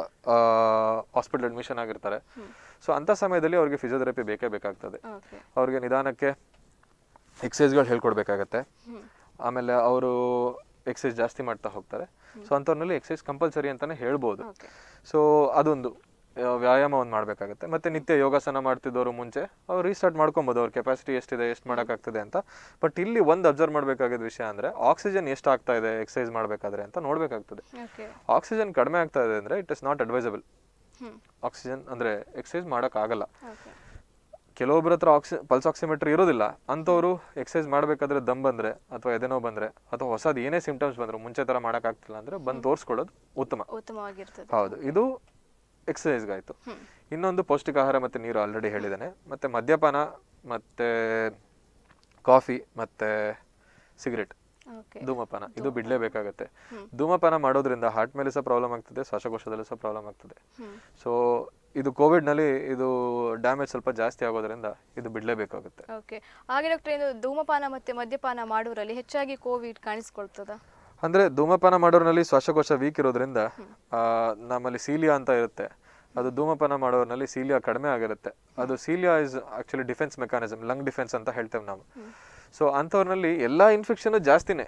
[SPEAKER 2] ಹಾಸ್ಪಿಟಲ್ ಅಡ್ಮಿಷನ್ ಆಗಿರ್ತಾರೆ ಸೊ ಅಂಥ ಸಮಯದಲ್ಲಿ ಅವ್ರಿಗೆ ಫಿಸಿಯೋಥೆರಪಿ ಬೇಕೇ ಬೇಕಾಗ್ತದೆ ಅವ್ರಿಗೆ ನಿಧಾನಕ್ಕೆ ಗಳು ಹೇಳ್ಕೊಡ್ಬೇಕಾಗತ್ತೆ ಆಮೇಲೆ ಅವರು ಎಕ್ಸಸೈಸ್ ಜಾಸ್ತಿ ಮಾಡ್ತಾ ಹೋಗ್ತಾರೆ ಸೊ ಅಂಥವ್ರಲ್ಲಿ ಎಕ್ಸೈಸ್ ಕಂಪಲ್ಸರಿ ಅಂತಲೇ ಹೇಳ್ಬೋದು ಸೊ ಅದೊಂದು ವ್ಯಾಯಾಮ ಒಂದು ಮಾಡಬೇಕಾಗುತ್ತೆ ಮತ್ತು ನಿತ್ಯ ಯೋಗಾಸನ ಮಾಡ್ತಿದ್ದವರು ಮುಂಚೆ ಅವ್ರು ರೀಸ್ಟಾರ್ಟ್ ಮಾಡ್ಕೊಬೋದು ಅವ್ರ ಕೆಪಾಸಿಟಿ ಎಷ್ಟಿದೆ ಎಷ್ಟು ಮಾಡೋಕ್ಕಾಗ್ತದೆ ಅಂತ ಬಟ್ ಇಲ್ಲಿ ಒಂದು ಅಬ್ಸರ್ವ್ ಮಾಡಬೇಕಾಗಿದ್ದ ವಿಷಯ ಅಂದರೆ ಆಕ್ಸಿಜನ್ ಎಷ್ಟು ಆಗ್ತಾ ಇದೆ ಎಕ್ಸಸೈಸ್ ಮಾಡಬೇಕಾದ್ರೆ ಅಂತ ನೋಡಬೇಕಾಗ್ತದೆ ಆಕ್ಸಿಜನ್ ಕಡಿಮೆ ಆಗ್ತಾ ಇದೆ ಅಂದರೆ it is not advisable oxygen ಅಂದ್ರೆ ಎಕ್ಸಸೈಸ್ ಮಾಡೋಕ್ಕಾಗಲ್ಲ ಕೆಲವೊಬ್ಬರ ಹತ್ರ ಆಕ್ಸಿ ಪಲ್ಸ್ ಆಕ್ಸಿಮೀಟರ್ ಇರೋದಿಲ್ಲ ಅಂಥವ್ರು ಎಕ್ಸಸೈಸ್ ಮಾಡಬೇಕಾದ್ರೆ ದಮ್ ಬಂದರೆ ಅಥವಾ ಎದೆನೋ ಬಂದರೆ ಅಥವಾ ಹೊಸದು ಏನೇ ಸಿಂಪ್ಟಮ್ಸ್ ಬಂದ್ರು ಮುಂಚೆ ಥರ ಮಾಡೋಕ್ಕಾಗ್ತಿಲ್ಲ ಅಂದರೆ ಬಂದು ತೋರಿಸ್ಕೊಳ್ಳೋದು ಉತ್ತಮ
[SPEAKER 1] ಉತ್ತಮವಾಗಿರ್ತದೆ
[SPEAKER 2] ಹೌದು ಇದು ಆಯ್ತು ಇನ್ನೊಂದು ಪೌಷ್ಟಿಕ ಆಹಾರ ಮತ್ತು ನೀರು ಆಲ್ರೆಡಿ ಹೇಳಿದ್ದೇನೆ ಮತ್ತೆ ಮದ್ಯಪಾನ ಮತ್ತೆ ಕಾಫಿ ಮತ್ತೆ ಸಿಗರೇಟ್ ಧೂಮಪಾನ ಇದು ಬಿಡ್ಲೇಬೇಕಾಗತ್ತೆ ಧೂಮಪಾನ ಮಾಡೋದ್ರಿಂದ ಹಾರ್ಟ್ ಮೇಲೆ ಸಹ ಪ್ರಾಬ್ಲಮ್ ಆಗ್ತದೆ ಶ್ವಾಸಕೋಶದಲ್ಲಿ ಸಹ ಪ್ರಾಬ್ಲಮ್ ಆಗ್ತದೆ ಸೊ ಇದು ಕೋವಿಡ್ ನಲ್ಲಿ ಇದು ಡ್ಯಾಮೇಜ್ ಸ್ವಲ್ಪ ಜಾಸ್ತಿ ಆಗೋದ್ರಿಂದ ಇದು ಬಿಡಲೇಬೇಕಾಗುತ್ತೆ
[SPEAKER 1] ಓಕೆ ಹಾಗೆ ಡಾಕ್ಟರ್ ಇದು ಧೂಮಪಾನ ಮತ್ತೆ ಮದ್ಯಪಾನ ಮಾಡೋರಲ್ಲಿ ಹೆಚ್ಚಾಗಿ ಕೋವಿಡ್ ಕಾಣಿಸ್ಕೊಳ್ತದ
[SPEAKER 2] ಅಂದ್ರೆ ಧೂಮಪಾನ ಮಾಡೋರ್ನಲ್ಲಿ ಶ್ವಾಸಕೋಶ ವೀಕ್ ಇರೋದ್ರಿಂದ ನಮ್ಮಲ್ಲಿ ಸೀಲಿಯಾ ಅಂತ ಇರುತ್ತೆ ಅದು ಧೂಮಪಾನ ಮಾಡೋರ್ನಲ್ಲಿ ಸೀಲಿಯಾ ಕಡಿಮೆ ಆಗಿರುತ್ತೆ ಅದು cilia is actually defence mechanism lung defence ಅಂತ ಹೇಳ್ತೇವೆ ನಾವು ಸೊ ಅಂಥವ್ರಲ್ಲಿ ಎಲ್ಲ ಇನ್ಫೆಕ್ಷನ್ ಜಾಸ್ತಿನೇ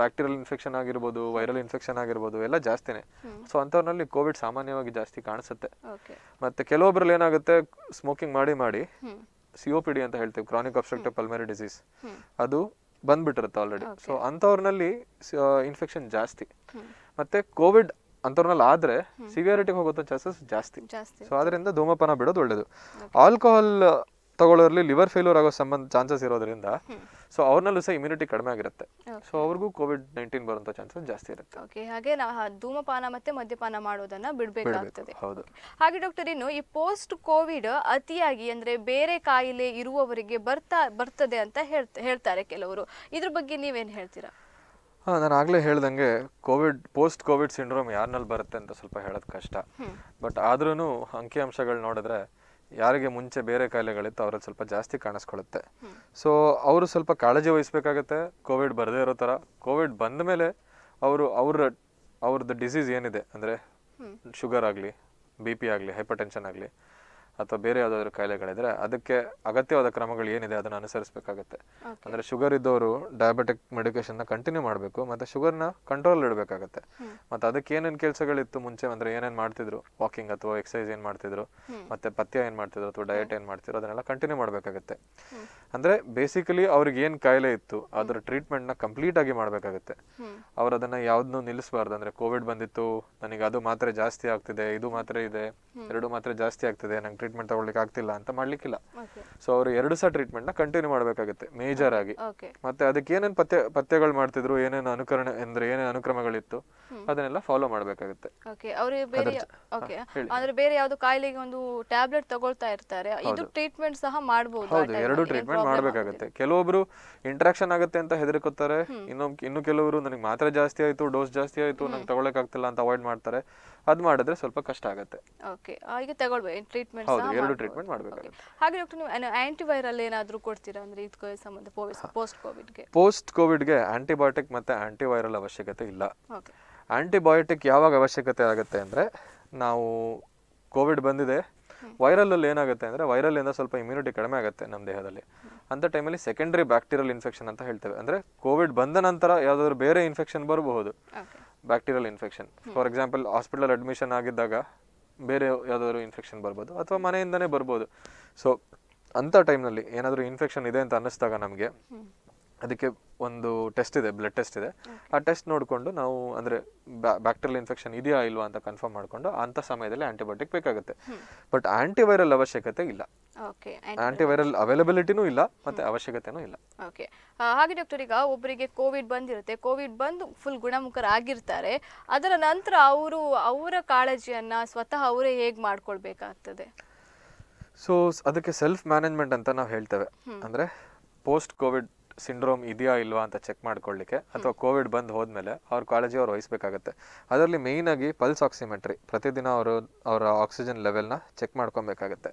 [SPEAKER 2] ಬ್ಯಾಕ್ಟೀರಿಯಲ್ ಇನ್ಫೆಕ್ಷನ್ ಆಗಿರ್ಬೋದು ವೈರಲ್ ಇನ್ಫೆಕ್ಷನ್ ಆಗಿರ್ಬೋದು ಎಲ್ಲ ಜಾಸ್ತಿನೇ ಸೊ ಅಂಥವ್ರಲ್ಲಿ ಕೋವಿಡ್ ಸಾಮಾನ್ಯವಾಗಿ ಜಾಸ್ತಿ ಕಾಣಿಸುತ್ತೆ ಮತ್ತೆ ಕೆಲವೊಬ್ಬರಲ್ಲಿ ಏನಾಗುತ್ತೆ ಸ್ಮೋಕಿಂಗ್ ಮಾಡಿ ಮಾಡಿ ಸಿ ಓ ಪಿ ಡಿ ಅಂತ ಹೇಳ್ತೀವಿ ಕ್ರಾನಿಕ್ ಅಬ್ಸ್ಟ್ರಕ್ಟಿವ್ ಪಲ್ಮರಿ ಡಿಸೀಸ್ ಅದು ಬಂದ್ಬಿಟ್ಟಿರುತ್ತೆ ಆಲ್ರೆಡಿ ಸೊ ಅಂಥವ್ರಲ್ಲಿ ಇನ್ಫೆಕ್ಷನ್ ಜಾಸ್ತಿ ಮತ್ತೆ ಕೋವಿಡ್ ಅಂಥವ್ರನ್ನಲ್ಲಿ ಆದ್ರೆ ಸಿವಿಯರಿಟಿಗೆ ಹೋಗೋದು ಚಾನ್ಸಸ್ ಜಾಸ್ತಿ ಸೊ ಅದರಿಂದ ಧೂಮಪಾನ ಬಿಡೋದು ಒಳ್ಳೇದು ಆಲ್ಕೋಹಾಲ್ ತಗೊಳ್ಳೋರ್ಲಿ ಲಿವರ್ ಫೇಲ್ಯೂರ್ ಆಗೋ ಸಂಬಂಧ ಚಾನ್ಸಸ್ ಇರೋದ್ರಿಂದ ಸೊ ಅವ್ರನ್ನಲ್ಲೂ ಸಹ ಇಮ್ಯುನಿಟಿ ಕಡಿಮೆ ಆಗಿರುತ್ತೆ ಸೊ ಅವ್ರಿಗೂ ಕೋವಿಡ್ ನೈನ್ಟೀನ್ ಬರುವಂತ ಚಾನ್ಸಸ್ ಜಾಸ್ತಿ ಇರುತ್ತೆ ಓಕೆ
[SPEAKER 1] ಹಾಗೆ ನಾವು ಧೂಮಪಾನ ಮತ್ತೆ ಮದ್ಯಪಾನ ಮಾಡೋದನ್ನ ಬಿಡಬೇಕಾಗ್ತದೆ ಹೌದು ಹಾಗೆ ಡಾಕ್ಟರ್ ಇನ್ನು ಈ ಪೋಸ್ಟ್ ಕೋವಿಡ್ ಅತಿಯಾಗಿ ಅಂದ್ರೆ ಬೇರೆ ಕಾಯಿಲೆ ಇರುವವರಿಗೆ ಬರ್ತಾ ಬರ್ತದೆ ಅಂತ ಹೇಳ್ತಾರೆ ಕೆಲವರು ಇದ್ರ ಬಗ್ಗೆ ನೀವೇನು ಹೇಳ್ತೀರಾ
[SPEAKER 2] ಹಾಂ ನಾನು ಆಗಲೇ ಹೇಳ್ದಂಗೆ ಕೋವಿಡ್ ಪೋಸ್ಟ್ ಕೋವಿಡ್ ಸಿಂಡ್ರೋಮ್ ಯಾರ್ನಲ್ಲಿ ಬರುತ್ತೆ ಅಂತ ಸ್ವಲ್ಪ ಹೇಳೋದು ಕಷ್ಟ ಬಟ್ ಆದ್ರೂ ಅಂಕಿಅಂಶಗಳು ನೋಡಿದ್ರೆ ಯಾರಿಗೆ ಮುಂಚೆ ಬೇರೆ ಕಾಯಿಲೆಗಳಿತ್ತು ಅವ್ರ ಸ್ವಲ್ಪ ಜಾಸ್ತಿ ಕಾಣಿಸ್ಕೊಳ್ಳುತ್ತೆ ಸೊ ಅವರು ಸ್ವಲ್ಪ ಕಾಳಜಿ ವಹಿಸ್ಬೇಕಾಗತ್ತೆ ಕೋವಿಡ್ ಬರದೇ ಇರೋ ಥರ ಕೋವಿಡ್ ಬಂದ ಮೇಲೆ ಅವರು ಅವ್ರ ಅವ್ರದ್ದು ಡಿಸೀಸ್ ಏನಿದೆ ಅಂದರೆ ಶುಗರ್ ಆಗಲಿ ಬಿ ಪಿ ಆಗಲಿ ಹೈಪರ್ ಟೆನ್ಷನ್ ಆಗಲಿ ಅಥವಾ ಬೇರೆ ಯಾವ್ದಾದ್ರು ಕಾಯಿಲೆಗಳಿದ್ರೆ ಅದಕ್ಕೆ ಅಗತ್ಯವಾದ ಕ್ರಮಗಳು ಏನಿದೆ ಅದನ್ನ ಅನುಸರಿಸಬೇಕಾಗುತ್ತೆ ಅಂದ್ರೆ ಶುಗರ್ ಇದ್ದವರು ಡಯಾಬೆಟಿಕ್ ನ ಕಂಟಿನ್ಯೂ ಮಾಡಬೇಕು ಶುಗರ್ ಶುಗರ್ನ ಕಂಟ್ರೋಲ್ ಇಡಬೇಕಾಗತ್ತೆ ಮತ್ತೆ ಅದಕ್ಕೆ ಏನೇನು ಕೆಲಸಗಳಿತ್ತು ಮುಂಚೆ ಅಂದ್ರೆ ಏನೇನ್ ಮಾಡ್ತಿದ್ರು ವಾಕಿಂಗ್ ಅಥವಾ ಎಕ್ಸರ್ಸೈಸ್ ಏನ್ ಮಾಡ್ತಿದ್ರು ಮತ್ತೆ ಪಥ್ಯ ಏನ್ ಮಾಡ್ತಿದ್ರು ಅಥವಾ ಡಯಟ್ ಏನ್ ಮಾಡ್ತಿದ್ರು ಅದನ್ನೆಲ್ಲ ಕಂಟಿನ್ಯೂ ಮಾಡಬೇಕಾಗುತ್ತೆ ಅಂದ್ರೆ ಬೇಸಿಕಲಿ ಅವ್ರಿಗೆ ಏನ್ ಕಾಯಿಲೆ ಇತ್ತು ಅದರ ಕಂಪ್ಲೀಟ್ ಆಗಿ ಮಾಡಬೇಕಾಗುತ್ತೆ ಅವ್ರ ಅದನ್ನ ಯಾವ್ದನ್ನು ನಿಲ್ಲಿಸಬಾರ್ದು ಅಂದ್ರೆ ಕೋವಿಡ್ ಬಂದಿತ್ತು ನನಗೆ ಅದು ಮಾತ್ರೆ ಜಾಸ್ತಿ ಆಗ್ತಿದೆ ಇದು ಮಾತ್ರ ಇದೆ ಎರಡು ಮಾತ್ರ ಜಾಸ್ತಿ ಆಗ್ತಿದೆ ನಂಗೆ ಟ್ರೀಟ್ಮೆಂಟ್ ತಗೊಳ್ಳಿಕ್ಕೆ ಆಗ್ತಿಲ್ಲ ಅಂತ ಮಾಡ್ಲಿಕ್ಕಿಲ್ಲ ಸೊ ಅವರು ಎರಡು ಸಹ ಟ್ರೀಟ್ಮೆಂಟ್ನ ಕಂಟಿನ್ಯೂ ಮಾಡಬೇಕಾಗುತ್ತೆ ಮೇಜರ್ ಆಗಿ ಮತ್ತೆ ಅದಕ್ಕೆ ಏನೇನು ಪತ್ತೆ ಪತ್ತೆಗಳು ಮಾಡ್ತಿದ್ರು ಏನೇನು ಅನುಕರಣೆ ಅಂದ್ರೆ ಏನೇನು ಅನುಕ್ರಮಗಳಿತ್ತು ಅದನ್ನೆಲ್ಲ ಫಾಲೋ ಮಾಡಬೇಕಾಗುತ್ತೆ
[SPEAKER 1] ಅಂದ್ರೆ ಬೇರೆ ಯಾವುದೋ ಕಾಯಿಲೆಗೆ ಒಂದು ಟ್ಯಾಬ್ಲೆಟ್ ತಗೊಳ್ತಾ ಇರ್ತಾರೆ ಇದು ಟ್ರೀಟ್ಮೆಂಟ್ ಸಹ ಮಾಡಬಹುದು ಹೌದು ಎರಡು ಟ್ರೀಟ್ಮೆಂಟ್
[SPEAKER 2] ಮಾಡಬೇಕಾಗುತ್ತೆ ಕೆಲವೊಬ್ರು ಇಂಟ್ರಾಕ್ಷನ್ ಆಗುತ್ತೆ ಅಂತ ಹೆದರ್ಕೋತಾರೆ ಇನ್ನೊಂದು ಇನ್ನು ಕೆಲವರು ನನಗೆ ಮಾತ್ರ ಜಾಸ್ತಿ ಆಯ್ತು ಡೋಸ್ ಜಾಸ್ತಿ ಆಯಿತು ನಂಗೆ ಆಗ್ತಿಲ್ಲ ಅಂತ ಅವಾಯ್ಡ್ ಮಾಡ್ತಾರೆ ಅದು ಮಾಡಿದ್ರೆ ಸ್ವಲ್ಪ ಕಷ್ಟ ಆಗುತ್ತೆ
[SPEAKER 1] ಓಕೆ ಈಗ ತಗೊಳ್ಬೇಕು ಟ್ರೀಟ್ಮೆಂಟ್ ಹೌದು ಎರಡು ಟ್ರೀಟ್ಮೆಂಟ್ ಮಾಡಬೇಕಾಗುತ್ತೆ ಹಾಗೆ ಡಾಕ್ಟರ್ ನೀವು ಆಂಟಿವೈರಲ್ ಏನಾದರೂ ಕೊಡ್ತೀರಾ ಇದು ಇದಕ್ಕೆ ಸಂಬಂಧ ಪೋಸ್ಟ್ ಕೋವಿಡ್ ಗೆ
[SPEAKER 2] ಪೋಸ್ಟ್ ಕೋವಿಡ್ ಗೆ ಆಂಟಿಬಯೋಟಿಕ್ ಮತ್ತೆ ಆಂಟಿವೈರಲ್ ಅವಶ್ಯಕತೆ ಇಲ್ಲ ಓಕೆ ಆಂಟಿಬಯೋಟಿಕ್ ಯಾವಾಗ ಅವಶ್ಯಕತೆ ಆಗುತ್ತೆ ಅಂದ್ರೆ ನಾವು ಕೋವಿಡ್ ಬಂದಿದೆ ವೈರಲ್ ಅಲ್ಲಿ ಏನಾಗುತ್ತೆ ಅಂದ್ರೆ ವೈರಲ್ ಇಂದ ಸ್ವಲ್ಪ ಇಮ್ಯುನಿಟಿ ಕಡಿಮೆ ಆಗುತ್ತೆ ನಮ್ಮ ದೇಹದಲ್ಲಿ ಅಂತ ಟೈಮಲ್ಲಿ ಸೆಕೆಂಡರಿ ಬ್ಯಾಕ್ಟೀರಿಯಲ್ ಇನ್ಫೆಕ್ಷನ್ ಅಂತ ಹೇಳ್ತೇವೆ ಅಂದ್ರೆ ಕೋವಿಡ್ ಬಂದ ನಂತರ ಯಾವುದಾದ್ರೂ ಬೇರೆ ಇನ್ಫೆಕ್ಷನ್ ಬರಬಹುದು bacterial infection for example hospital admission ಆಗಿದ್ದಾಗ ಬೇರೆ ಯಾವುದಾದ್ರು ಇನ್ಫೆಕ್ಷನ್ ಬರ್ಬೋದು ಅಥವಾ ಮನೆಯಿಂದನೇ ಬರ್ಬೋದು ಸೊ ಅಂಥ ಟೈಮ್ನಲ್ಲಿ ಏನಾದರೂ ಇನ್ಫೆಕ್ಷನ್ ಇದೆ ಅಂತ ಅನ್ನಿಸ್ದಾಗ ನಮಗೆ ಅದಕ್ಕೆ ಒಂದು ಟೆಸ್ಟ್ ಇದೆ ಬ್ಲಡ್ ಟೆಸ್ಟ್ ಇದೆ ಆ ಟೆಸ್ಟ್ ನೋಡಿಕೊಂಡು ನಾವು ಅಂದರೆ ಬ್ಯಾಕ್ಟೀರಿಯಲ್ ಇನ್ಫೆಕ್ಷನ್ ಇದೆಯಾ ಇಲ್ವಾ ಅಂತ ಕನ್ಫರ್ಮ್ ಮಾಡಿಕೊಂಡು ಅಂಥ ಸಮಯದಲ್ಲಿ ಆಂಟಿಬಯೋಟಿಕ್ ಬೇಕಾಗುತ್ತೆ ಬಟ್ ಆಂಟಿವೈರಲ್ ಅವಶ್ಯಕತೆ ಇಲ್ಲ ಓಕೆ ಆಂಟಿವೈರಲ್ ಅವೈಲಬಿಲಿಟಿನೂ ಇಲ್ಲ ಮತ್ತೆ ಅವಶ್ಯಕತೆನೂ ಇಲ್ಲ
[SPEAKER 1] ಓಕೆ ಹಾಗೆ ಡಾಕ್ಟರ್ ಈಗ ಒಬ್ಬರಿಗೆ ಕೋವಿಡ್ ಬಂದಿರುತ್ತೆ ಕೋವಿಡ್ ಬಂದು ಫುಲ್ ಗುಣಮುಖರಾಗಿರ್ತಾರೆ ಅದರ ನಂತರ ಅವರು ಅವರ ಕಾಳಜಿಯನ್ನ ಸ್ವತಃ ಅವರೇ ಹೇಗೆ ಮಾಡ್ಕೊಳ್ಬೇಕಾಗ್ತದೆ
[SPEAKER 2] ಸೊ ಅದಕ್ಕೆ ಸೆಲ್ಫ್ ಮ್ಯಾನೇಜ್ಮೆಂಟ್ ಅಂತ ನಾವು ಹೇಳ್ತೇವೆ ಅಂದರೆ ಪೋಸ್ಟ್ ಕೋವಿಡ್ ಸಿಂಡ್ರೋಮ್ ಇದೆಯಾ ಇಲ್ವಾ ಅಂತ ಚೆಕ್ ಮಾಡ್ಕೊಳ್ಳಿಕ್ಕೆ ಅಥವಾ ಕೋವಿಡ್ ಬಂದು ಹೋದ್ಮೇಲೆ ಅವ್ರ ಕಾಳಜಿ ಅವ್ರು ವಹಿಸ್ಬೇಕಾಗತ್ತೆ ಅದರಲ್ಲಿ ಮೇಯ್ನಾಗಿ ಪಲ್ಸ್ ಆಕ್ಸಿಮೆಟ್ರಿ ಪ್ರತಿದಿನ ಅವರು ಅವರ ಆಕ್ಸಿಜನ್ ಲೆವೆಲ್ನ ಚೆಕ್ ಮಾಡ್ಕೊಬೇಕಾಗತ್ತೆ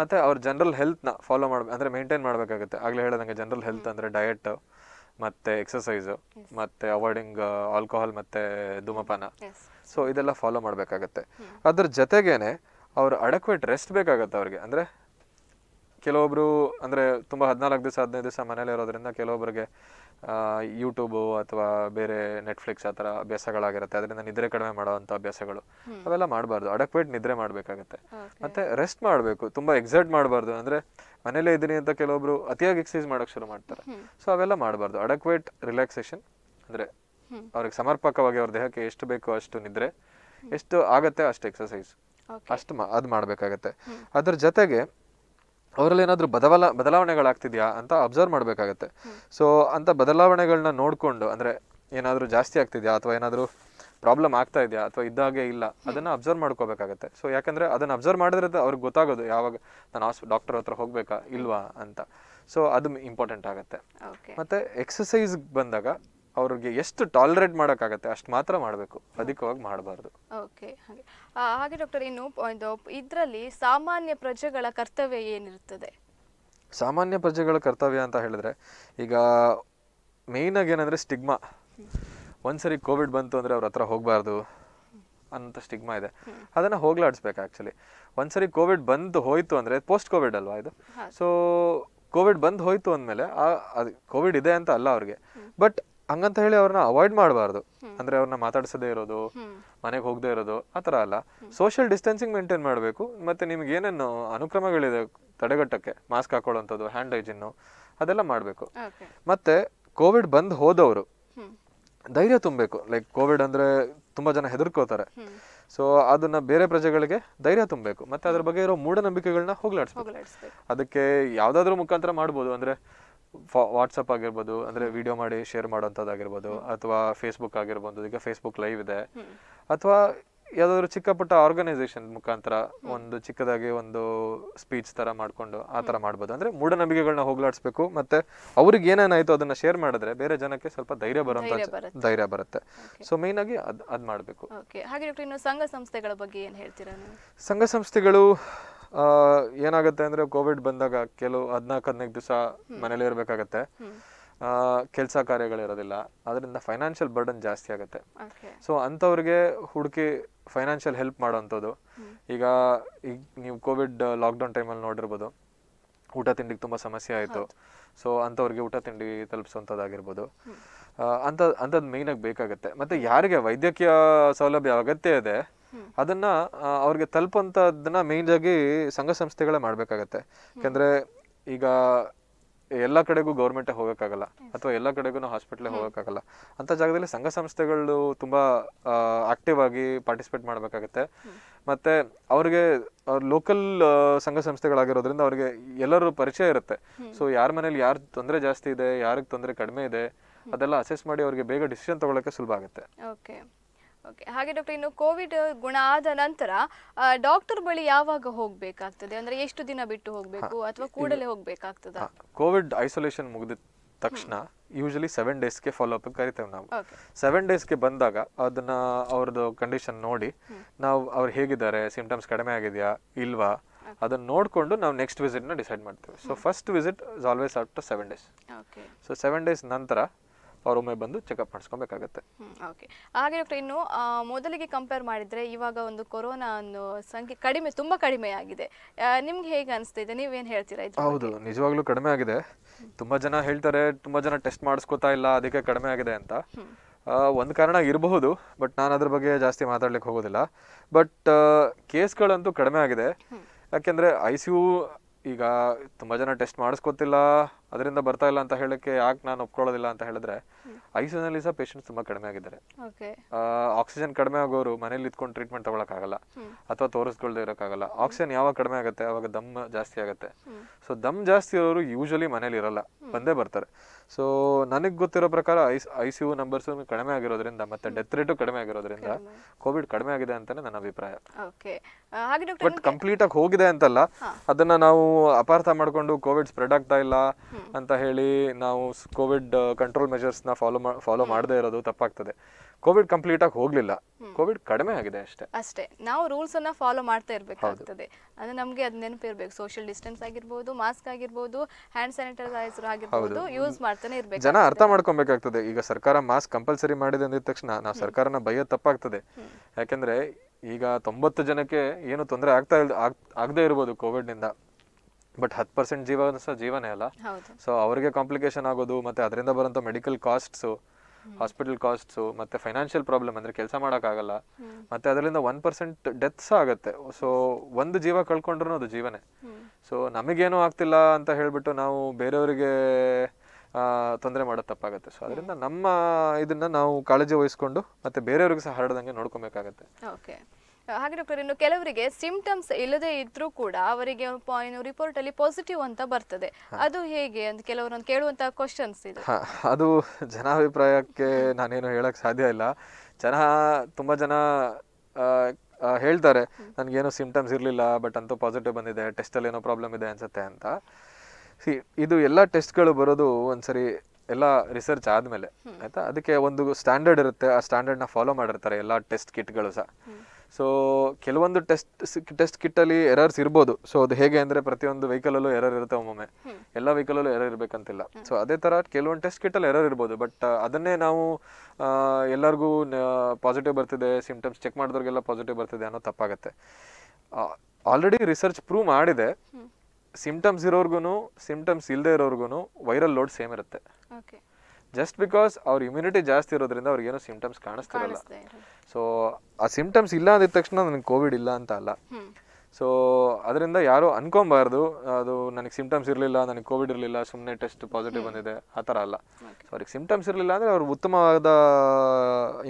[SPEAKER 2] ಮತ್ತು ಅವ್ರ ಜನರಲ್ ಹೆಲ್ತ್ನ ಫಾಲೋ ಮಾಡ ಅಂದರೆ ಮೇಂಟೈನ್ ಮಾಡಬೇಕಾಗುತ್ತೆ ಆಗಲೇ ಹೇಳೋದಂಗೆ ಜನರಲ್ ಹೆಲ್ತ್ ಅಂದರೆ ಡಯಟ್ ಮತ್ತೆ ಎಕ್ಸಸೈಸು ಮತ್ತು ಅವಾಯ್ಡಿಂಗ್ ಆಲ್ಕೋಹಾಲ್ ಮತ್ತು ಧೂಮಪಾನ ಸೊ ಇದೆಲ್ಲ ಫಾಲೋ ಮಾಡ್ಬೇಕಾಗತ್ತೆ ಅದ್ರ ಜೊತೆಗೇನೆ ಅವ್ರ ಅಡಕ್ವೇಟ್ ರೆಸ್ಟ್ ಬೇಕಾಗುತ್ತೆ ಅವ್ರಿಗೆ ಅಂದರೆ ಕೆಲವೊಬ್ರು ಅಂದ್ರೆ ತುಂಬಾ ಹದಿನಾಲ್ಕು ದಿವಸ ಹದಿನೈದು ದಿವಸ ಮನೇಲಿ ಇರೋದ್ರಿಂದ ಕೆಲವೊಬ್ಬರಿಗೆ ಯೂಟ್ಯೂಬು ಅಥವಾ ಬೇರೆ ನೆಟ್ಫ್ಲಿಕ್ಸ್ ಆ ಥರ ಅಭ್ಯಾಸಗಳಾಗಿರುತ್ತೆ ಅದರಿಂದ ನಿದ್ರೆ ಕಡಿಮೆ ಮಾಡುವಂತ ಅಭ್ಯಾಸಗಳು ಅವೆಲ್ಲ ಮಾಡಬಾರ್ದು ಅಡಕ್ವೇಟ್ ನಿದ್ರೆ ಮಾಡಬೇಕಾಗತ್ತೆ ಮತ್ತೆ ರೆಸ್ಟ್ ಮಾಡಬೇಕು ತುಂಬಾ ಎಕ್ಸರ್ಟ್ ಮಾಡಬಾರ್ದು ಅಂದ್ರೆ ಮನೇಲೇ ಇದ್ದೀನಿ ಅಂತ ಕೆಲವೊಬ್ರು ಅತಿಯಾಗಿ ಎಕ್ಸಸೈಸ್ ಮಾಡೋಕೆ ಶುರು ಮಾಡ್ತಾರೆ ಸೊ ಅವೆಲ್ಲ ಮಾಡಬಾರ್ದು ಅಡಕ್ವೇಟ್ ರಿಲ್ಯಾಕ್ಸೇಷನ್ ಅಂದ್ರೆ ಅವ್ರಿಗೆ ಸಮರ್ಪಕವಾಗಿ ಅವ್ರ ದೇಹಕ್ಕೆ ಎಷ್ಟು ಬೇಕೋ ಅಷ್ಟು ನಿದ್ರೆ ಎಷ್ಟು ಆಗತ್ತೆ ಅಷ್ಟು ಎಕ್ಸಸೈಸ್ ಅಷ್ಟು ಅದು ಮಾಡ್ಬೇಕಾಗತ್ತೆ ಅದ್ರ ಜೊತೆಗೆ ಅವರಲ್ಲಿ ಏನಾದರೂ ಬದಲ ಬದಲಾವಣೆಗಳಾಗ್ತಿದೆಯಾ ಅಂತ ಅಬ್ಸರ್ವ್ ಮಾಡಬೇಕಾಗತ್ತೆ ಸೊ ಅಂಥ ಬದಲಾವಣೆಗಳನ್ನ ನೋಡಿಕೊಂಡು ಅಂದರೆ ಏನಾದರೂ ಜಾಸ್ತಿ ಆಗ್ತಿದೆಯಾ ಅಥವಾ ಏನಾದರೂ ಪ್ರಾಬ್ಲಮ್ ಆಗ್ತಾ ಇದೆಯಾ ಅಥವಾ ಇದ್ದಾಗೆ ಇಲ್ಲ ಅದನ್ನು ಅಬ್ಸರ್ವ್ ಮಾಡ್ಕೋಬೇಕಾಗತ್ತೆ ಸೊ ಯಾಕಂದರೆ ಅದನ್ನು ಅಬ್ಸರ್ವ್ ಮಾಡಿದ್ರೆ ಅವ್ರಿಗೆ ಗೊತ್ತಾಗೋದು ಯಾವಾಗ ನಾನು ಹಾಸ್ ಡಾಕ್ಟರ್ ಹತ್ರ ಹೋಗಬೇಕಾ ಇಲ್ವಾ ಅಂತ ಸೊ ಅದು ಇಂಪಾರ್ಟೆಂಟ್ ಆಗುತ್ತೆ ಮತ್ತು ಎಕ್ಸಸೈಸ್ಗೆ ಬಂದಾಗ ಅವ್ರಿಗೆ ಎಷ್ಟು ಟಾಲರೇಟ್ ಮಾಡೋಕ್ಕಾಗತ್ತೆ ಅಷ್ಟು ಮಾತ್ರ ಮಾಡಬೇಕು ಅಧಿಕವಾಗಿ ಮಾಡಬಾರ್ದು
[SPEAKER 1] ಓಕೆ ಹಾಗೆ ಹಾಗೆ ಡಾಕ್ಟರ್ ಇನ್ನು ಇದರಲ್ಲಿ ಸಾಮಾನ್ಯ ಪ್ರಜೆಗಳ ಕರ್ತವ್ಯ ಏನಿರ್ತದೆ
[SPEAKER 2] ಸಾಮಾನ್ಯ ಪ್ರಜೆಗಳ ಕರ್ತವ್ಯ ಅಂತ ಹೇಳಿದ್ರೆ ಈಗ ಮೇಯ್ನಾಗಿ ಏನಂದರೆ ಸ್ಟಿಗ್ಮಾ ಒಂದ್ಸರಿ ಕೋವಿಡ್ ಬಂತು ಅಂದರೆ ಅವ್ರ ಹತ್ರ ಹೋಗಬಾರ್ದು ಅಂತ ಸ್ಟಿಗ್ಮಾ ಇದೆ ಅದನ್ನು ಹೋಗ್ಲಾಡಿಸ್ಬೇಕು ಆ್ಯಕ್ಚುಲಿ ಒಂದ್ಸರಿ ಕೋವಿಡ್ ಬಂದು ಹೋಯ್ತು ಅಂದರೆ ಪೋಸ್ಟ್ ಕೋವಿಡ್ ಅಲ್ವಾ ಇದು ಸೊ ಕೋವಿಡ್ ಬಂದು ಹೋಯ್ತು ಅಂದಮೇಲೆ ಕೋವಿಡ್ ಇದೆ ಅಂತ ಅಲ್ಲ ಅವ್ರಿಗೆ ಬಟ್ ಹಂಗಂತ ಹೇಳಿ ಅವ್ರನ್ನ ಅವಾಯ್ಡ್ ಮಾಡಬಾರ್ದು ಅಂದ್ರೆ ಅವ್ರನ್ನ ಮಾತಾಡ್ಸದೇ ಇರೋದು ಮನೆಗೆ ಹೋಗದೆ ಇರೋದು ಆ ತರ ಅಲ್ಲ ಸೋಷಿಯಲ್ ಡಿಸ್ಟೆನ್ಸಿಂಗ್ ಮೇಂಟೈನ್ ಮಾಡಬೇಕು ಮತ್ತೆ ನಿಮ್ಗೆ ಏನೇನು ಅನುಕ್ರಮಗಳಿದೆ ತಡೆಗಟ್ಟಕ್ಕೆ ಮಾಸ್ಕ್ ಹಾಕೊಳ್ಳುವಂಥದ್ದು ಹ್ಯಾಂಡ್ ಹೈಜಿನ್ ಅದೆಲ್ಲ ಮಾಡಬೇಕು ಮತ್ತೆ ಕೋವಿಡ್ ಬಂದ್ ಹೋದವರು ಧೈರ್ಯ ತುಂಬಬೇಕು ಲೈಕ್ ಕೋವಿಡ್ ಅಂದ್ರೆ ತುಂಬಾ ಜನ ಹೆದರ್ಕೋತಾರೆ ಸೊ ಅದನ್ನ ಬೇರೆ ಪ್ರಜೆಗಳಿಗೆ ಧೈರ್ಯ ತುಂಬಬೇಕು ಮತ್ತೆ ಅದ್ರ ಬಗ್ಗೆ ಇರೋ ಮೂಢನಂಬಿಕೆಗಳನ್ನ
[SPEAKER 3] ಹೋಗ್ಲಾಡಿಸ್ಬೇಕು
[SPEAKER 2] ಅದಕ್ಕೆ ಯಾವ್ದಾದ್ರು ಮುಖಾಂತರ ಮಾಡ್ಬೋದು ಅಂದ್ರೆ ವಾಟ್ಸಪ್ ಆಗಿರ್ಬೋದು ಅಂದ್ರೆ ವಿಡಿಯೋ ಮಾಡಿ ಶೇರ್ ಮಾಡೋಂಥದ್ದಾಗಿರ್ಬೋದು ಅಥವಾ ಫೇಸ್ಬುಕ್ ಆಗಿರ್ಬೋದು ಈಗ ಫೇಸ್ಬುಕ್ ಲೈವ್ ಇದೆ ಅಥವಾ ಯಾವ್ದಾದ್ರು ಚಿಕ್ಕ ಪುಟ್ಟ ಆರ್ಗನೈಸೇಷನ್ ಮುಖಾಂತರ ಒಂದು ಚಿಕ್ಕದಾಗಿ ಒಂದು ಸ್ಪೀಚ್ ತರ ಮಾಡ್ಕೊಂಡು ಆ ತರ ಮಾಡ್ಬೋದು ಅಂದ್ರೆ ಮೂಢನಂಬಿಕೆಗಳನ್ನ ಹೋಗ್ಲಾಡ್ಸ್ಬೇಕು ಮತ್ತೆ ಅವ್ರಿಗೆ ಏನೇನಾಯ್ತು ಅದನ್ನ ಶೇರ್ ಮಾಡಿದ್ರೆ ಬೇರೆ ಜನಕ್ಕೆ ಸ್ವಲ್ಪ ಧೈರ್ಯ ಬರುವಂತ ಧೈರ್ಯ ಬರುತ್ತೆ ಸೊ ಮೇನ್ ಆಗಿ ಅದ್ ಅದ್
[SPEAKER 1] ಹಾಗೆ ಸಂಘ ಸಂಸ್ಥೆಗಳ ಬಗ್ಗೆ ಏನು ಹೇಳ್ತೀರಾ
[SPEAKER 2] ಸಂಘ ಸಂಸ್ಥೆಗಳು ಏನಾಗುತ್ತೆ ಅಂದರೆ ಕೋವಿಡ್ ಬಂದಾಗ ಕೆಲವು ಹದಿನಾಲ್ಕು ಹದಿನೈದು ದಿವಸ ಮನೇಲಿ ಇರಬೇಕಾಗತ್ತೆ ಕೆಲಸ ಕಾರ್ಯಗಳಿರೋದಿಲ್ಲ ಅದರಿಂದ ಫೈನಾನ್ಷಿಯಲ್ ಬರ್ಡನ್ ಜಾಸ್ತಿ ಆಗುತ್ತೆ ಸೊ ಅಂಥವ್ರಿಗೆ ಹುಡುಕಿ ಫೈನಾನ್ಷಿಯಲ್ ಹೆಲ್ಪ್ ಮಾಡೋವಂಥದ್ದು ಈಗ ಈಗ ನೀವು ಕೋವಿಡ್ ಲಾಕ್ಡೌನ್ ಟೈಮಲ್ಲಿ ನೋಡಿರ್ಬೋದು ಊಟ ತಿಂಡಿಗೆ ತುಂಬ ಸಮಸ್ಯೆ ಆಯಿತು ಸೊ ಅಂಥವ್ರಿಗೆ ಊಟ ತಿಂಡಿ ತಲುಪಿಸುವಂಥದ್ದಾಗಿರ್ಬೋದು ಅಂಥದ್ದು ಅಂಥದ್ದು ಮೇಯ್ನಾಗಿ ಬೇಕಾಗುತ್ತೆ ಮತ್ತು ಯಾರಿಗೆ ವೈದ್ಯಕೀಯ ಸೌಲಭ್ಯ ಅಗತ್ಯ ಇದೆ ಅದನ್ನ ಅವ್ರಿಗೆ ತಲುಪಂತದನ್ನ ಮೇನ್ ಆಗಿ ಸಂಘ ಸಂಸ್ಥೆಗಳೇ ಮಾಡ್ಬೇಕಾಗತ್ತೆ ಯಾಕಂದ್ರೆ ಈಗ ಎಲ್ಲ ಕಡೆಗೂ ಗೌರ್ಮೆಂಟ್ ಹೋಗೋಕ್ಕಾಗಲ್ಲ ಅಥವಾ ಎಲ್ಲ ಕಡೆಗೂ ನಾವು ಹಾಸ್ಪಿಟ್ಲಿಗೆ ಹೋಗೋಕ್ಕಾಗಲ್ಲ ಅಂತ ಜಾಗದಲ್ಲಿ ಸಂಘ ಸಂಸ್ಥೆಗಳು ತುಂಬಾ ಆಕ್ಟಿವ್ ಆಗಿ ಪಾರ್ಟಿಸಿಪೇಟ್ ಮಾಡ್ಬೇಕಾಗತ್ತೆ ಮತ್ತೆ ಅವ್ರಿಗೆ ಲೋಕಲ್ ಸಂಘ ಸಂಸ್ಥೆಗಳಾಗಿರೋದ್ರಿಂದ ಅವ್ರಿಗೆ ಎಲ್ಲರೂ ಪರಿಚಯ ಇರುತ್ತೆ ಸೊ ಯಾರ ಮನೇಲಿ ಯಾರು ತೊಂದರೆ ಜಾಸ್ತಿ ಇದೆ ಯಾರಿಗೆ ತೊಂದರೆ ಕಡಿಮೆ ಇದೆ ಅದೆಲ್ಲ ಅಸೆಸ್ ಮಾಡಿ ಅವ್ರಿಗೆ ಬೇಗ ಡಿಸಿಷನ್ ತಗೊಳಕ್ಕೆ ಸುಲಭ ಆಗುತ್ತೆ
[SPEAKER 1] ಓಕೆ ಹಾಗೆ ಡಾಕ್ಟರ್ ಇನ್ನು ಕೋವಿಡ್ ಗುಣ ಆದ ನಂತರ ಡಾಕ್ಟರ್ ಬಳಿ ಯಾವಾಗ ಹೋಗಬೇಕಾಗ್ತದೆ ಅಂದ್ರೆ ಎಷ್ಟು ದಿನ ಬಿಟ್ಟು ಹೋಗಬೇಕು ಅಥವಾ ಕೂಡಲೇ ಹೋಗಬೇಕಾಗ್ತದ
[SPEAKER 2] ಕೋವಿಡ್ ಐಸೋಲೇಷನ್ ಮುಗಿದ ತಕ್ಷಣ ಯೂಶಲಿ ಸೆವೆನ್ ಡೇಸ್ಗೆ ಫಾಲೋ ಅಪ್ ಕರಿತೇವೆ ನಾವು ಸೆವೆನ್ ಡೇಸ್ಗೆ ಬಂದಾಗ ಅದನ್ನ ಅವ್ರದ್ದು ಕಂಡೀಷನ್ ನೋಡಿ ನಾವು ಅವ್ರು ಹೇಗಿದ್ದಾರೆ ಸಿಂಪ್ಟಮ್ಸ್ ಕಡಿಮೆ ಆಗಿದೆಯಾ ಇಲ್ವಾ ಅದನ್ನ ನೋಡಿಕೊಂಡು ನಾವು ನೆಕ್ಸ್ಟ್ ವಿಸಿಟ್ನ ಡಿಸೈಡ್ ಮಾಡ್ತೇವೆ so first visit is always after seven days so seven days ನಂತರ ಅವ್ರ ಒಮ್ಮೆ ಬಂದು ಚೆಕಪ್ ಮಾಡಿಸ್ಕೊಬೇಕಾಗತ್ತೆ
[SPEAKER 1] ಓಕೆ ಹಾಗೆ ಡಾಕ್ಟರ್ ಇನ್ನು ಮೊದಲಿಗೆ ಕಂಪೇರ್ ಮಾಡಿದ್ರೆ ಇವಾಗ ಒಂದು ಕೊರೋನಾ ಅನ್ನೋ ಸಂಖ್ಯೆ ಕಡಿಮೆ ತುಂಬಾ ಕಡಿಮೆ ಆಗಿದೆ ನಿಮ್ಗೆ ಹೇಗೆ ಅನಿಸ್ತಿದೆ ನೀವೇನು ಹೇಳ್ತೀರಾ ಹೌದು
[SPEAKER 2] ನಿಜವಾಗ್ಲೂ ಕಡಿಮೆ ಆಗಿದೆ ತುಂಬ ಜನ ಹೇಳ್ತಾರೆ ತುಂಬಾ ಜನ ಟೆಸ್ಟ್ ಮಾಡಿಸ್ಕೊತಾ ಇಲ್ಲ ಅದಕ್ಕೆ ಕಡಿಮೆ ಆಗಿದೆ ಅಂತ ಒಂದು ಕಾರಣ ಇರಬಹುದು ಬಟ್ ನಾನು ಅದ್ರ ಬಗ್ಗೆ ಜಾಸ್ತಿ ಮಾತಾಡ್ಲಿಕ್ಕೆ ಹೋಗೋದಿಲ್ಲ ಬಟ್ ಕೇಸ್ಗಳಂತೂ ಕಡಿಮೆ ಆಗಿದೆ ಯಾಕೆಂದ್ರೆ ಐ ಸಿ ಯು ಈಗ ತುಂಬ ಜನ ಟೆಸ್ಟ್ ಮಾಡಿಸ್ಕೊತಿಲ್ಲ ಅದರಿಂದ ಬರ್ತಾ ಇಲ್ಲ ಅಂತ ಹೇಳಕ್ಕೆ ಯಾಕೆ ನಾನು ಒಪ್ಕೊಳ್ಳೋದಿಲ್ಲ ಅಂತ ಹೇಳಿದ್ರೆ ಐಸಿಯುನಲ್ಲಿ ಸಹ ಪೇಷಂಟ್ಸ್ ತುಂಬಾ ಕಡಿಮೆ ಆಗಿದ್ದಾರೆ ಆಕ್ಸಿಜನ್ ಕಡಿಮೆ ಆಗೋರು ಮನೇಲಿ ಇದ್ಕೊಂಡು ಟ್ರೀಟ್ಮೆಂಟ್ ತಗೊಳಕ್ಕಾಗಲ್ಲ ಅಥವಾ ತೋರಿಸ್ಕೊಳ್ದೆ ಇರೋಕ್ಕಾಗಲ್ಲ ಆಕ್ಸಿಜನ್ ಯಾವಾಗ ಕಡಿಮೆ ಆಗುತ್ತೆ ಅವಾಗ ದಮ್ ಜಾಸ್ತಿ ಆಗುತ್ತೆ ಸೊ ದಮ್ ಜಾಸ್ತಿ ಇರೋರು ಯೂಶಲಿ ಮನೇಲಿ ಇರಲ್ಲ ಬಂದೇ ಬರ್ತಾರೆ ಸೊ ನನಗೆ ಗೊತ್ತಿರೋ ಪ್ರಕಾರ ಐಸ್ ಐ ಸಿ ಯು ನಂಬರ್ಸ್ ಕಡಿಮೆ ಆಗಿರೋದ್ರಿಂದ ಮತ್ತೆ ಡೆತ್ ರೇಟು ಕಡಿಮೆ ಆಗಿರೋದ್ರಿಂದ ಕೋವಿಡ್ ಕಡಿಮೆ ಆಗಿದೆ ಅಂತಾನೆ ನನ್ನ ಅಭಿಪ್ರಾಯ ಬಟ್ ಕಂಪ್ಲೀಟ್ ಆಗಿ ಹೋಗಿದೆ ಅಂತಲ್ಲ ಅದನ್ನ ನಾವು ಅಪಾರ್ಥ ಮಾಡ್ಕೊಂಡು ಕೋವಿಡ್ ಸ್ಪ್ರೆಡ್ ಆಗ್ತಾ ಇಲ್ಲ ಅಂತ ಹೇಳಿ ನಾವು ಕೋವಿಡ್ ಕಂಟ್ರೋಲ್ ಮೆಷರ್ಸ್ನ ಫಾಲೋ ಫಾಲೋ ಮಾಡದೇ ಇರೋದು ತಪ್ಪಾಗ್ತದೆ ಕೋವಿಡ್ ಕಂಪ್ಲೀಟ್ ಆಗಿ ಹೋಗ್ಲಿಲ್ಲ ಕೋವಿಡ್ ಕಡಿಮೆ ಆಗಿದೆ ಅಷ್ಟೇ
[SPEAKER 1] ಅಷ್ಟೇ ನಾವು ರೂಲ್ಸ್ ಅನ್ನ ಫಾಲೋ ಮಾಡ್ತಾ ಇರಬೇಕಾಗ್ತದೆ ಅಂದ್ರೆ ನಮಗೆ ಅದ್ ನೆನಪಿರ್ಬೇಕು ಸೋಷಿಯಲ್ ಡಿಸ್ಟೆನ್ಸ್ ಆಗಿರ್ಬೋದು ಮಾಸ್ಕ್ ಆಗಿರ್ಬೋದು ಹ್ಯಾಂಡ್ ಸ್ಯಾನಿಟೈಸರ್ ಆಗಿರ್ಬೋದು ಯೂಸ್ ಮಾಡ್ತಾನೆ ಇರ್ಬೇಕು ಜನ ಅರ್ಥ
[SPEAKER 2] ಮಾಡ್ಕೊಬೇಕಾಗ್ತದೆ ಈಗ ಸರ್ಕಾರ ಮಾಸ್ಕ್ ಕಂಪಲ್ಸರಿ ಮಾಡಿದೆ ಅಂದ ತಕ್ಷಣ ನಾವು ಸರ್ಕಾರನ ಭಯ ತಪ್ಪಾಗ್ತದೆ ಯಾಕಂದ್ರೆ ಈಗ ತೊಂಬತ್ತು ಜನಕ್ಕೆ ಏನು ತೊಂದರೆ ಆಗ್ತಾ ಆಗ್ದೇ ಇರ್ಬೋದು ಕೋವಿಡ್ ನಿಂದ ಬಟ್ ಹತ್ತು ಪರ್ಸೆಂಟ್ ಜೀವನ ಸಹ ಜೀವನೇ ಅಲ್ಲ ಸೊ ಅವರಿಗೆ ಕಾಂಪ್ಲಿಕೇಶನ್ ಆಗೋದು ಮತ್ತೆ ಅದರಿಂದ ಬರೋಂಥ ಮೆಡಿಕಲ್ ಕಾಸ್ಟ್ಸು ಹಾಸ್ಪಿಟಲ್ ಕಾಸ್ಟ್ಸು ಮತ್ತೆ ಫೈನಾನ್ಷಿಯಲ್ ಪ್ರಾಬ್ಲಮ್ ಅಂದರೆ ಕೆಲಸ ಮಾಡೋಕ್ಕಾಗಲ್ಲ ಮತ್ತೆ ಅದರಿಂದ ಒನ್ ಪರ್ಸೆಂಟ್ ಡೆತ್ಸ್ ಆಗುತ್ತೆ ಸೊ ಒಂದು ಜೀವ ಕಳ್ಕೊಂಡ್ರೂ ಅದು ಜೀವನೇ ಸೊ ನಮಗೇನೂ ಆಗ್ತಿಲ್ಲ ಅಂತ ಹೇಳಿಬಿಟ್ಟು ನಾವು ಬೇರೆಯವರಿಗೆ ತೊಂದರೆ ಮಾಡೋದು ತಪ್ಪಾಗುತ್ತೆ ಸೊ ಅದರಿಂದ ನಮ್ಮ ಇದನ್ನ ನಾವು ಕಾಳಜಿ ವಹಿಸ್ಕೊಂಡು ಮತ್ತೆ ಬೇರೆಯವ್ರಿಗೆ ಸಹ ಹರಡದಂಗೆ ನೋಡ್ಕೊಬೇಕಾಗತ್ತೆ
[SPEAKER 1] ಹಾಗೆ ಡಾಕ್ಟರ್ ಇನ್ನು ಕೆಲವರಿಗೆ ಸಿಂಪ್ಟಮ್ಸ್ ಇಲ್ಲದೆ ಇದ್ರೂ ಕೂಡ ಅವರಿಗೆ ರಿಪೋರ್ಟ್ ಅಲ್ಲಿ ಪಾಸಿಟಿವ್ ಅಂತ ಬರ್ತದೆ ಅದು ಹೇಗೆ ಅಂತ ಕೆಲವರೊಂದು ಕೇಳುವಂತಹ ಕ್ವಶನ್ಸ್ ಇದೆ
[SPEAKER 2] ಅದು ಜನಾಭಿಪ್ರಾಯಕ್ಕೆ ನಾನೇನು ಹೇಳಕ್ ಸಾಧ್ಯ ಇಲ್ಲ ಜನ ತುಂಬಾ ಜನ ಹೇಳ್ತಾರೆ ಏನೋ ಸಿಂಪ್ಟಮ್ಸ್ ಇರಲಿಲ್ಲ ಬಟ್ ಅಂತೂ ಪಾಸಿಟಿವ್ ಬಂದಿದೆ ಟೆಸ್ಟ್ ಅಲ್ಲಿ ಏನೋ ಪ್ರಾಬ್ಲಮ್ ಇದೆ ಅನ್ಸುತ್ತೆ ಅಂತ ಸಿ ಇದು ಎಲ್ಲ ಟೆಸ್ಟ್ಗಳು ಬರೋದು ಒಂದ್ಸರಿ ಎಲ್ಲ ರಿಸರ್ಚ್ ಆದ್ಮೇಲೆ ಆಯ್ತಾ ಅದಕ್ಕೆ ಒಂದು ಸ್ಟ್ಯಾಂಡರ್ಡ್ ಇರುತ್ತೆ ಆ ಸ್ಟ್ಯಾಂಡರ್ಡ್ ನ ಫಾಲೋ ಮಾಡಿರ್ತಾರೆ ಎಲ್ಲ ಟೆಸ್ಟ್ ಕಿಟ್ಗಳು ಸಹ ಸೊ ಕೆಲವೊಂದು ಟೆಸ್ಟ್ ಟೆಸ್ಟ್ ಕಿಟ್ಟಲ್ಲಿ ಎರರ್ಸ್ ಇರ್ಬೋದು ಸೊ ಅದು ಹೇಗೆ ಅಂದರೆ ಪ್ರತಿಯೊಂದು ವೆಹಿಕಲಲ್ಲೂ ಎರರ್ ಇರುತ್ತೆ ಒಮ್ಮೊಮ್ಮೆ ಎಲ್ಲ ವೆಹಿಕಲಲ್ಲೂ ಎರರ್ ಇರಬೇಕಂತಿಲ್ಲ ಸೊ ಅದೇ ಥರ ಕೆಲವೊಂದು ಟೆಸ್ಟ್ ಕಿಟ್ಟಲ್ಲಿ ಎರರ್ ಇರ್ಬೋದು ಬಟ್ ಅದನ್ನೇ ನಾವು ಎಲ್ಲರಿಗೂ ಪಾಸಿಟಿವ್ ಬರ್ತಿದೆ ಸಿಮ್ಟಮ್ಸ್ ಚೆಕ್ ಮಾಡಿದವ್ರಿಗೆಲ್ಲ ಪಾಸಿಟಿವ್ ಬರ್ತಿದೆ ಅನ್ನೋ ತಪ್ಪಾಗುತ್ತೆ ಆಲ್ರೆಡಿ ರಿಸರ್ಚ್ ಪ್ರೂವ್ ಮಾಡಿದೆ ಸಿಮ್ಟಮ್ಸ್ ಇರೋರ್ಗು ಸಿಮ್ಟಮ್ಸ್ ಇಲ್ಲದೆ ಇರೋರ್ಗು ವೈರಲ್ ಲೋಡ್ ಸೇಮ್ ಇರುತ್ತೆ ಜಸ್ಟ್ ಬಿಕಾಸ್ ಅವ್ರ ಇಮ್ಯುನಿಟಿ ಜಾಸ್ತಿ ಇರೋದ್ರಿಂದ ಅವ್ರಿಗೇನು ಸಿಂಟಮ್ಸ್ ಕಾಣಿಸ್ತಿರಲ್ಲ ಸೊ ಆ ಸಿಂಟಮ್ಸ್ ಇಲ್ಲ ಅಂದಿದ ತಕ್ಷಣ ನನಗೆ ಕೋವಿಡ್ ಇಲ್ಲ ಅಂತ ಅಲ್ಲ ಸೊ ಅದರಿಂದ ಯಾರು ಅನ್ಕೊಬಾರ್ದು ಅದು ನನಗೆ ಸಿಂಟಮ್ಸ್ ಇರಲಿಲ್ಲ ನನಗೆ ಕೋವಿಡ್ ಇರಲಿಲ್ಲ ಸುಮ್ಮನೆ ಟೆಸ್ಟ್ ಪಾಸಿಟಿವ್ ಬಂದಿದೆ ಆ ಥರ ಅಲ್ಲ ಸೊ ಅವ್ರಿಗೆ ಸಿಂಟಮ್ಸ್ ಇರಲಿಲ್ಲ ಅಂದರೆ ಅವ್ರಿಗೆ ಉತ್ತಮವಾದ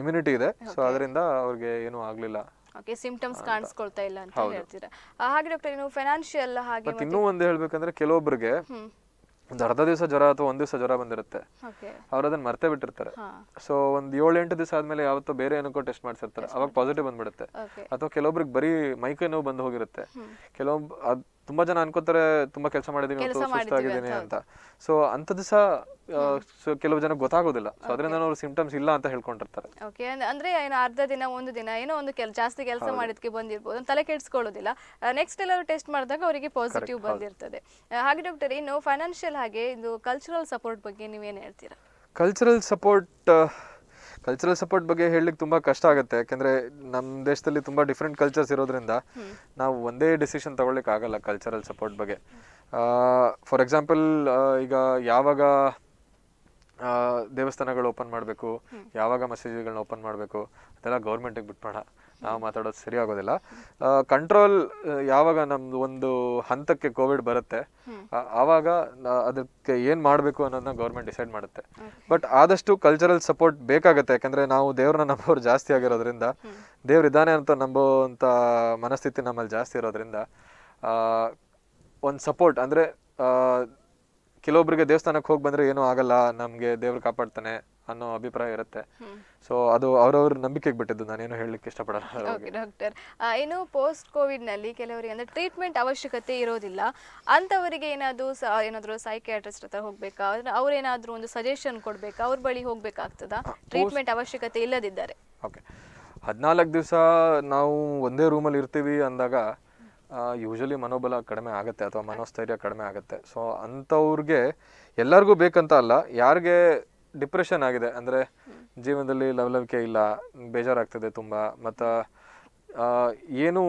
[SPEAKER 2] ಇಮ್ಯುನಿಟಿ ಇದೆ ಸೊ ಅದರಿಂದ ಅವ್ರಿಗೆ ಏನೂ ಆಗಲಿಲ್ಲ
[SPEAKER 1] ಓಕೆ ಸಿಂಪ್ಟಮ್ಸ್ ಕಾಣಿಸ್ಕೊಳ್ತಾ ಇಲ್ಲ ಅಂತ ಹೇಳ್ತೀರಾ ಹಾಗೆ ಡಾಕ್ಟರ್ ಇನ್ನು ಫೈನಾನ್ಷಿಯಲ್ ಹಾಗೆ ಇನ್ನೂ
[SPEAKER 2] ಒಂದು ಹೇಳ್ಬೇಕಂದ್ರೆ ಕೆಲವೊಬ್ಬರಿಗೆ ಒಂದು ಅರ್ಧ ದಿವಸ ಜ್ವರ ಅಥವಾ ಒಂದು ದಿವಸ ಜ್ವರ ಬಂದಿರುತ್ತೆ ಅವ್ರು ಅದನ್ನ ಮರ್ತೇ ಬಿಟ್ಟಿರ್ತಾರೆ ಸೊ ಒಂದ್ ಏಳು ಎಂಟು ದಿವಸ ಆದ್ಮೇಲೆ ಯಾವತ್ತೋ ಬೇರೆ ಏನಕ್ಕೋ ಟೆಸ್ಟ್ ಮಾಡ್ಸಿರ್ತಾರೆ ಅವಾಗ ಪಾಸಿಟಿವ್ ಬಂದ್ಬಿಡುತ್ತೆ ಅಥವಾ ಕೆಲವೊಬ್ರಿಗೆ ಬರೀ ಮೈಕೈ ನೋವು ಬಂದು ಹೋಗಿರುತ್ತೆ ಕೆಲವೊಬ್ ತುಂಬಾ ಜನ ಅನ್ಕೋತಾರೆ ತುಂಬಾ ಕೆಲಸ ಮಾಡಿದೀನಿ ಸುಸ್ತಾಗಿದ್ದೀನಿ ಅಂತ ಸೊ ಅಂತದ್ದು ಸಹ ಕೆಲವು ಜನ ಗೊತ್ತಾಗೋದಿಲ್ಲ ಸೊ ಅದರಿಂದ ಅವ್ರು ಸಿಂಪ್ಟಮ್ಸ್ ಇಲ್ಲ ಅಂತ ಹೇಳ್ಕೊಂಡಿರ್ತಾರೆ
[SPEAKER 1] ಓಕೆ ಅಂದ್ರೆ ಏನು ಅರ್ಧ ದಿನ ಒಂದು ದಿನ ಏನೋ ಒಂದು ಕೆಲ ಜಾಸ್ತಿ ಕೆಲಸ ಮಾಡಿದ್ಕೆ ಬಂದಿರ್ಬೋದು ತಲೆ ಕೆಡಿಸ್ಕೊಳ್ಳೋದಿಲ್ಲ ನೆಕ್ಸ್ಟ್ ಎಲ್ಲ ಟೆಸ್ಟ್ ಮಾಡಿದಾಗ ಅವರಿಗೆ ಪಾಸಿಟಿವ್ ಬಂದಿರ್ತದೆ ಹಾಗೆ ಡಾಕ್ಟರ್ ಇನ್ನು ಫೈನಾನ್ಷಿಯಲ್ ಹಾಗೆ ಇದು ಕಲ್ಚರಲ್ ಸಪೋರ್ಟ್ ಬಗ್ಗೆ ನೀವೇನು ಹೇಳ್ತೀರಾ
[SPEAKER 2] ಕಲ್ಚರಲ್ ಸಪೋರ್ಟ್ ಕಲ್ಚರಲ್ ಸಪೋರ್ಟ್ ಬಗ್ಗೆ ಹೇಳಲಿಕ್ಕೆ ತುಂಬ ಕಷ್ಟ ಆಗುತ್ತೆ ಯಾಕೆಂದರೆ ನಮ್ಮ ದೇಶದಲ್ಲಿ ತುಂಬ ಡಿಫ್ರೆಂಟ್ ಕಲ್ಚರ್ಸ್ ಇರೋದ್ರಿಂದ ನಾವು ಒಂದೇ ಡಿಸಿಷನ್ ತಗೊಳ್ಳಿಕ್ಕೆ ಆಗಲ್ಲ ಕಲ್ಚರಲ್ ಸಪೋರ್ಟ್ ಬಗ್ಗೆ ಫಾರ್ ಎಕ್ಸಾಂಪಲ್ ಈಗ ಯಾವಾಗ ದೇವಸ್ಥಾನಗಳು ಓಪನ್ ಮಾಡಬೇಕು ಯಾವಾಗ ಮಸೀದಿಗಳನ್ನ ಓಪನ್ ಮಾಡಬೇಕು ಅದೆಲ್ಲ ಗೌರ್ಮೆಂಟಿಗೆ ಬಿಟ್ಬೇಡ ನಾವು ಮಾತಾಡೋದು ಸರಿ ಆಗೋದಿಲ್ಲ ಕಂಟ್ರೋಲ್ ಯಾವಾಗ ನಮ್ದು ಒಂದು ಹಂತಕ್ಕೆ ಕೋವಿಡ್ ಬರುತ್ತೆ ಆವಾಗ ಅದಕ್ಕೆ ಏನು ಮಾಡಬೇಕು ಅನ್ನೋದನ್ನ ಗೌರ್ಮೆಂಟ್ ಡಿಸೈಡ್ ಮಾಡುತ್ತೆ ಬಟ್ ಆದಷ್ಟು ಕಲ್ಚರಲ್ ಸಪೋರ್ಟ್ ಬೇಕಾಗುತ್ತೆ ಯಾಕಂದ್ರೆ ನಾವು ದೇವ್ರನ್ನ ನಂಬೋರು ಜಾಸ್ತಿ ಆಗಿರೋದ್ರಿಂದ ಇದ್ದಾನೆ ಅಂತ ನಂಬುವಂತ ಮನಸ್ಥಿತಿ ನಮ್ಮಲ್ಲಿ ಜಾಸ್ತಿ ಇರೋದ್ರಿಂದ ಒಂದು ಸಪೋರ್ಟ್ ಅಂದ್ರೆ ಕೆಲವೊಬ್ಬರಿಗೆ ದೇವಸ್ಥಾನಕ್ಕೆ ಹೋಗಿ ಬಂದ್ರೆ ಏನೂ ಆಗಲ್ಲ ನಮಗೆ ದೇವ್ರು ಕಾಪಾಡ್ತಾನೆ ಅನ್ನೋ ಅಭಿಪ್ರಾಯ ಇರುತ್ತೆ ಸೊ ಅದು ಅವ್ರವ್ರ ನಂಬಿಕೆಗೆ ಬಿಟ್ಟಿದ್ದು ನಾನೇನು ಹೇಳಲಿಕ್ಕೆ ಇಷ್ಟಪಡಲ್ಲ
[SPEAKER 1] ಡಾಕ್ಟರ್ ಏನು ಪೋಸ್ಟ್ ಕೋವಿಡ್ ನಲ್ಲಿ ಕೆಲವರಿಗೆ ಅಂದ್ರೆ ಟ್ರೀಟ್ಮೆಂಟ್ ಅವಶ್ಯಕತೆ ಇರೋದಿಲ್ಲ ಅಂತವರಿಗೆ ಏನಾದರೂ ಏನಾದರೂ ಸೈಕಿಯಾಟ್ರಿಸ್ಟ್ ಹತ್ರ ಹೋಗ್ಬೇಕಾ ಅವ್ರೇನಾದ್ರೂ ಒಂದು ಸಜೆಷನ್ ಕೊಡ್ಬೇಕು ಅವ್ರ ಬಳಿ ಹೋಗ್ಬೇಕಾಗ್ತದ ಟ್ರೀಟ್ಮೆಂಟ್ ಅವಶ್ಯಕತೆ ಇಲ್ಲದಿದ್ದಾರೆ
[SPEAKER 2] ಓಕೆ ಹದಿನಾಲ್ಕು ದಿವಸ ನಾವು ಒಂದೇ ರೂಮಲ್ಲಿ ಇರ್ತೀವಿ ಅಂದಾಗ ಯೂಶಲಿ ಮನೋಬಲ ಕಡಿಮೆ ಆಗುತ್ತೆ ಅಥವಾ ಮನೋಸ್ಥೈರ್ಯ ಕಡಿಮೆ ಆಗುತ್ತೆ ಸೊ ಅಂಥವ್ರಿಗೆ ಎಲ್ಲರಿಗೂ ಬೇಕಂತ ಅಲ್ಲ ಯಾರಿಗೆ ಡಿಪ್ರೆಷನ್ ಆಗಿದೆ ಅಂದರೆ ಜೀವನದಲ್ಲಿ ಲವಲವಿಕೆ ಇಲ್ಲ ಬೇಜಾರಾಗ್ತದೆ ತುಂಬ ಮತ್ತು ಏನು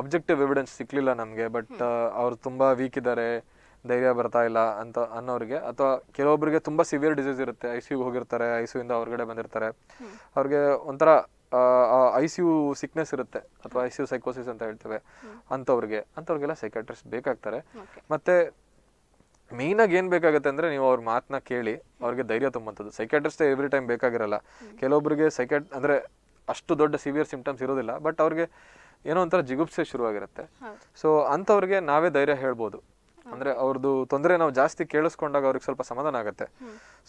[SPEAKER 2] ಆಬ್ಜೆಕ್ಟಿವ್ ಎವಿಡೆನ್ಸ್ ಸಿಕ್ಕಲಿಲ್ಲ ನಮಗೆ ಬಟ್ ಅವ್ರು ತುಂಬ ವೀಕ್ ಇದ್ದಾರೆ ಧೈರ್ಯ ಬರ್ತಾ ಇಲ್ಲ ಅಂತ ಅನ್ನೋರಿಗೆ ಅಥವಾ ಕೆಲವೊಬ್ಬರಿಗೆ ತುಂಬ ಸಿವಿಯರ್ ಡಿಸೀಸ್ ಇರುತ್ತೆ ಐ ಸಿ ಯು ಹೋಗಿರ್ತಾರೆ ಐ ಸಿ ಇಂದ ಹೊರಗಡೆ ಬಂದಿರ್ತಾರೆ ಅವ್ರಿಗೆ ಒಂಥರ ಐ ಸಿ ಯು ಸಿಕ್ನೆಸ್ ಇರುತ್ತೆ ಅಥವಾ ಐ ಸಿ ಯು ಸೈಕೋಸಿಸ್ ಅಂತ ಹೇಳ್ತೇವೆ ಅಂಥವ್ರಿಗೆ ಅಂಥವ್ರಿಗೆಲ್ಲ ಸೈಕಾಟ್ರಿಸ್ಟ್ ಬೇಕಾಗ್ತಾರೆ ಮತ್ತು ಮೇಯ್ನಾಗಿ ಏನು ಬೇಕಾಗುತ್ತೆ ಅಂದರೆ ನೀವು ಅವ್ರ ಮಾತನ್ನ ಕೇಳಿ ಅವ್ರಿಗೆ ಧೈರ್ಯ ತುಂಬಂಥದ್ದು ಸೈಕ್ಯಾಟ್ರಿಸ್ಟೇ ಎವ್ರಿ ಟೈಮ್ ಬೇಕಾಗಿರಲ್ಲ ಕೆಲವೊಬ್ಬರಿಗೆ ಸೈಕ್ಯಾಟ್ ಅಂದರೆ ಅಷ್ಟು ದೊಡ್ಡ ಸಿವಿಯರ್ ಸಿಂಪ್ಟಮ್ಸ್ ಇರೋದಿಲ್ಲ ಬಟ್ ಅವ್ರಿಗೆ ಏನೋ ಒಂಥರ ಜಿಗುಪ್ಸೆ ಶುರುವಾಗಿರುತ್ತೆ ಸೊ ಅಂಥವ್ರಿಗೆ ನಾವೇ ಧೈರ್ಯ ಹೇಳ್ಬೋದು ಅಂದರೆ ಅವ್ರದ್ದು ತೊಂದರೆ ನಾವು ಜಾಸ್ತಿ ಕೇಳಿಸ್ಕೊಂಡಾಗ ಅವ್ರಿಗೆ ಸ್ವಲ್ಪ ಸಮಾಧಾನ ಆಗುತ್ತೆ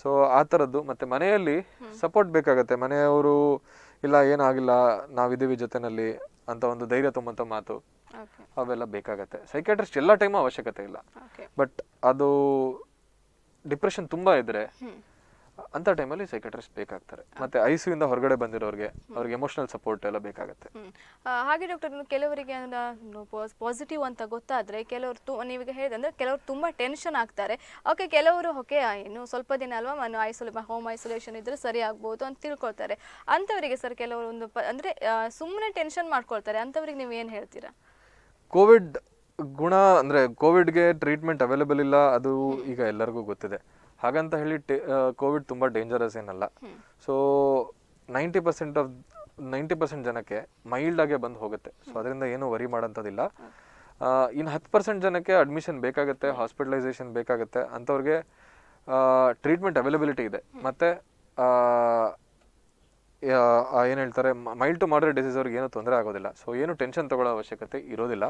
[SPEAKER 2] ಸೊ ಆ ಥರದ್ದು ಮತ್ತು ಮನೆಯಲ್ಲಿ ಸಪೋರ್ಟ್ ಬೇಕಾಗುತ್ತೆ ಮನೆಯವರು ಇಲ್ಲ ಏನಾಗಿಲ್ಲ ನಾವಿದ್ದೀವಿ ಜೊತೆನಲ್ಲಿ ಅಂತ ಒಂದು ಧೈರ್ಯ ತುಂಬಂಥ ಮಾತು ಅವೆಲ್ಲ ಬೇಕಾಗತ್ತೆ ಸೈಕ್ಯಾಟ್ರಿಸ್ಟ್ ಎಲ್ಲ ಟೈಮು ಅವಶ್ಯಕತೆ ಇಲ್ಲ ಬಟ್ ಅದು ಡಿಪ್ರೆಷನ್ ತುಂಬಾ ಇದ್ರೆ ಅಂತ ಟೈಮಲ್ಲಿ ಸೈಕಟ್ರಿಸ್ಟ್ ಬೇಕಾಗ್ತಾರೆ ಮತ್ತೆ ಐಸು ಇಂದ ಹೊರಗಡೆ ಬಂದಿರೋರಿಗೆ ಅವ್ರಿಗೆ ಎಮೋಷನಲ್ ಸಪೋರ್ಟ್ ಎಲ್ಲ ಬೇಕಾಗುತ್ತೆ
[SPEAKER 1] ಹಾಗೆ ಡಾಕ್ಟರ್ ಕೆಲವರಿಗೆ ಪಾಸಿಟಿವ್ ಅಂತ ಗೊತ್ತಾದ್ರೆ ಕೆಲವರು ನೀವೀಗ ಹೇಳಿದ್ರೆ ಕೆಲವರು ತುಂಬಾ ಟೆನ್ಷನ್ ಆಗ್ತಾರೆ ಓಕೆ ಕೆಲವರು ಓಕೆ ಇನ್ನು ಸ್ವಲ್ಪ ದಿನ ಅಲ್ವಾ ನಾನು ಐಸೋಲೇ ಹೋಮ್ ಐಸೋಲೇಷನ್ ಇದ್ರೆ ಸರಿ ಆಗ್ಬೋದು ಅಂತ ತಿಳ್ಕೊಳ್ತಾರೆ ಅಂಥವರಿಗೆ ಸರ್ ಕೆಲವರು ಒಂದು ಅಂದ್ರೆ ಸುಮ್ಮನೆ ಟೆನ್ಷನ್ ಮಾಡ್ಕೊಳ್ತಾರೆ ಅಂಥವ್ರಿಗೆ ನೀವು ಏನು ಹೇಳ್ತೀರಾ
[SPEAKER 2] ಕೋವಿಡ್ ಗುಣ ಅಂದರೆ ಕೋವಿಡ್ಗೆ ಟ್ರೀಟ್ಮೆಂಟ್ ಅವೈಲೇಬಲ್ ಇಲ್ಲ ಅದು ಈಗ ಎಲ್ಲರಿಗೂ ಗೊತ್ತಿದೆ ಹಾಗಂತ ಹೇಳಿ ಕೋವಿಡ್ ತುಂಬ ಡೇಂಜರಸ್ ಏನಲ್ಲ so ninety percent of ninety percent ಜನಕ್ಕೆ ಮೈಲ್ಡ್ ಆಗೇ ಬಂದು ಹೋಗುತ್ತೆ ಸೊ ಅದರಿಂದ ಏನೂ ವರಿ ಮಾಡೋಂಥದ್ದಿಲ್ಲ ಇನ್ನು ಹತ್ತು ಪರ್ಸೆಂಟ್ ಜನಕ್ಕೆ ಅಡ್ಮಿಷನ್ ಬೇಕಾಗುತ್ತೆ ಹಾಸ್ಪಿಟಲೈಸೇಷನ್ ಬೇಕಾಗುತ್ತೆ ಅಂಥವ್ರಿಗೆ ಟ್ರೀಟ್ಮೆಂಟ್ ಅವೈಲೇಬಿಲಿಟಿ ಇದೆ ಮತ್ತು ಏನು ಹೇಳ್ತಾರೆ ಮೈಲ್ಡ್ ಟು ಮಾಡ್ರೆ ಡಿಸೀಸ್ ಅವ್ರಿಗೆ ಏನೂ ತೊಂದರೆ ಆಗೋದಿಲ್ಲ ಸೊ ಏನು ಟೆನ್ಷನ್ ತಗೊಳ್ಳೋ ಅವಶ್ಯಕತೆ ಇರೋದಿಲ್ಲ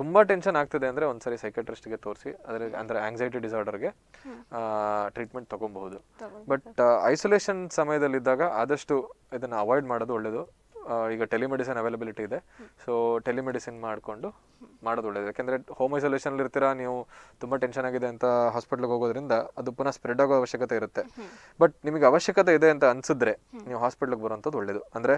[SPEAKER 2] ತುಂಬ ಟೆನ್ಷನ್ ಆಗ್ತಿದೆ ಅಂದರೆ ಒಂದ್ಸರಿ ಸೈಕೆಟ್ರಿಸ್ಟ್ಗೆ ತೋರಿಸಿ ಅದರ ಅಂದರೆ ಆಂಗ್ಸೈಟಿ ಡಿಸಾರ್ಡರ್ಗೆ ಟ್ರೀಟ್ಮೆಂಟ್ ತೊಗೊಬಹುದು ಬಟ್ ಐಸೋಲೇಷನ್ ಸಮಯದಲ್ಲಿದ್ದಾಗ ಆದಷ್ಟು ಇದನ್ನು ಅವಾಯ್ಡ್ ಮಾಡೋದು ಒಳ್ಳೆಯದು ಈಗ ಟೆಲಿಮೆಡಿಸಿನ್ ಅವೈಲಬಿಲಿಟಿ ಇದೆ ಸೊ ಟೆಲಿಮೆಡಿಸಿನ್ ಮಾಡಿಕೊಂಡು ಮಾಡೋದು ಒಳ್ಳೆಯದು ಯಾಕೆಂದರೆ ಹೋಮ್ ಐಸೋಲೇಷನಲ್ಲಿ ಇರ್ತೀರಾ ನೀವು ತುಂಬ ಟೆನ್ಷನ್ ಆಗಿದೆ ಅಂತ ಹಾಸ್ಪಿಟ್ಲಿಗೆ ಹೋಗೋದ್ರಿಂದ ಅದು ಪುನಃ ಸ್ಪ್ರೆಡ್ ಆಗೋ ಅವಶ್ಯಕತೆ ಇರುತ್ತೆ ಬಟ್ ನಿಮಗೆ ಅವಶ್ಯಕತೆ ಇದೆ ಅಂತ ಅನಿಸಿದ್ರೆ ನೀವು ಹಾಸ್ಪಿಟ್ಲಿಗೆ ಬರೋಂಥದ್ದು ಒಳ್ಳೇದು ಅಂದರೆ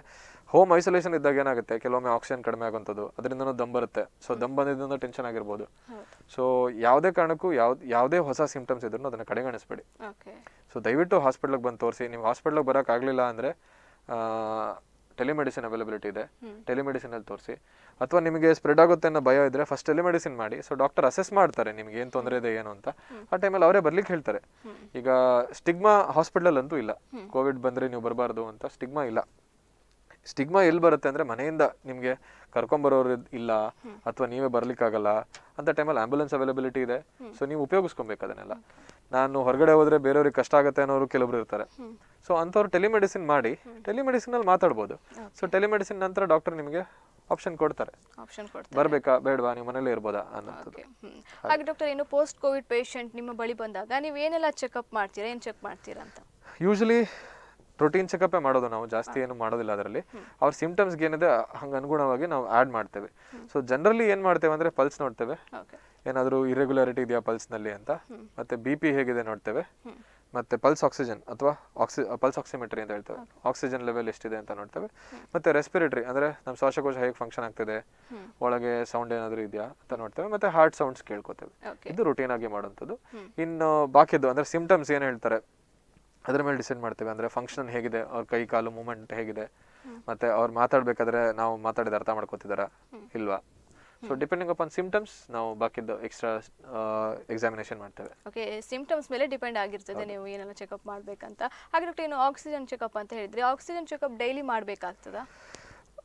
[SPEAKER 2] ಹೋಮ್ ಐಸೋಲೇಷನ್ ಇದ್ದಾಗ ಏನಾಗುತ್ತೆ ಕೆಲವೊಮ್ಮೆ ಆಕ್ಸಿಜನ್ ಕಡಿಮೆ ಆಗೋಂಥದ್ದು ಅದರಿಂದನೂ ದಮ್ ಬರುತ್ತೆ ಸೊ ದಮ್ ಬಂದಿದ್ದರಿಂದ ಟೆನ್ಷನ್ ಆಗಿರ್ಬೋದು ಸೊ ಯಾವುದೇ ಕಾರಣಕ್ಕೂ ಯಾವ್ದು ಯಾವುದೇ ಹೊಸ ಸಿಂಪ್ಟಮ್ಸ್ ಇದ್ರೂ ಅದನ್ನು ಕಡೆಗಣಿಸ್ಬೇಡಿ ಸೊ ದಯವಿಟ್ಟು ಹಾಸ್ಪಿಟ್ಲಿಗೆ ಬಂದು ತೋರಿಸಿ ನೀವು ಹಾಸ್ಪಿಟ್ಲಿಗೆ ಬರೋಕ್ಕಾಗಲಿಲ್ಲ ಅಂದರೆ ಟೆಲಿಮೆಡಿಸಿನ್ ಅವೈಲಬಿಲಿಟಿ ಇದೆ ಟೆಲಿಮೆಡಿಸಿನ್ ಅಲ್ಲಿ ತೋರಿಸಿ ಅಥವಾ ನಿಮಗೆ ಸ್ಪ್ರೆಡ್ ಆಗುತ್ತೆ ಅನ್ನೋ ಭಯ ಇದ್ದರೆ ಫಸ್ಟ್ ಟೆಲಿಮೆಡಿಸಿನ್ ಮಾಡಿ ಸೊ ಡಾಕ್ಟರ್ ಅಸೆಸ್ ಮಾಡ್ತಾರೆ ನಿಮ್ಗೆ ಏನು ತೊಂದರೆ ಇದೆ ಏನು ಅಂತ ಆ ಟೈಮಲ್ಲಿ ಅವರೇ ಬರ್ಲಿಕ್ಕೆ ಹೇಳ್ತಾರೆ ಈಗ ಸ್ಟಿಗ್ಮಾ ಹಾಸ್ಪಿಟಲ್ ಅಂತೂ ಇಲ್ಲ ಕೋವಿಡ್ ಬಂದ್ರೆ ನೀವು ಬರಬಾರ್ದು ಅಂತ ಸ್ಟಿಗ್ಮಾ ಇಲ್ಲ ಸ್ಟಿಗ್ಮಾ ಎಲ್ಲಿ ಬರುತ್ತೆ ಅಂದ್ರೆ ಮನೆಯಿಂದ ನಿಮಗೆ ಕರ್ಕೊಂಬರೋರು ಇಲ್ಲ ಅಥವಾ ನೀವೇ ಬರ್ಲಿಕ್ಕಾಗಲ್ಲ ಅಂತ ಟೈಮಲ್ಲಿ ಆಂಬ್ಯುಲೆನ್ಸ್ ಅವೈಲಬಿಲಿಟಿ ಇದೆ ಸೊ ನೀವು ಉಪಯೋಗಿಸ್ಕೊಬೇಕು ಅದನ್ನೆಲ್ಲ ನಾನು ಹೊರಗಡೆ ಹೋದ್ರೆ ಬೇರೆಯವ್ರಿಗೆ ಕಷ್ಟ ಆಗುತ್ತೆ ಅನ್ನೋರು ಕೆಲವರು ಇರ್ತಾರೆ ಸೊ ಅಂಥವ್ರು ಟೆಲಿಮೆಡಿಸಿನ್ ಮಾಡಿ ಟೆಲಿಮೆಡಿಸಿನ್ ಅಲ್ಲಿ ಮಾತಾಡ್ಬೋದು ಸೊ ಟೆಲಿಮೆಡಿಸಿನ್ ನಂತರ ಡಾಕ್ಟರ್ ನಿಮಗೆ ಆಪ್ಷನ್ ಕೊಡ್ತಾರೆ ಆಪ್ಷನ್ ಕೊಡ್ತಾರೆ ಬರಬೇಕಾ ಬೇಡವಾ ನೀವು ಮನೇಲಿ ಇರ್ಬೋದಾ ಅನ್ನೋದು
[SPEAKER 1] ಹಾಗೆ ಡಾಕ್ಟರ್ ಏನು ಪೋಸ್ಟ್ ಕೋವಿಡ್ ಪೇಷಂಟ್ ನಿಮ್ಮ ಬಳಿ ಬಂದಾಗ ನೀವು ಏನೆಲ್ಲ ಚೆಕಪ್ ಮಾಡ್ತೀರಾ ಏನು ಚೆಕ್ ಮಾಡ್ತೀರಾ ಅಂತ
[SPEAKER 2] ಯೂಶಲಿ ಪ್ರೋಟೀನ್ ಚೆಕಪ್ಪೇ ಮಾಡೋದು ನಾವು ಜಾಸ್ತಿ ಏನು ಮಾಡೋದಿಲ್ಲ ಅದರಲ್ಲಿ ಅವ್ರ ಸಿಂಪ್ಟಮ್ಸ್ಗೆ ಏನಿದೆ ಹಂಗೆ ಅನುಗುಣವಾಗಿ ನಾವು ಆ್ಯಡ್ ಮಾಡ್ತೇವೆ ಸೊ ಜನರಲಿ ಏನು ಮಾಡ್ತೇವೆ ಅಂದರೆ ಪಲ್ಸ್ ನೋಡ್ತೇವೆ ಏನಾದರೂ ಇರೆಗ್ಯುಲಾರಿಟಿ ಇದೆಯಾ ಪಲ್ಸ್ನಲ್ಲಿ ಅಂತ ಮತ್ತೆ ಬಿ ಪಿ ಹೇಗಿದೆ ನೋಡ್ತೇವೆ ಮತ್ತೆ ಪಲ್ಸ್ ಆಕ್ಸಿಜನ್ ಅಥವಾ ಆಕ್ಸಿ ಪಲ್ಸ್ ಆಕ್ಸಿಮೆಟ್ರಿ ಅಂತ ಹೇಳ್ತೇವೆ ಆಕ್ಸಿಜನ್ ಲೆವೆಲ್ ಎಷ್ಟಿದೆ ಅಂತ ನೋಡ್ತೇವೆ ಮತ್ತೆ ರೆಸ್ಪಿರೇಟರಿ ಅಂದ್ರೆ ನಮ್ಮ ಶ್ವಾಸಕೋಶ ಹೇಗೆ ಫಂಕ್ಷನ್ ಆಗ್ತಿದೆ ಒಳಗೆ ಸೌಂಡ್ ಏನಾದರೂ ಇದೆಯಾ ಅಂತ ನೋಡ್ತೇವೆ ಮತ್ತೆ ಹಾರ್ಟ್ ಸೌಂಡ್ಸ್ ಕೇಳ್ಕೊತೇವೆ ಇದು ರುಟೀನ್ ಆಗಿ ಮಾಡುವಂಥದ್ದು ಇನ್ನು ಬಾಕಿದ್ದು ಅಂದ್ರೆ ಸಿಂಪ್ಟಮ್ಸ್ ಏನು ಹೇಳ್ತಾರೆ ಅದ್ರ ಮೇಲೆ ಡಿಸೈಡ್ ಮಾಡ್ತೇವೆ ಅಂದ್ರೆ ಫಂಕ್ಷನ್ ಹೇಗಿದೆ ಅವ್ರ ಕೈ ಕಾಲು ಮೂಮೆಂಟ್ ಹೇಗಿದೆ ಮತ್ತೆ ಅವ್ರು ಮಾತಾಡಬೇಕಾದ್ರೆ ನಾವು ಮಾತಾಡಿದ ಅರ್ಥ ಮಾಡ್ಕೋತಿದಾರಾ ಇಲ್ವಾ ಸೊ ಡಿಪೆಂಡಿಂಗ್ ಅಪಾನ್ ಸಿಂಪ್ಟಮ್ಸ್ ನಾವು ಬಾಕಿದ್ದು ಎಕ್ಸ್ಟ್ರಾ ಎಕ್ಸಾಮಿನೇಷನ್ ಮಾಡ್ತೇವೆ
[SPEAKER 1] ಓಕೆ ಸಿಂಪ್ಟಮ್ಸ್ ಮೇಲೆ ಡಿಪೆಂಡ್ ಆಗಿರ್ತದೆ ನೀವು ಏನೆಲ್ಲ ಚೆಕಪ್ ಮಾಡಬೇಕಂತ ಹಾಗೆ ಏನು ಆಕ್ಸಿಜನ್ ಚೆಕಪ್ ಅಂತ ಹೇಳಿದ್ರೆ ಆಕ್ಸಿಜನ್ ಚೆಕಪ್ ಡೈಲಿ ಮಾಡಬೇಕಾಗ್ತದಾ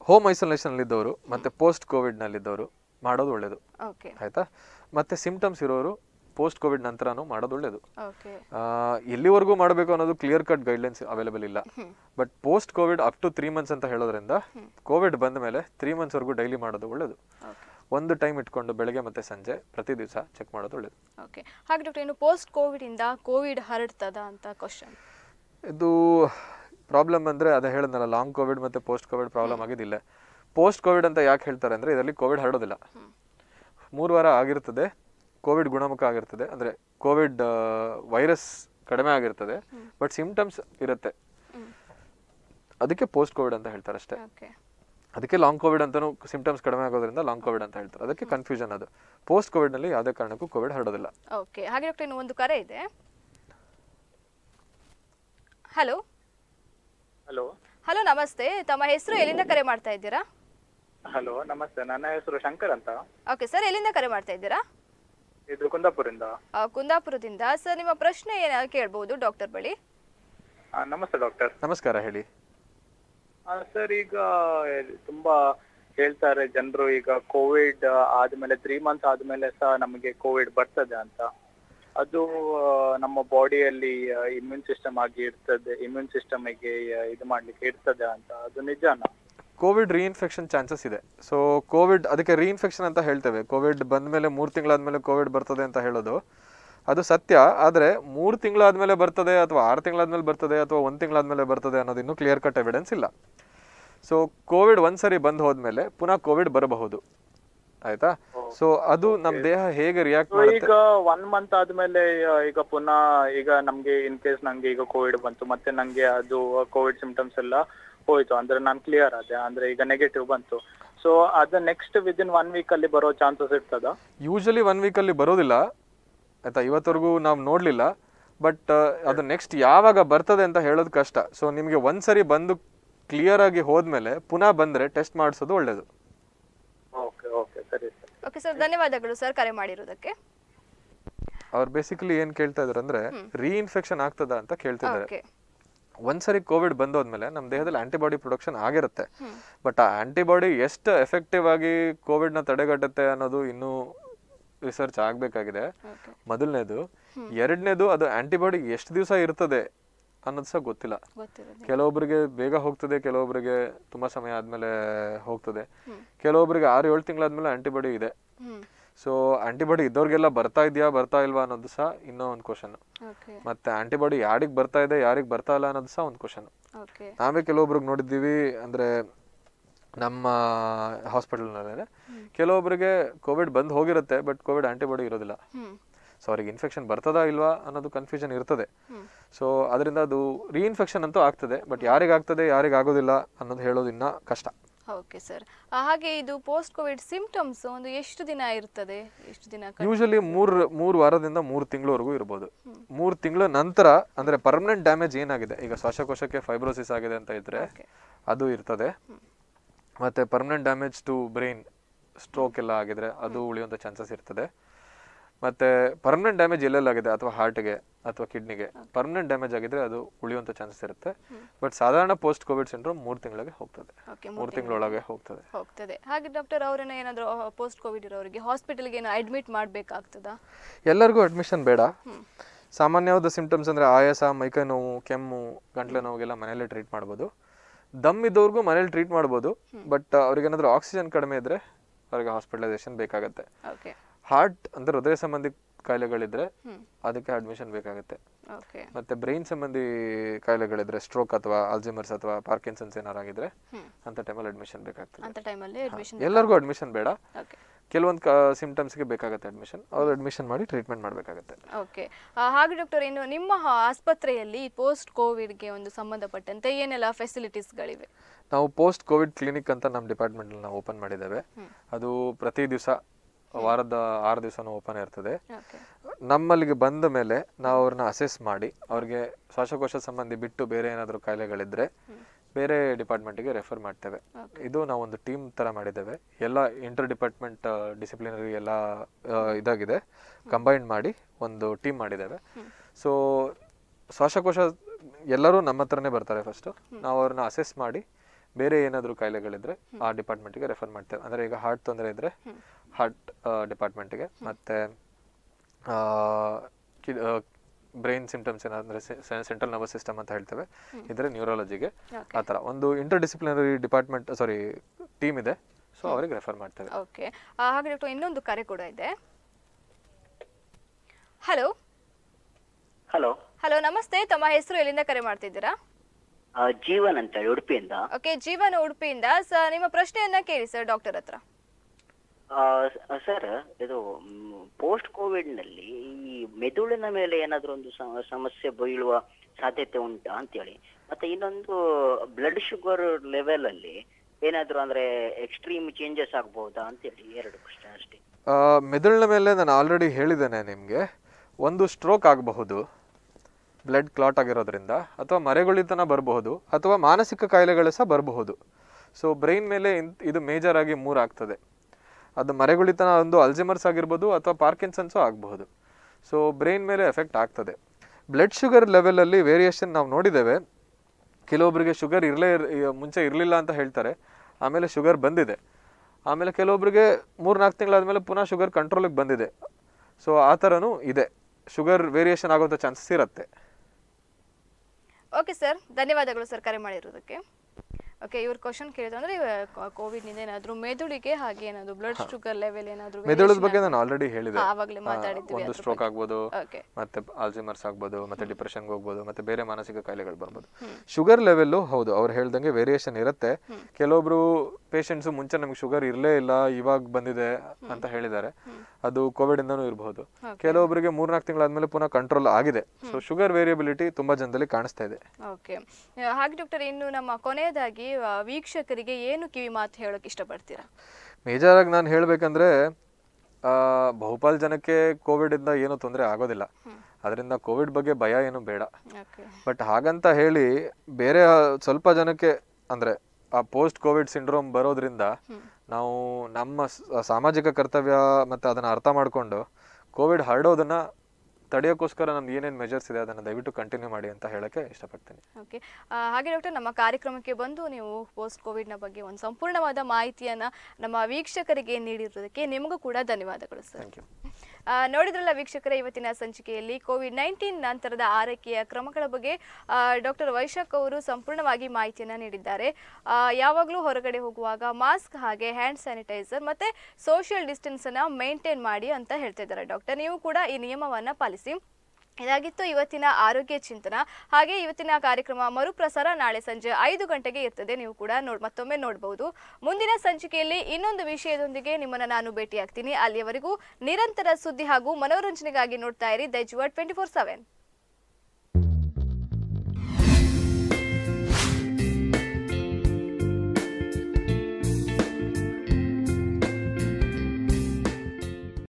[SPEAKER 2] ಹೋಮ್ ಐಸೋಲೇಷನ್ ಇದ್ದವರು ಮತ್ತೆ ಪೋಸ್ಟ್ ಕೋವಿಡ್ ಇದ್ದವರು ಮಾಡೋದು ಒಳ್ಳೇದು ಓಕೆ ಆಯ್ತಾ ಮತ್ತೆ ಸಿಂಪ್ಟಮ್ಸ್ ಇರೋರು ಪೋಸ್ಟ್ ಕೋವಿಡ್ ನಂತರನೂ ಮಾಡೋದು ಓಕೆ ಎಲ್ಲಿವರೆಗೂ ಮಾಡಬೇಕು ಅನ್ನೋದು ಕ್ಲಿಯರ್ ಕಟ್ ಗೈಡ್ಲೈನ್ಸ್ ಅವೈಲೇಬಲ್ ಇಲ್ಲ but post Covid up to three months ಅಂತ ಹೇಳೋದ್ರಿಂದ ಕೋವಿಡ್ ಬಂದ ಮೇಲೆ ತ್ರೀ ಮಂತ್ಸ್ವರೆಗೂ ಡೈಲಿ ಮಾಡೋದು ಒಳ್ಳೇದು ಒಂದು ಟೈಮ್ ಇಟ್ಕೊಂಡು ಬೆಳಗ್ಗೆ ಮತ್ತೆ ಸಂಜೆ ಪ್ರತಿ ದಿವಸ ಚೆಕ್ ಮಾಡೋದು ಒಳ್ಳೇದು ಓಕೆ
[SPEAKER 1] ಹಾಗೆ ಡಾಕ್ಟರ್ ಇನ್ನು ಪೋಸ್ಟ್ ಕೋವಿಡ್ ಇಂದ ಕೋವಿಡ್ ಹರಡ್ತದ ಅಂತ ಕ್ವಶನ್
[SPEAKER 2] ಇದು ಪ್ರಾಬ್ಲಮ್ ಅಂದ್ರೆ ಅದೇ ಹೇಳಿದ್ನಲ್ಲ ಲಾಂಗ್ ಕೋವಿಡ್ ಮತ್ತೆ ಪೋಸ್ಟ್ ಕೋವಿಡ್ ಪ್ರಾಬ್ಲಮ್ ಆಗಿದಿಲ್ಲ ಪೋಸ್ಟ್ ಕೋವಿಡ್ ಅಂತ ಯಾಕೆ ಹೇಳ್ತಾರೆ ಅಂದ್ರೆ ಇದರಲ್ಲಿ ಕೋವಿಡ್ ಹರಡೋದಿಲ್ಲ ಮೂರು ವಾರ ಆಗಿರ್ತದೆ ಕೋವಿಡ್ ಗುಣಮುಖ ಆಗಿರ್ತದೆ ಅಂದ್ರೆ ಕೋವಿಡ್ ವೈರಸ್ ಕಡಿಮೆ ಆಗಿರ್ತದೆ ಬಟ್ ಸಿಂಪ್ಟಮ್ಸ್ ಇರುತ್ತೆ ಅದಕ್ಕೆ ಪೋಸ್ಟ್ ಕೋವಿಡ್ ಅಂತ ಹೇಳ್ತಾರೆ ಅಷ್ಟೇ ಅದಕ್ಕೆ ಲಾಂಗ್ ಕೋವಿಡ್ ಅಂತಲೂ ಸಿಂಪ್ಟಮ್ಸ್ ಕಡಿಮೆ ಆಗೋದ್ರಿಂದ ಲಾಂಗ್ ಕೋವಿಡ್ ಅಂತ ಹೇಳ್ತಾರೆ ಅದಕ್ಕೆ ಕನ್ಫ್ಯೂಷನ್ ಅದು ಪೋಸ್ಟ್ ಕೋವಿಡ್ ನಲ್ಲಿ ಯಾವುದೇ ಕಾರಣಕ್ಕೂ ಕೋವಿಡ್ ಹರಡೋದಿಲ್ಲ
[SPEAKER 1] ಓಕೆ ಹಾಗೆ ಡಾಕ್ಟರ್ ಇನ್ನು ಕರೆ ಇದೆ ಹಲೋ ಹಲೋ ಹಲೋ ನಮಸ್ತೆ ತಮ್ಮ ಹೆಸರು ಎಲ್ಲಿಂದ ಕರೆ ಮಾಡ್ತಾ ಇದ್ದೀರಾ
[SPEAKER 3] ಹಲೋ
[SPEAKER 2] ನಮಸ್ತೆ ನನ್ನ ಹೆಸರು ಶಂಕರ್ ಅಂತ
[SPEAKER 1] ಓಕೆ ಸರ್ ಎಲ್ಲಿಂದ ಕರೆ ಮಾಡ್ತಾ ಇದ್ದೀರಾ
[SPEAKER 2] ಇದು ಕುಂದಾಪುರದಿಂದ
[SPEAKER 1] ಕುಂದಾಪುರದಿಂದ ಸರ್ ನಿಮ್ಮ ಪ್ರಶ್ನೆ ಏನು ಕೇಳಬಹುದು ಡಾಕ್ಟರ್ ಬಳಿ
[SPEAKER 2] ನಮಸ್ತೆ ಡಾಕ್ಟರ್ ನಮಸ್ಕಾರ ಹೇಳಿ ಸರ್ ಈಗ ತುಂಬಾ ಹೇಳ್ತಾರೆ ಜನರು ಈಗ ಕೋವಿಡ್ ಆದ್ಮೇಲೆ ತ್ರೀ ಮಂತ್ ಆದ್ಮೇಲೆ ಸಹ ನಮಗೆ ಕೋವಿಡ್ ಬರ್ತದೆ ಅಂತ ಅದು ನಮ್ಮ ಬಾಡಿಯಲ್ಲಿ ಇಮ್ಯೂನ್ ಸಿಸ್ಟಮ್ ಆಗಿ ಇರ್ತದೆ ಇಮ್ಯೂನ್ ಸಿಸ್ಟಮ್ ಗೆ ಇದು ಮಾಡ್ಲಿಕ್ಕೆ ಇರ್ತದೆ ಅಂತ ಅದು ನಿಜಾನ ಕೋವಿಡ್ ರೀಇನ್ಫೆಕ್ಷನ್ ಚಾನ್ಸಸ್ ಇದೆ ಸೊ ಕೋವಿಡ್ ಅದಕ್ಕೆ ರೀಇನ್ಫೆಕ್ಷನ್ ಅಂತ ಹೇಳ್ತೇವೆ ಕೋವಿಡ್ ಬಂದ ಮೇಲೆ ಮೂರು ತಿಂಗಳಾದ್ಮೇಲೆ ಕೋವಿಡ್ ಬರ್ತದೆ ಅಂತ ಹೇಳೋದು ಅದು ಸತ್ಯ ಆದರೆ ಮೂರು ತಿಂಗಳಾದ್ಮೇಲೆ ಬರ್ತದೆ ಅಥವಾ ಆರು ತಿಂಗಳಾದ್ಮೇಲೆ ಬರ್ತದೆ ಅಥವಾ ಒಂದ್ ತಿಂಗಳಾದ್ಮೇಲೆ ಬರ್ತದೆ ಅನ್ನೋದು ಇನ್ನೂ ಕ್ಲಿಯರ್ ಕಟ್ ಎವಿಡೆನ್ಸ್ ಇಲ್ಲ ಸೊ ಕೋವಿಡ್ ಒಂದ್ಸರಿ ಬಂದ್ ಹೋದ್ಮೇಲೆ ಪುನಃ ಕೋವಿಡ್ ಬರಬಹುದು ಆಯ್ತಾ ಸೊ ಅದು ನಮ್ ದೇಹ ಹೇಗೆ ರಿಯಾಕ್ಟ್ ಈಗ ಒನ್ ಮಂತ್ ಆದ್ಮೇಲೆ ಈಗ ಪುನಃ ಈಗ ನಮ್ಗೆ ಇನ್ ಕೇಸ್ ನಂಗೆ ಈಗ ಕೋವಿಡ್ ಬಂತು ಮತ್ತೆ ನಂಗೆ ಅದು ಕೋವಿಡ್ ಸಿಂಪ್ಟಮ್ಸ್ ಎಲ್ಲ ಹೋಯ್ತು ಅಂದ್ರೆ ನಾನ್ ಕ್ಲಿಯರ್ ಆದೆ ಅಂದ್ರೆ ಈಗ ನೆಗೆಟಿವ್ ಬಂತು ಸೊ ಅದ ನೆಕ್ಸ್ಟ್ ಇನ್ ಒನ್ ವೀಕ್ ಅಲ್ಲಿ ಬರೋ ಚಾನ್ಸಸ್ ಇರ್ತದ ಯೂಶಲಿ ಒನ್ ವೀಕ್ ಅಲ್ಲಿ ಬರೋದಿಲ್ಲ ಆಯ್ತಾ ಇವತ್ತವರೆಗೂ ನಾವು ನೋಡ್ಲಿಲ್ಲ ಬಟ್ ಅದು ನೆಕ್ಸ್ಟ್ ಯಾವಾಗ ಬರ್ತದೆ ಅಂತ ಹೇಳೋದು ಕಷ್ಟ ಸೊ ನಿಮಗೆ ಒಂದ್ಸರಿ ಬಂದು ಕ್ಲಿಯರ್ ಆಗಿ ಹೋದ್ಮೇಲೆ ಪುನಃ ಬಂದ್ರೆ ಟೆಸ್ಟ್ ಮಾಡಿಸೋದು ಒಳ್ಳೇದು
[SPEAKER 1] ಓಕೆ ಓಕೆ ಸರಿ ಸರ್ ಧನ್ಯವಾದಗಳು ಸರ್ ಕರೆ ಮಾಡಿರೋದಕ್ಕೆ
[SPEAKER 2] ಅವ್ರು ಬೇಸಿಕಲಿ ಏನು ಕೇಳ್ತಾ ಇದ್ರು ಅಂದ್ರೆ ರೀಇನ್ಫೆಕ್ಷನ್ ಆಗ್ತದ ಅಂತ ಕೇಳ್ತಿದ್ದಾರೆ ಒಂದ್ಸರಿ ಕೋವಿಡ್ ಬಂದೋದ್ಮೇಲೆ ನಮ್ಮ ದೇಹದಲ್ಲಿ ಆಂಟಿಬಾಡಿ ಪ್ರೊಡಕ್ಷನ್ ಆಗಿರುತ್ತೆ ಬಟ್ ಆ ಆಂಟಿಬಾಡಿ ಎಷ್ಟು ಎಫೆಕ್ಟಿವ್ ಆಗಿ ಕೋವಿಡ್ ನ ತಡೆಗಟ್ಟುತ್ತೆ ಅನ್ನೋದು ಇನ್ನೂ ರಿಸರ್ಚ್ ಆಗಬೇಕಾಗಿದೆ ಮೊದಲನೇದು ಎರಡನೇದು ಅದು ಆಂಟಿಬಾಡಿ ಎಷ್ಟು ದಿವಸ ಇರ್ತದೆ ಅನ್ನೋದು ಸಹ ಗೊತ್ತಿಲ್ಲ ಕೆಲವೊಬ್ರಿಗೆ ಬೇಗ ಹೋಗ್ತದೆ ಕೆಲವೊಬ್ಬರಿಗೆ ತುಂಬಾ ಸಮಯ ಆದ್ಮೇಲೆ ಹೋಗ್ತದೆ ಕೆಲವೊಬ್ಬರಿಗೆ ಆರು ಏಳು ತಿಂಗಳಾದ್ಮೇಲೆ ಆಂಟಿಬಾಡಿ ಇದೆ ಸೊ ಆಂಟಿಬಾಡಿ ಇದ್ದವ್ರಿಗೆಲ್ಲ ಬರ್ತಾ ಇದೆಯಾ ಬರ್ತಾ ಇಲ್ವಾ ಅನ್ನೋದು ಸಹ ಇನ್ನೂ ಒಂದು ಕ್ವಶನ್ ಮತ್ತೆ ಆಂಟಿಬಾಡಿ ಯಾರಿಗೆ ಬರ್ತಾ ಇದೆ ಯಾರಿಗೆ ಬರ್ತಾ ಇಲ್ಲ ಅನ್ನೋದು ಸಹ ಒಂದು ಕ್ವಶನ್ ನಾವೇ ಕೆಲವೊಬ್ರಿಗೆ ನೋಡಿದ್ದೀವಿ ಅಂದ್ರೆ ನಮ್ಮ ಹಾಸ್ಪಿಟಲ್ನಲ್ಲೇ ಕೆಲವೊಬ್ರಿಗೆ ಕೋವಿಡ್ ಬಂದು ಹೋಗಿರುತ್ತೆ ಬಟ್ ಕೋವಿಡ್ ಆಂಟಿಬಾಡಿ ಇರೋದಿಲ್ಲ ಸೊ ಅವರಿಗೆ ಇನ್ಫೆಕ್ಷನ್ ಬರ್ತದಾ ಇಲ್ವಾ ಅನ್ನೋದು ಕನ್ಫ್ಯೂಷನ್ ಇರ್ತದೆ ಸೊ ಅದರಿಂದ ಅದು ರೀಇನ್ಫೆಕ್ಷನ್ ಅಂತೂ ಆಗ್ತದೆ ಬಟ್ ಯಾರಿಗಾಗ್ತದೆ ಯಾರಿಗಾಗೋದಿಲ್ಲ ಅನ್ನೋದು ಹೇಳೋದು ಇನ್ನೂ ಕಷ್ಟ
[SPEAKER 1] ಓಕೆ ಸರ್ ಹಾಗೆ ಇದು ಪೋಸ್ಟ್ ಕೋವಿಡ್ ಸಿಂಪ್ಟಮ್ಸ್ ಒಂದು ಎಷ್ಟು ದಿನ ಇರ್ತದೆ ಎಷ್ಟು ದಿನ
[SPEAKER 2] ಯೂಶಲಿ ಮೂರು ಮೂರು ವಾರದಿಂದ ಮೂರು ತಿಂಗಳವರೆಗೂ ಇರ್ಬೋದು ಮೂರು ತಿಂಗಳ ನಂತರ ಅಂದರೆ ಪರ್ಮನೆಂಟ್ ಡ್ಯಾಮೇಜ್ ಏನಾಗಿದೆ ಈಗ ಶ್ವಾಸಕೋಶಕ್ಕೆ ಫೈಬ್ರೋಸಿಸ್ ಆಗಿದೆ ಅಂತ ಇದ್ರೆ ಅದು ಇರ್ತದೆ ಮತ್ತೆ permanent damage to brain stroke ಎಲ್ಲ ಆಗಿದ್ರೆ ಅದು ಉಳಿಯುವಂಥ ಚಾನ್ಸಸ್ ಇರ್ತದೆ ಮತ್ತೆ ಪರ್ಮನೆಂಟ್ ಡ್ಯಾಮೇಜ್ ಎಲ್ಲೆಲ್ಲಾಗಿದೆ ಅಥವಾ ಹಾರ್ಟ್ಗೆ ಅಥವಾ ಕಿಡ್ನಿಗೆ ಪರ್ಮನೆಂಟ್ ಡ್ಯಾಮೇಜ್ ಆಗಿದ್ರೆ ಅದು ಉಳಿಯುವಂತ ಚಾನ್ಸ್ ಇರುತ್ತೆ ಬಟ್ ಸಾಧಾರಣ ಪೋಸ್ಟ್ ಕೋವಿಡ್ ಸಿಂಡ್ರೋಮ್ ಮೂರು ತಿಂಗಳಿಗೆ ಹೋಗ್ತದೆ
[SPEAKER 1] ಮೂರು ತಿಂಗಳೊಳಗೆ ಹೋಗ್ತದೆ ಹೋಗ್ತದೆ ಹಾಗೆ ಡಾಕ್ಟರ್ ಅವರನ್ನ ಏನಾದರೂ ಪೋಸ್ಟ್ ಕೋವಿಡ್ ಇರೋರಿಗೆ ಹಾಸ್ಪಿಟಲ್ಗೆ ಏನೋ ಅಡ್ಮಿಟ್ ಮಾಡಬೇಕಾಗ್ತದ
[SPEAKER 2] ಎಲ್ಲರಿಗೂ ಅಡ್ಮಿಷನ್ ಬೇಡ ಸಾಮಾನ್ಯವಾದ ಸಿಂಪ್ಟಮ್ಸ್ ಅಂದ್ರೆ ಆಯಾಸ ಮೈಕೈ ನೋವು ಕೆಮ್ಮು ಗಂಟ್ಲೆ ನೋವಿಗೆಲ್ಲ ಮನೆಯಲ್ಲೇ ಟ್ರೀಟ್ ಮಾಡ್ಬೋದು ದಮ್ ಇದ್ದವ್ರಿಗೂ ಮನೇಲಿ ಟ್ರೀಟ್ ಮಾಡ್ಬೋದು ಬಟ್ ಅವ್ರಿಗೇನಾದರೂ ಆಕ್ಸಿಜನ್ ಕಡಿಮೆ ಇದ್ದರೆ ಅವ್ರಿಗೆ ಹಾಸ್ಪಿಟಲೈಸೇಷನ್ ಬೇಕಾಗುತ್ತೆ ಹಾರ್ಟ್ ಅಂದ್ರೆ ಹೃದಯ ಸಂಬಂಧಿ ಕಾಯಿಲೆಗಳಿದ್ರೆ ಅದಕ್ಕೆ ಅಡ್ಮಿಷನ್ ಬೇಕಾಗುತ್ತೆ ಮತ್ತೆ ಬ್ರೈನ್ ಸಂಬಂಧಿ ಕಾಯಿಲೆಗಳಿದ್ರೆ ಸ್ಟ್ರೋಕ್ ಅಥವಾ ಅಲ್ಜಿಮರ್ಸ್ ಅಥವಾ ಪಾರ್ಕಿನ್ಸನ್ಸ್ ಆಗಿದ್ರೆ ಅಂತ ಟೈಮಲ್ಲಿ ಅಡ್ಮಿಷನ್
[SPEAKER 1] ಬೇಕಾಗ್ತದೆ ಎಲ್ಲರಿಗೂ
[SPEAKER 2] ಅಡ್ಮಿಷನ್ ಬೇಡ ಕೆಲವೊಂದು ಸಿಂಪ್ಟಮ್ಸ್ಗೆ ಬೇಕಾಗುತ್ತೆ ಅಡ್ಮಿಷನ್ ಅವ್ರು ಅಡ್ಮಿಷನ್ ಮಾಡಿ ಟ್ರೀಟ್ಮೆಂಟ್ ಮಾಡಬೇಕಾಗುತ್ತೆ
[SPEAKER 1] ಓಕೆ ಹಾಗೆ ಡಾಕ್ಟರ್ ಏನು ನಿಮ್ಮ ಆಸ್ಪತ್ರೆಯಲ್ಲಿ ಪೋಸ್ಟ್ ಕೋವಿಡ್ಗೆ ಒಂದು ಸಂಬಂಧಪಟ್ಟಂತೆ ಏನೆಲ್ಲ ಫೆಸಿಲಿಟೀಸ್ಗಳಿವೆ
[SPEAKER 2] ನಾವು ಪೋಸ್ಟ್ ಕೋವಿಡ್ ಕ್ಲಿನಿಕ್ ಅಂತ ನಮ್ಮ ಡಿಪಾರ್ಟ್ಮೆಂಟಲ್ಲಿ ನಾವು ಓಪನ್ ಮಾಡಿದ್ದೇವೆ ಅದು ಪ್ರತಿ ದಿವಸ ವಾರದ ಆರು ದಿವಸನೂ ಓಪನ್ ಇರ್ತದೆ ನಮ್ಮಲ್ಲಿಗೆ ಬಂದ ಮೇಲೆ ನಾವು ಅವ್ರನ್ನ ಅಸೆಸ್ ಮಾಡಿ ಅವ್ರಿಗೆ ಶ್ವಾಸಕೋಶ ಸಂಬಂಧಿ ಬಿಟ್ಟು ಬೇರೆ ಏನಾದರೂ ಕಾಯಿಲೆಗಳಿದ್ರೆ ಬೇರೆ ಡಿಪಾರ್ಟ್ಮೆಂಟಿಗೆ ರೆಫರ್ ಮಾಡ್ತೇವೆ ಇದು ನಾವು ಒಂದು ಟೀಮ್ ಥರ ಮಾಡಿದ್ದೇವೆ ಎಲ್ಲ ಇಂಟರ್ ಡಿಪಾರ್ಟ್ಮೆಂಟ್ ಡಿಸಿಪ್ಲಿನರಿ ಎಲ್ಲ ಇದಾಗಿದೆ ಕಂಬೈನ್ ಮಾಡಿ ಒಂದು ಟೀಮ್ ಮಾಡಿದ್ದೇವೆ ಸೊ ಶ್ವಾಸಕೋಶ ಎಲ್ಲರೂ ನಮ್ಮ ಹತ್ರನೇ ಬರ್ತಾರೆ ಫಸ್ಟು ನಾವು ಅವ್ರನ್ನ ಅಸೆಸ್ ಮಾಡಿ ಬೇರೆ ಏನಾದರೂ ಕಾಯಿಲೆಗಳಿದ್ರೆ ಆ ಡಿಪಾರ್ಟ್ಮೆಂಟಿಗೆ ರೆಫರ್ ಮಾಡ್ತೇವೆ ಅಂದರೆ ಈಗ ಹಾರ್ಟ್ ತೊಂದರೆ ಇದ್ದರೆ ಹಾರ್ಟ್ ಡಿಪಾರ್ಟ್ಮೆಂಟ್ಗೆ ಮತ್ತು ಬ್ರೈನ್ ಸಿಂಪ್ಟಮ್ಸ್ ಏನಂದ್ರೆ ಸೆಂಟ್ರಲ್ ನರ್ವಸ್ ಸಿಸ್ಟಮ್ ಅಂತ ಹೇಳ್ತೇವೆ ಇದ್ರೆ ನ್ಯೂರಾಲಜಿಗೆ ಆ ಥರ ಒಂದು interdisciplinary department sorry team ಇದೆ ಸೊ ಅವರಿಗೆ ರೆಫರ್ ಮಾಡ್ತೇವೆ
[SPEAKER 1] ಓಕೆ ಹಾಗೆ ಡಾಕ್ಟರ್ ಇನ್ನೊಂದು ಕರೆ ಕೂಡ ಇದೆ ಹಲೋ ಹಲೋ ಹಲೋ ನಮಸ್ತೆ ತಮ್ಮ ಹೆಸರು ಎಲ್ಲಿಂದ ಕರೆ ಮಾಡ್ತಿದ್ದೀರಾ ಜೀವನ್ ಅಂತ ಉಡುಪಿಯಿಂದ ಓಕೆ ಜೀವನ್ ಉಡುಪಿಯಿಂದ ಸರ್ ನಿಮ್ಮ ಪ್ರಶ್ನೆಯನ್ನ ಕೇಳಿ ಸರ್ ಡಾಕ್ಟರ್ ಹತ್ರ ಸರ್ ಇದು ಪೋಸ್ಟ್ ನಲ್ಲಿ ಈ ಮೆದುಳಿನ ಮೇಲೆ ಏನಾದರೂ ಒಂದು ಸಮಸ್ಯೆ ಬೀಳುವ ಸಾಧ್ಯತೆ ಉಂಟಾ ಅಂತೇಳಿ ಮತ್ತೆ ಇನ್ನೊಂದು ಬ್ಲಡ್ ಶುಗರ್ ಲೆವೆಲ್ ಅಲ್ಲಿ ಏನಾದರೂ ಅಂದ್ರೆ ಎಕ್ಸ್ಟ್ರೀಮ್ ಚೇಂಜಸ್
[SPEAKER 3] ಆಗ್ಬಹುದಾ ಹೇಳಿ ಎರಡು ಪ್ರಶ್ನೆ
[SPEAKER 2] ಅಷ್ಟೇ ಮೆದುಳಿನ ಮೇಲೆ ನಾನು ಆಲ್ರೆಡಿ ಹೇಳಿದ್ದೇನೆ ನಿಮಗೆ ಒಂದು ಸ್ಟ್ರೋಕ್ ಆಗಬಹುದು ಬ್ಲಡ್ ಕ್ಲಾಟ್ ಆಗಿರೋದ್ರಿಂದ ಅಥವಾ ಮರೆಗುಳಿತನ ಬರಬಹುದು ಅಥವಾ ಮಾನಸಿಕ ಕಾಯಿಲೆಗಳು ಸಹ ಬರಬಹುದು ಸೊ ಬ್ರೈನ್ ಮೇಲೆ ಇದು ಮೇಜರ್ ಆಗಿ ಮೂರ್ ಆಗ್ತದೆ ಅದು ಮರೆಗುಳಿತನ ಒಂದು ಅಲ್ಜಿಮರ್ಸ್ ಆಗಿರ್ಬೋದು ಅಥವಾ ಪಾರ್ಕಿನ್ಸನ್ಸು ಆಗಬಹುದು ಸೊ ಬ್ರೈನ್ ಮೇಲೆ ಎಫೆಕ್ಟ್ ಆಗ್ತದೆ ಬ್ಲಡ್ ಶುಗರ್ ಲೆವೆಲಲ್ಲಿ ವೇರಿಯೇಷನ್ ನಾವು ನೋಡಿದ್ದೇವೆ ಕೆಲವೊಬ್ಬರಿಗೆ ಶುಗರ್ ಇರಲೇ ಮುಂಚೆ ಇರಲಿಲ್ಲ ಅಂತ ಹೇಳ್ತಾರೆ ಆಮೇಲೆ ಶುಗರ್ ಬಂದಿದೆ ಆಮೇಲೆ ಕೆಲವೊಬ್ಬರಿಗೆ ಮೂರು ನಾಲ್ಕು ತಿಂಗಳಾದಮೇಲೆ ಪುನಃ ಶುಗರ್ ಕಂಟ್ರೋಲಿಗೆ ಬಂದಿದೆ ಸೊ ಆ ಥರನೂ ಇದೆ ಶುಗರ್ ವೇರಿಯೇಷನ್ ಆಗೋಂಥ ಚಾನ್ಸಸ್ ಇರುತ್ತೆ
[SPEAKER 1] ಓಕೆ ಸರ್ ಧನ್ಯವಾದಗಳು ಸರ್ ಕರೆ ಮಾಡಿರೋದಕ್ಕೆ ಓಕೆ ಇವ್ರ ಕ್ವಶನ್ ಕೇಳಿದ್ರು ಅಂದ್ರೆ ಕೋವಿಡ್ ನಿಂದ ಏನಾದ್ರು ಮೆದುಳಿಗೆ ಹಾಗೆ ಏನಾದ್ರು ಬ್ಲಡ್ ಶುಗರ್ ಲೆವೆಲ್ ಏನಾದ್ರು ಮೆದುಳದ ಬಗ್ಗೆ
[SPEAKER 2] ನಾನು ಆಲ್ರೆಡಿ ಹೇಳಿದೆ ಆವಾಗಲೇ ಮಾತಾಡಿದ್ದೀವಿ ಒಂದು ಸ್ಟ್ರೋಕ್ ಆಗಬಹುದು ಮತ್ತೆ ಆಲ್ಜಿಮರ್ಸ್ ಆಗಬಹುದು ಮತ್ತೆ ಡಿಪ್ರೆಷನ್ ಹೋಗ್ಬೋದು ಮತ್ತೆ ಬೇರೆ ಮಾನಸಿಕ ಕಾಯಿಲೆಗಳು ಬರ್ಬೋದು ಶುಗರ್ ಲೆವೆಲ್ ಹೌದು ಅವ್ರು ಹೇಳ್ದಂಗೆ ವೇರಿಯೇಷನ್ ಇರುತ್ತೆ ಕೆಲವೊಬ್ರು ಪೇಷಂಟ್ಸು ಮುಂಚೆ ನಮಗೆ ಶುಗರ್ ಇರಲೇ ಇಲ್ಲ ಇವಾಗ ಬಂದಿದೆ ಅಂತ ಹೇಳಿದ್ದಾರೆ ಅದು ಕೋವಿಡ್ ಇಂದನೂ ಇರಬಹುದು ಕೆಲವೊಬ್ಬರಿಗೆ ಮೂರ್ನಾಲ್ಕು ತಿಂಗಳಾದ್ಮೇಲೆ ಪುನಃ ಕಂಟ್ರೋಲ್ ಆಗಿದೆ ಸೊ ಶುಗರ್ ವೇರಿಯಬಿಲಿಟಿ ತುಂಬಾ ಜನದಲ್ಲಿ ಕಾಣಿಸ್ತಾ ಇದೆ
[SPEAKER 1] ಓಕೆ ಹಾಗೆ ಡಾಕ್ಟರ್ ಇನ್ನು ನಮ್ಮ ಕೊನೆಯದಾಗಿ ವೀಕ್ಷಕರಿಗೆ ಏನು ಕಿವಿ ಮಾತು ಹೇಳೋಕೆ ಇಷ್ಟಪಡ್ತೀರಾ
[SPEAKER 2] ಮೇಜರ್ ಆಗಿ ನಾನು ಹೇಳಬೇಕಂದ್ರೆ ಬಹುಪಾಲು ಜನಕ್ಕೆ ಕೋವಿಡ್ ಇಂದ ಏನು ತೊಂದರೆ ಆಗೋದಿಲ್ಲ ಅದರಿಂದ ಕೋವಿಡ್ ಬಗ್ಗೆ ಭಯ ಏನು ಬೇಡ ಬಟ್ ಹಾಗಂತ ಹೇಳಿ ಬೇರೆ ಸ್ವಲ್ಪ ಜನಕ್ಕೆ ಅಂದ್ರೆ ಆ ಪೋಸ್ಟ್ ಕೋವಿಡ್ ಸಿಂಡ್ರೋಮ್ ಬರೋದ್ರಿಂದ ನಾವು ನಮ್ಮ ಸಾಮಾಜಿಕ ಕರ್ತವ್ಯ ಮತ್ತು ಅದನ್ನು ಅರ್ಥ ಮಾಡಿಕೊಂಡು ಕೋವಿಡ್ ಹರಡೋದನ್ನ ತಡೆಯೋಕ್ಕೋಸ್ಕರ ನಮ್ಗೆ ಏನೇನು ಮೆಜರ್ಸ್ ಇದೆ ಅದನ್ನು ದಯವಿಟ್ಟು ಕಂಟಿನ್ಯೂ ಮಾಡಿ ಅಂತ ಹೇಳಕ್ಕೆ ಇಷ್ಟಪಡ್ತೀನಿ
[SPEAKER 1] ಓಕೆ ಹಾಗೆ ಡಾಕ್ಟರ್ ನಮ್ಮ ಕಾರ್ಯಕ್ರಮಕ್ಕೆ ಬಂದು ನೀವು ಪೋಸ್ಟ್ ಕೋವಿಡ್ನ ಬಗ್ಗೆ ಒಂದು ಸಂಪೂರ್ಣವಾದ ಮಾಹಿತಿಯನ್ನು ನಮ್ಮ ವೀಕ್ಷಕರಿಗೆ ನೀಡಿರೋದಕ್ಕೆ ನಿಮಗೂ ಕೂಡ ಧನ್ಯವಾದಗಳು ಸರ್ ಥ್ಯಾಂಕ್ ಯು ನೋಡಿದ್ರಲ್ಲ ವೀಕ್ಷಕರ ಇವತ್ತಿನ ಸಂಚಿಕೆಯಲ್ಲಿ ಕೋವಿಡ್ ನೈನ್ಟೀನ್ ನಂತರದ ಆರೈಕೆಯ ಕ್ರಮಗಳ ಬಗ್ಗೆ ಡಾಕ್ಟರ್ ವೈಶಾಖ್ ಅವರು ಸಂಪೂರ್ಣವಾಗಿ ಮಾಹಿತಿಯನ್ನು ನೀಡಿದ್ದಾರೆ ಯಾವಾಗಲೂ ಹೊರಗಡೆ ಹೋಗುವಾಗ ಮಾಸ್ಕ್ ಹಾಗೆ ಹ್ಯಾಂಡ್ ಸ್ಯಾನಿಟೈಸರ್ ಮತ್ತೆ ಸೋಷಿಯಲ್ ಡಿಸ್ಟೆನ್ಸ್ ಅನ್ನ ಮೇಂಟೈನ್ ಮಾಡಿ ಅಂತ ಹೇಳ್ತಾ ಇದ್ದಾರೆ ಡಾಕ್ಟರ್ ನೀವು ಕೂಡ ಈ ನಿಯಮವನ್ನ ಪಾಲಿಸಿ ಇದಾಗಿತ್ತು ಇವತ್ತಿನ ಆರೋಗ್ಯ ಚಿಂತನ ಹಾಗೆ ಇವತ್ತಿನ ಕಾರ್ಯಕ್ರಮ ಮರುಪ್ರಸಾರ ನಾಳೆ ಸಂಜೆ ಐದು ಗಂಟೆಗೆ ಇರ್ತದೆ ನೀವು ಕೂಡ ಮತ್ತೊಮ್ಮೆ ನೋಡಬಹುದು ಮುಂದಿನ ಸಂಚಿಕೆಯಲ್ಲಿ ಇನ್ನೊಂದು ವಿಷಯದೊಂದಿಗೆ ನಿಮ್ಮನ್ನು ನಾನು ಭೇಟಿಯಾಗ್ತೀನಿ ಅಲ್ಲಿಯವರೆಗೂ ನಿರಂತರ ಸುದ್ದಿ ಹಾಗೂ ಮನೋರಂಜನೆಗಾಗಿ ನೋಡ್ತಾ ಇರಿ ದೈಜುವ ಟ್ವೆಂಟಿ ಫೋರ್ ಸೆವೆನ್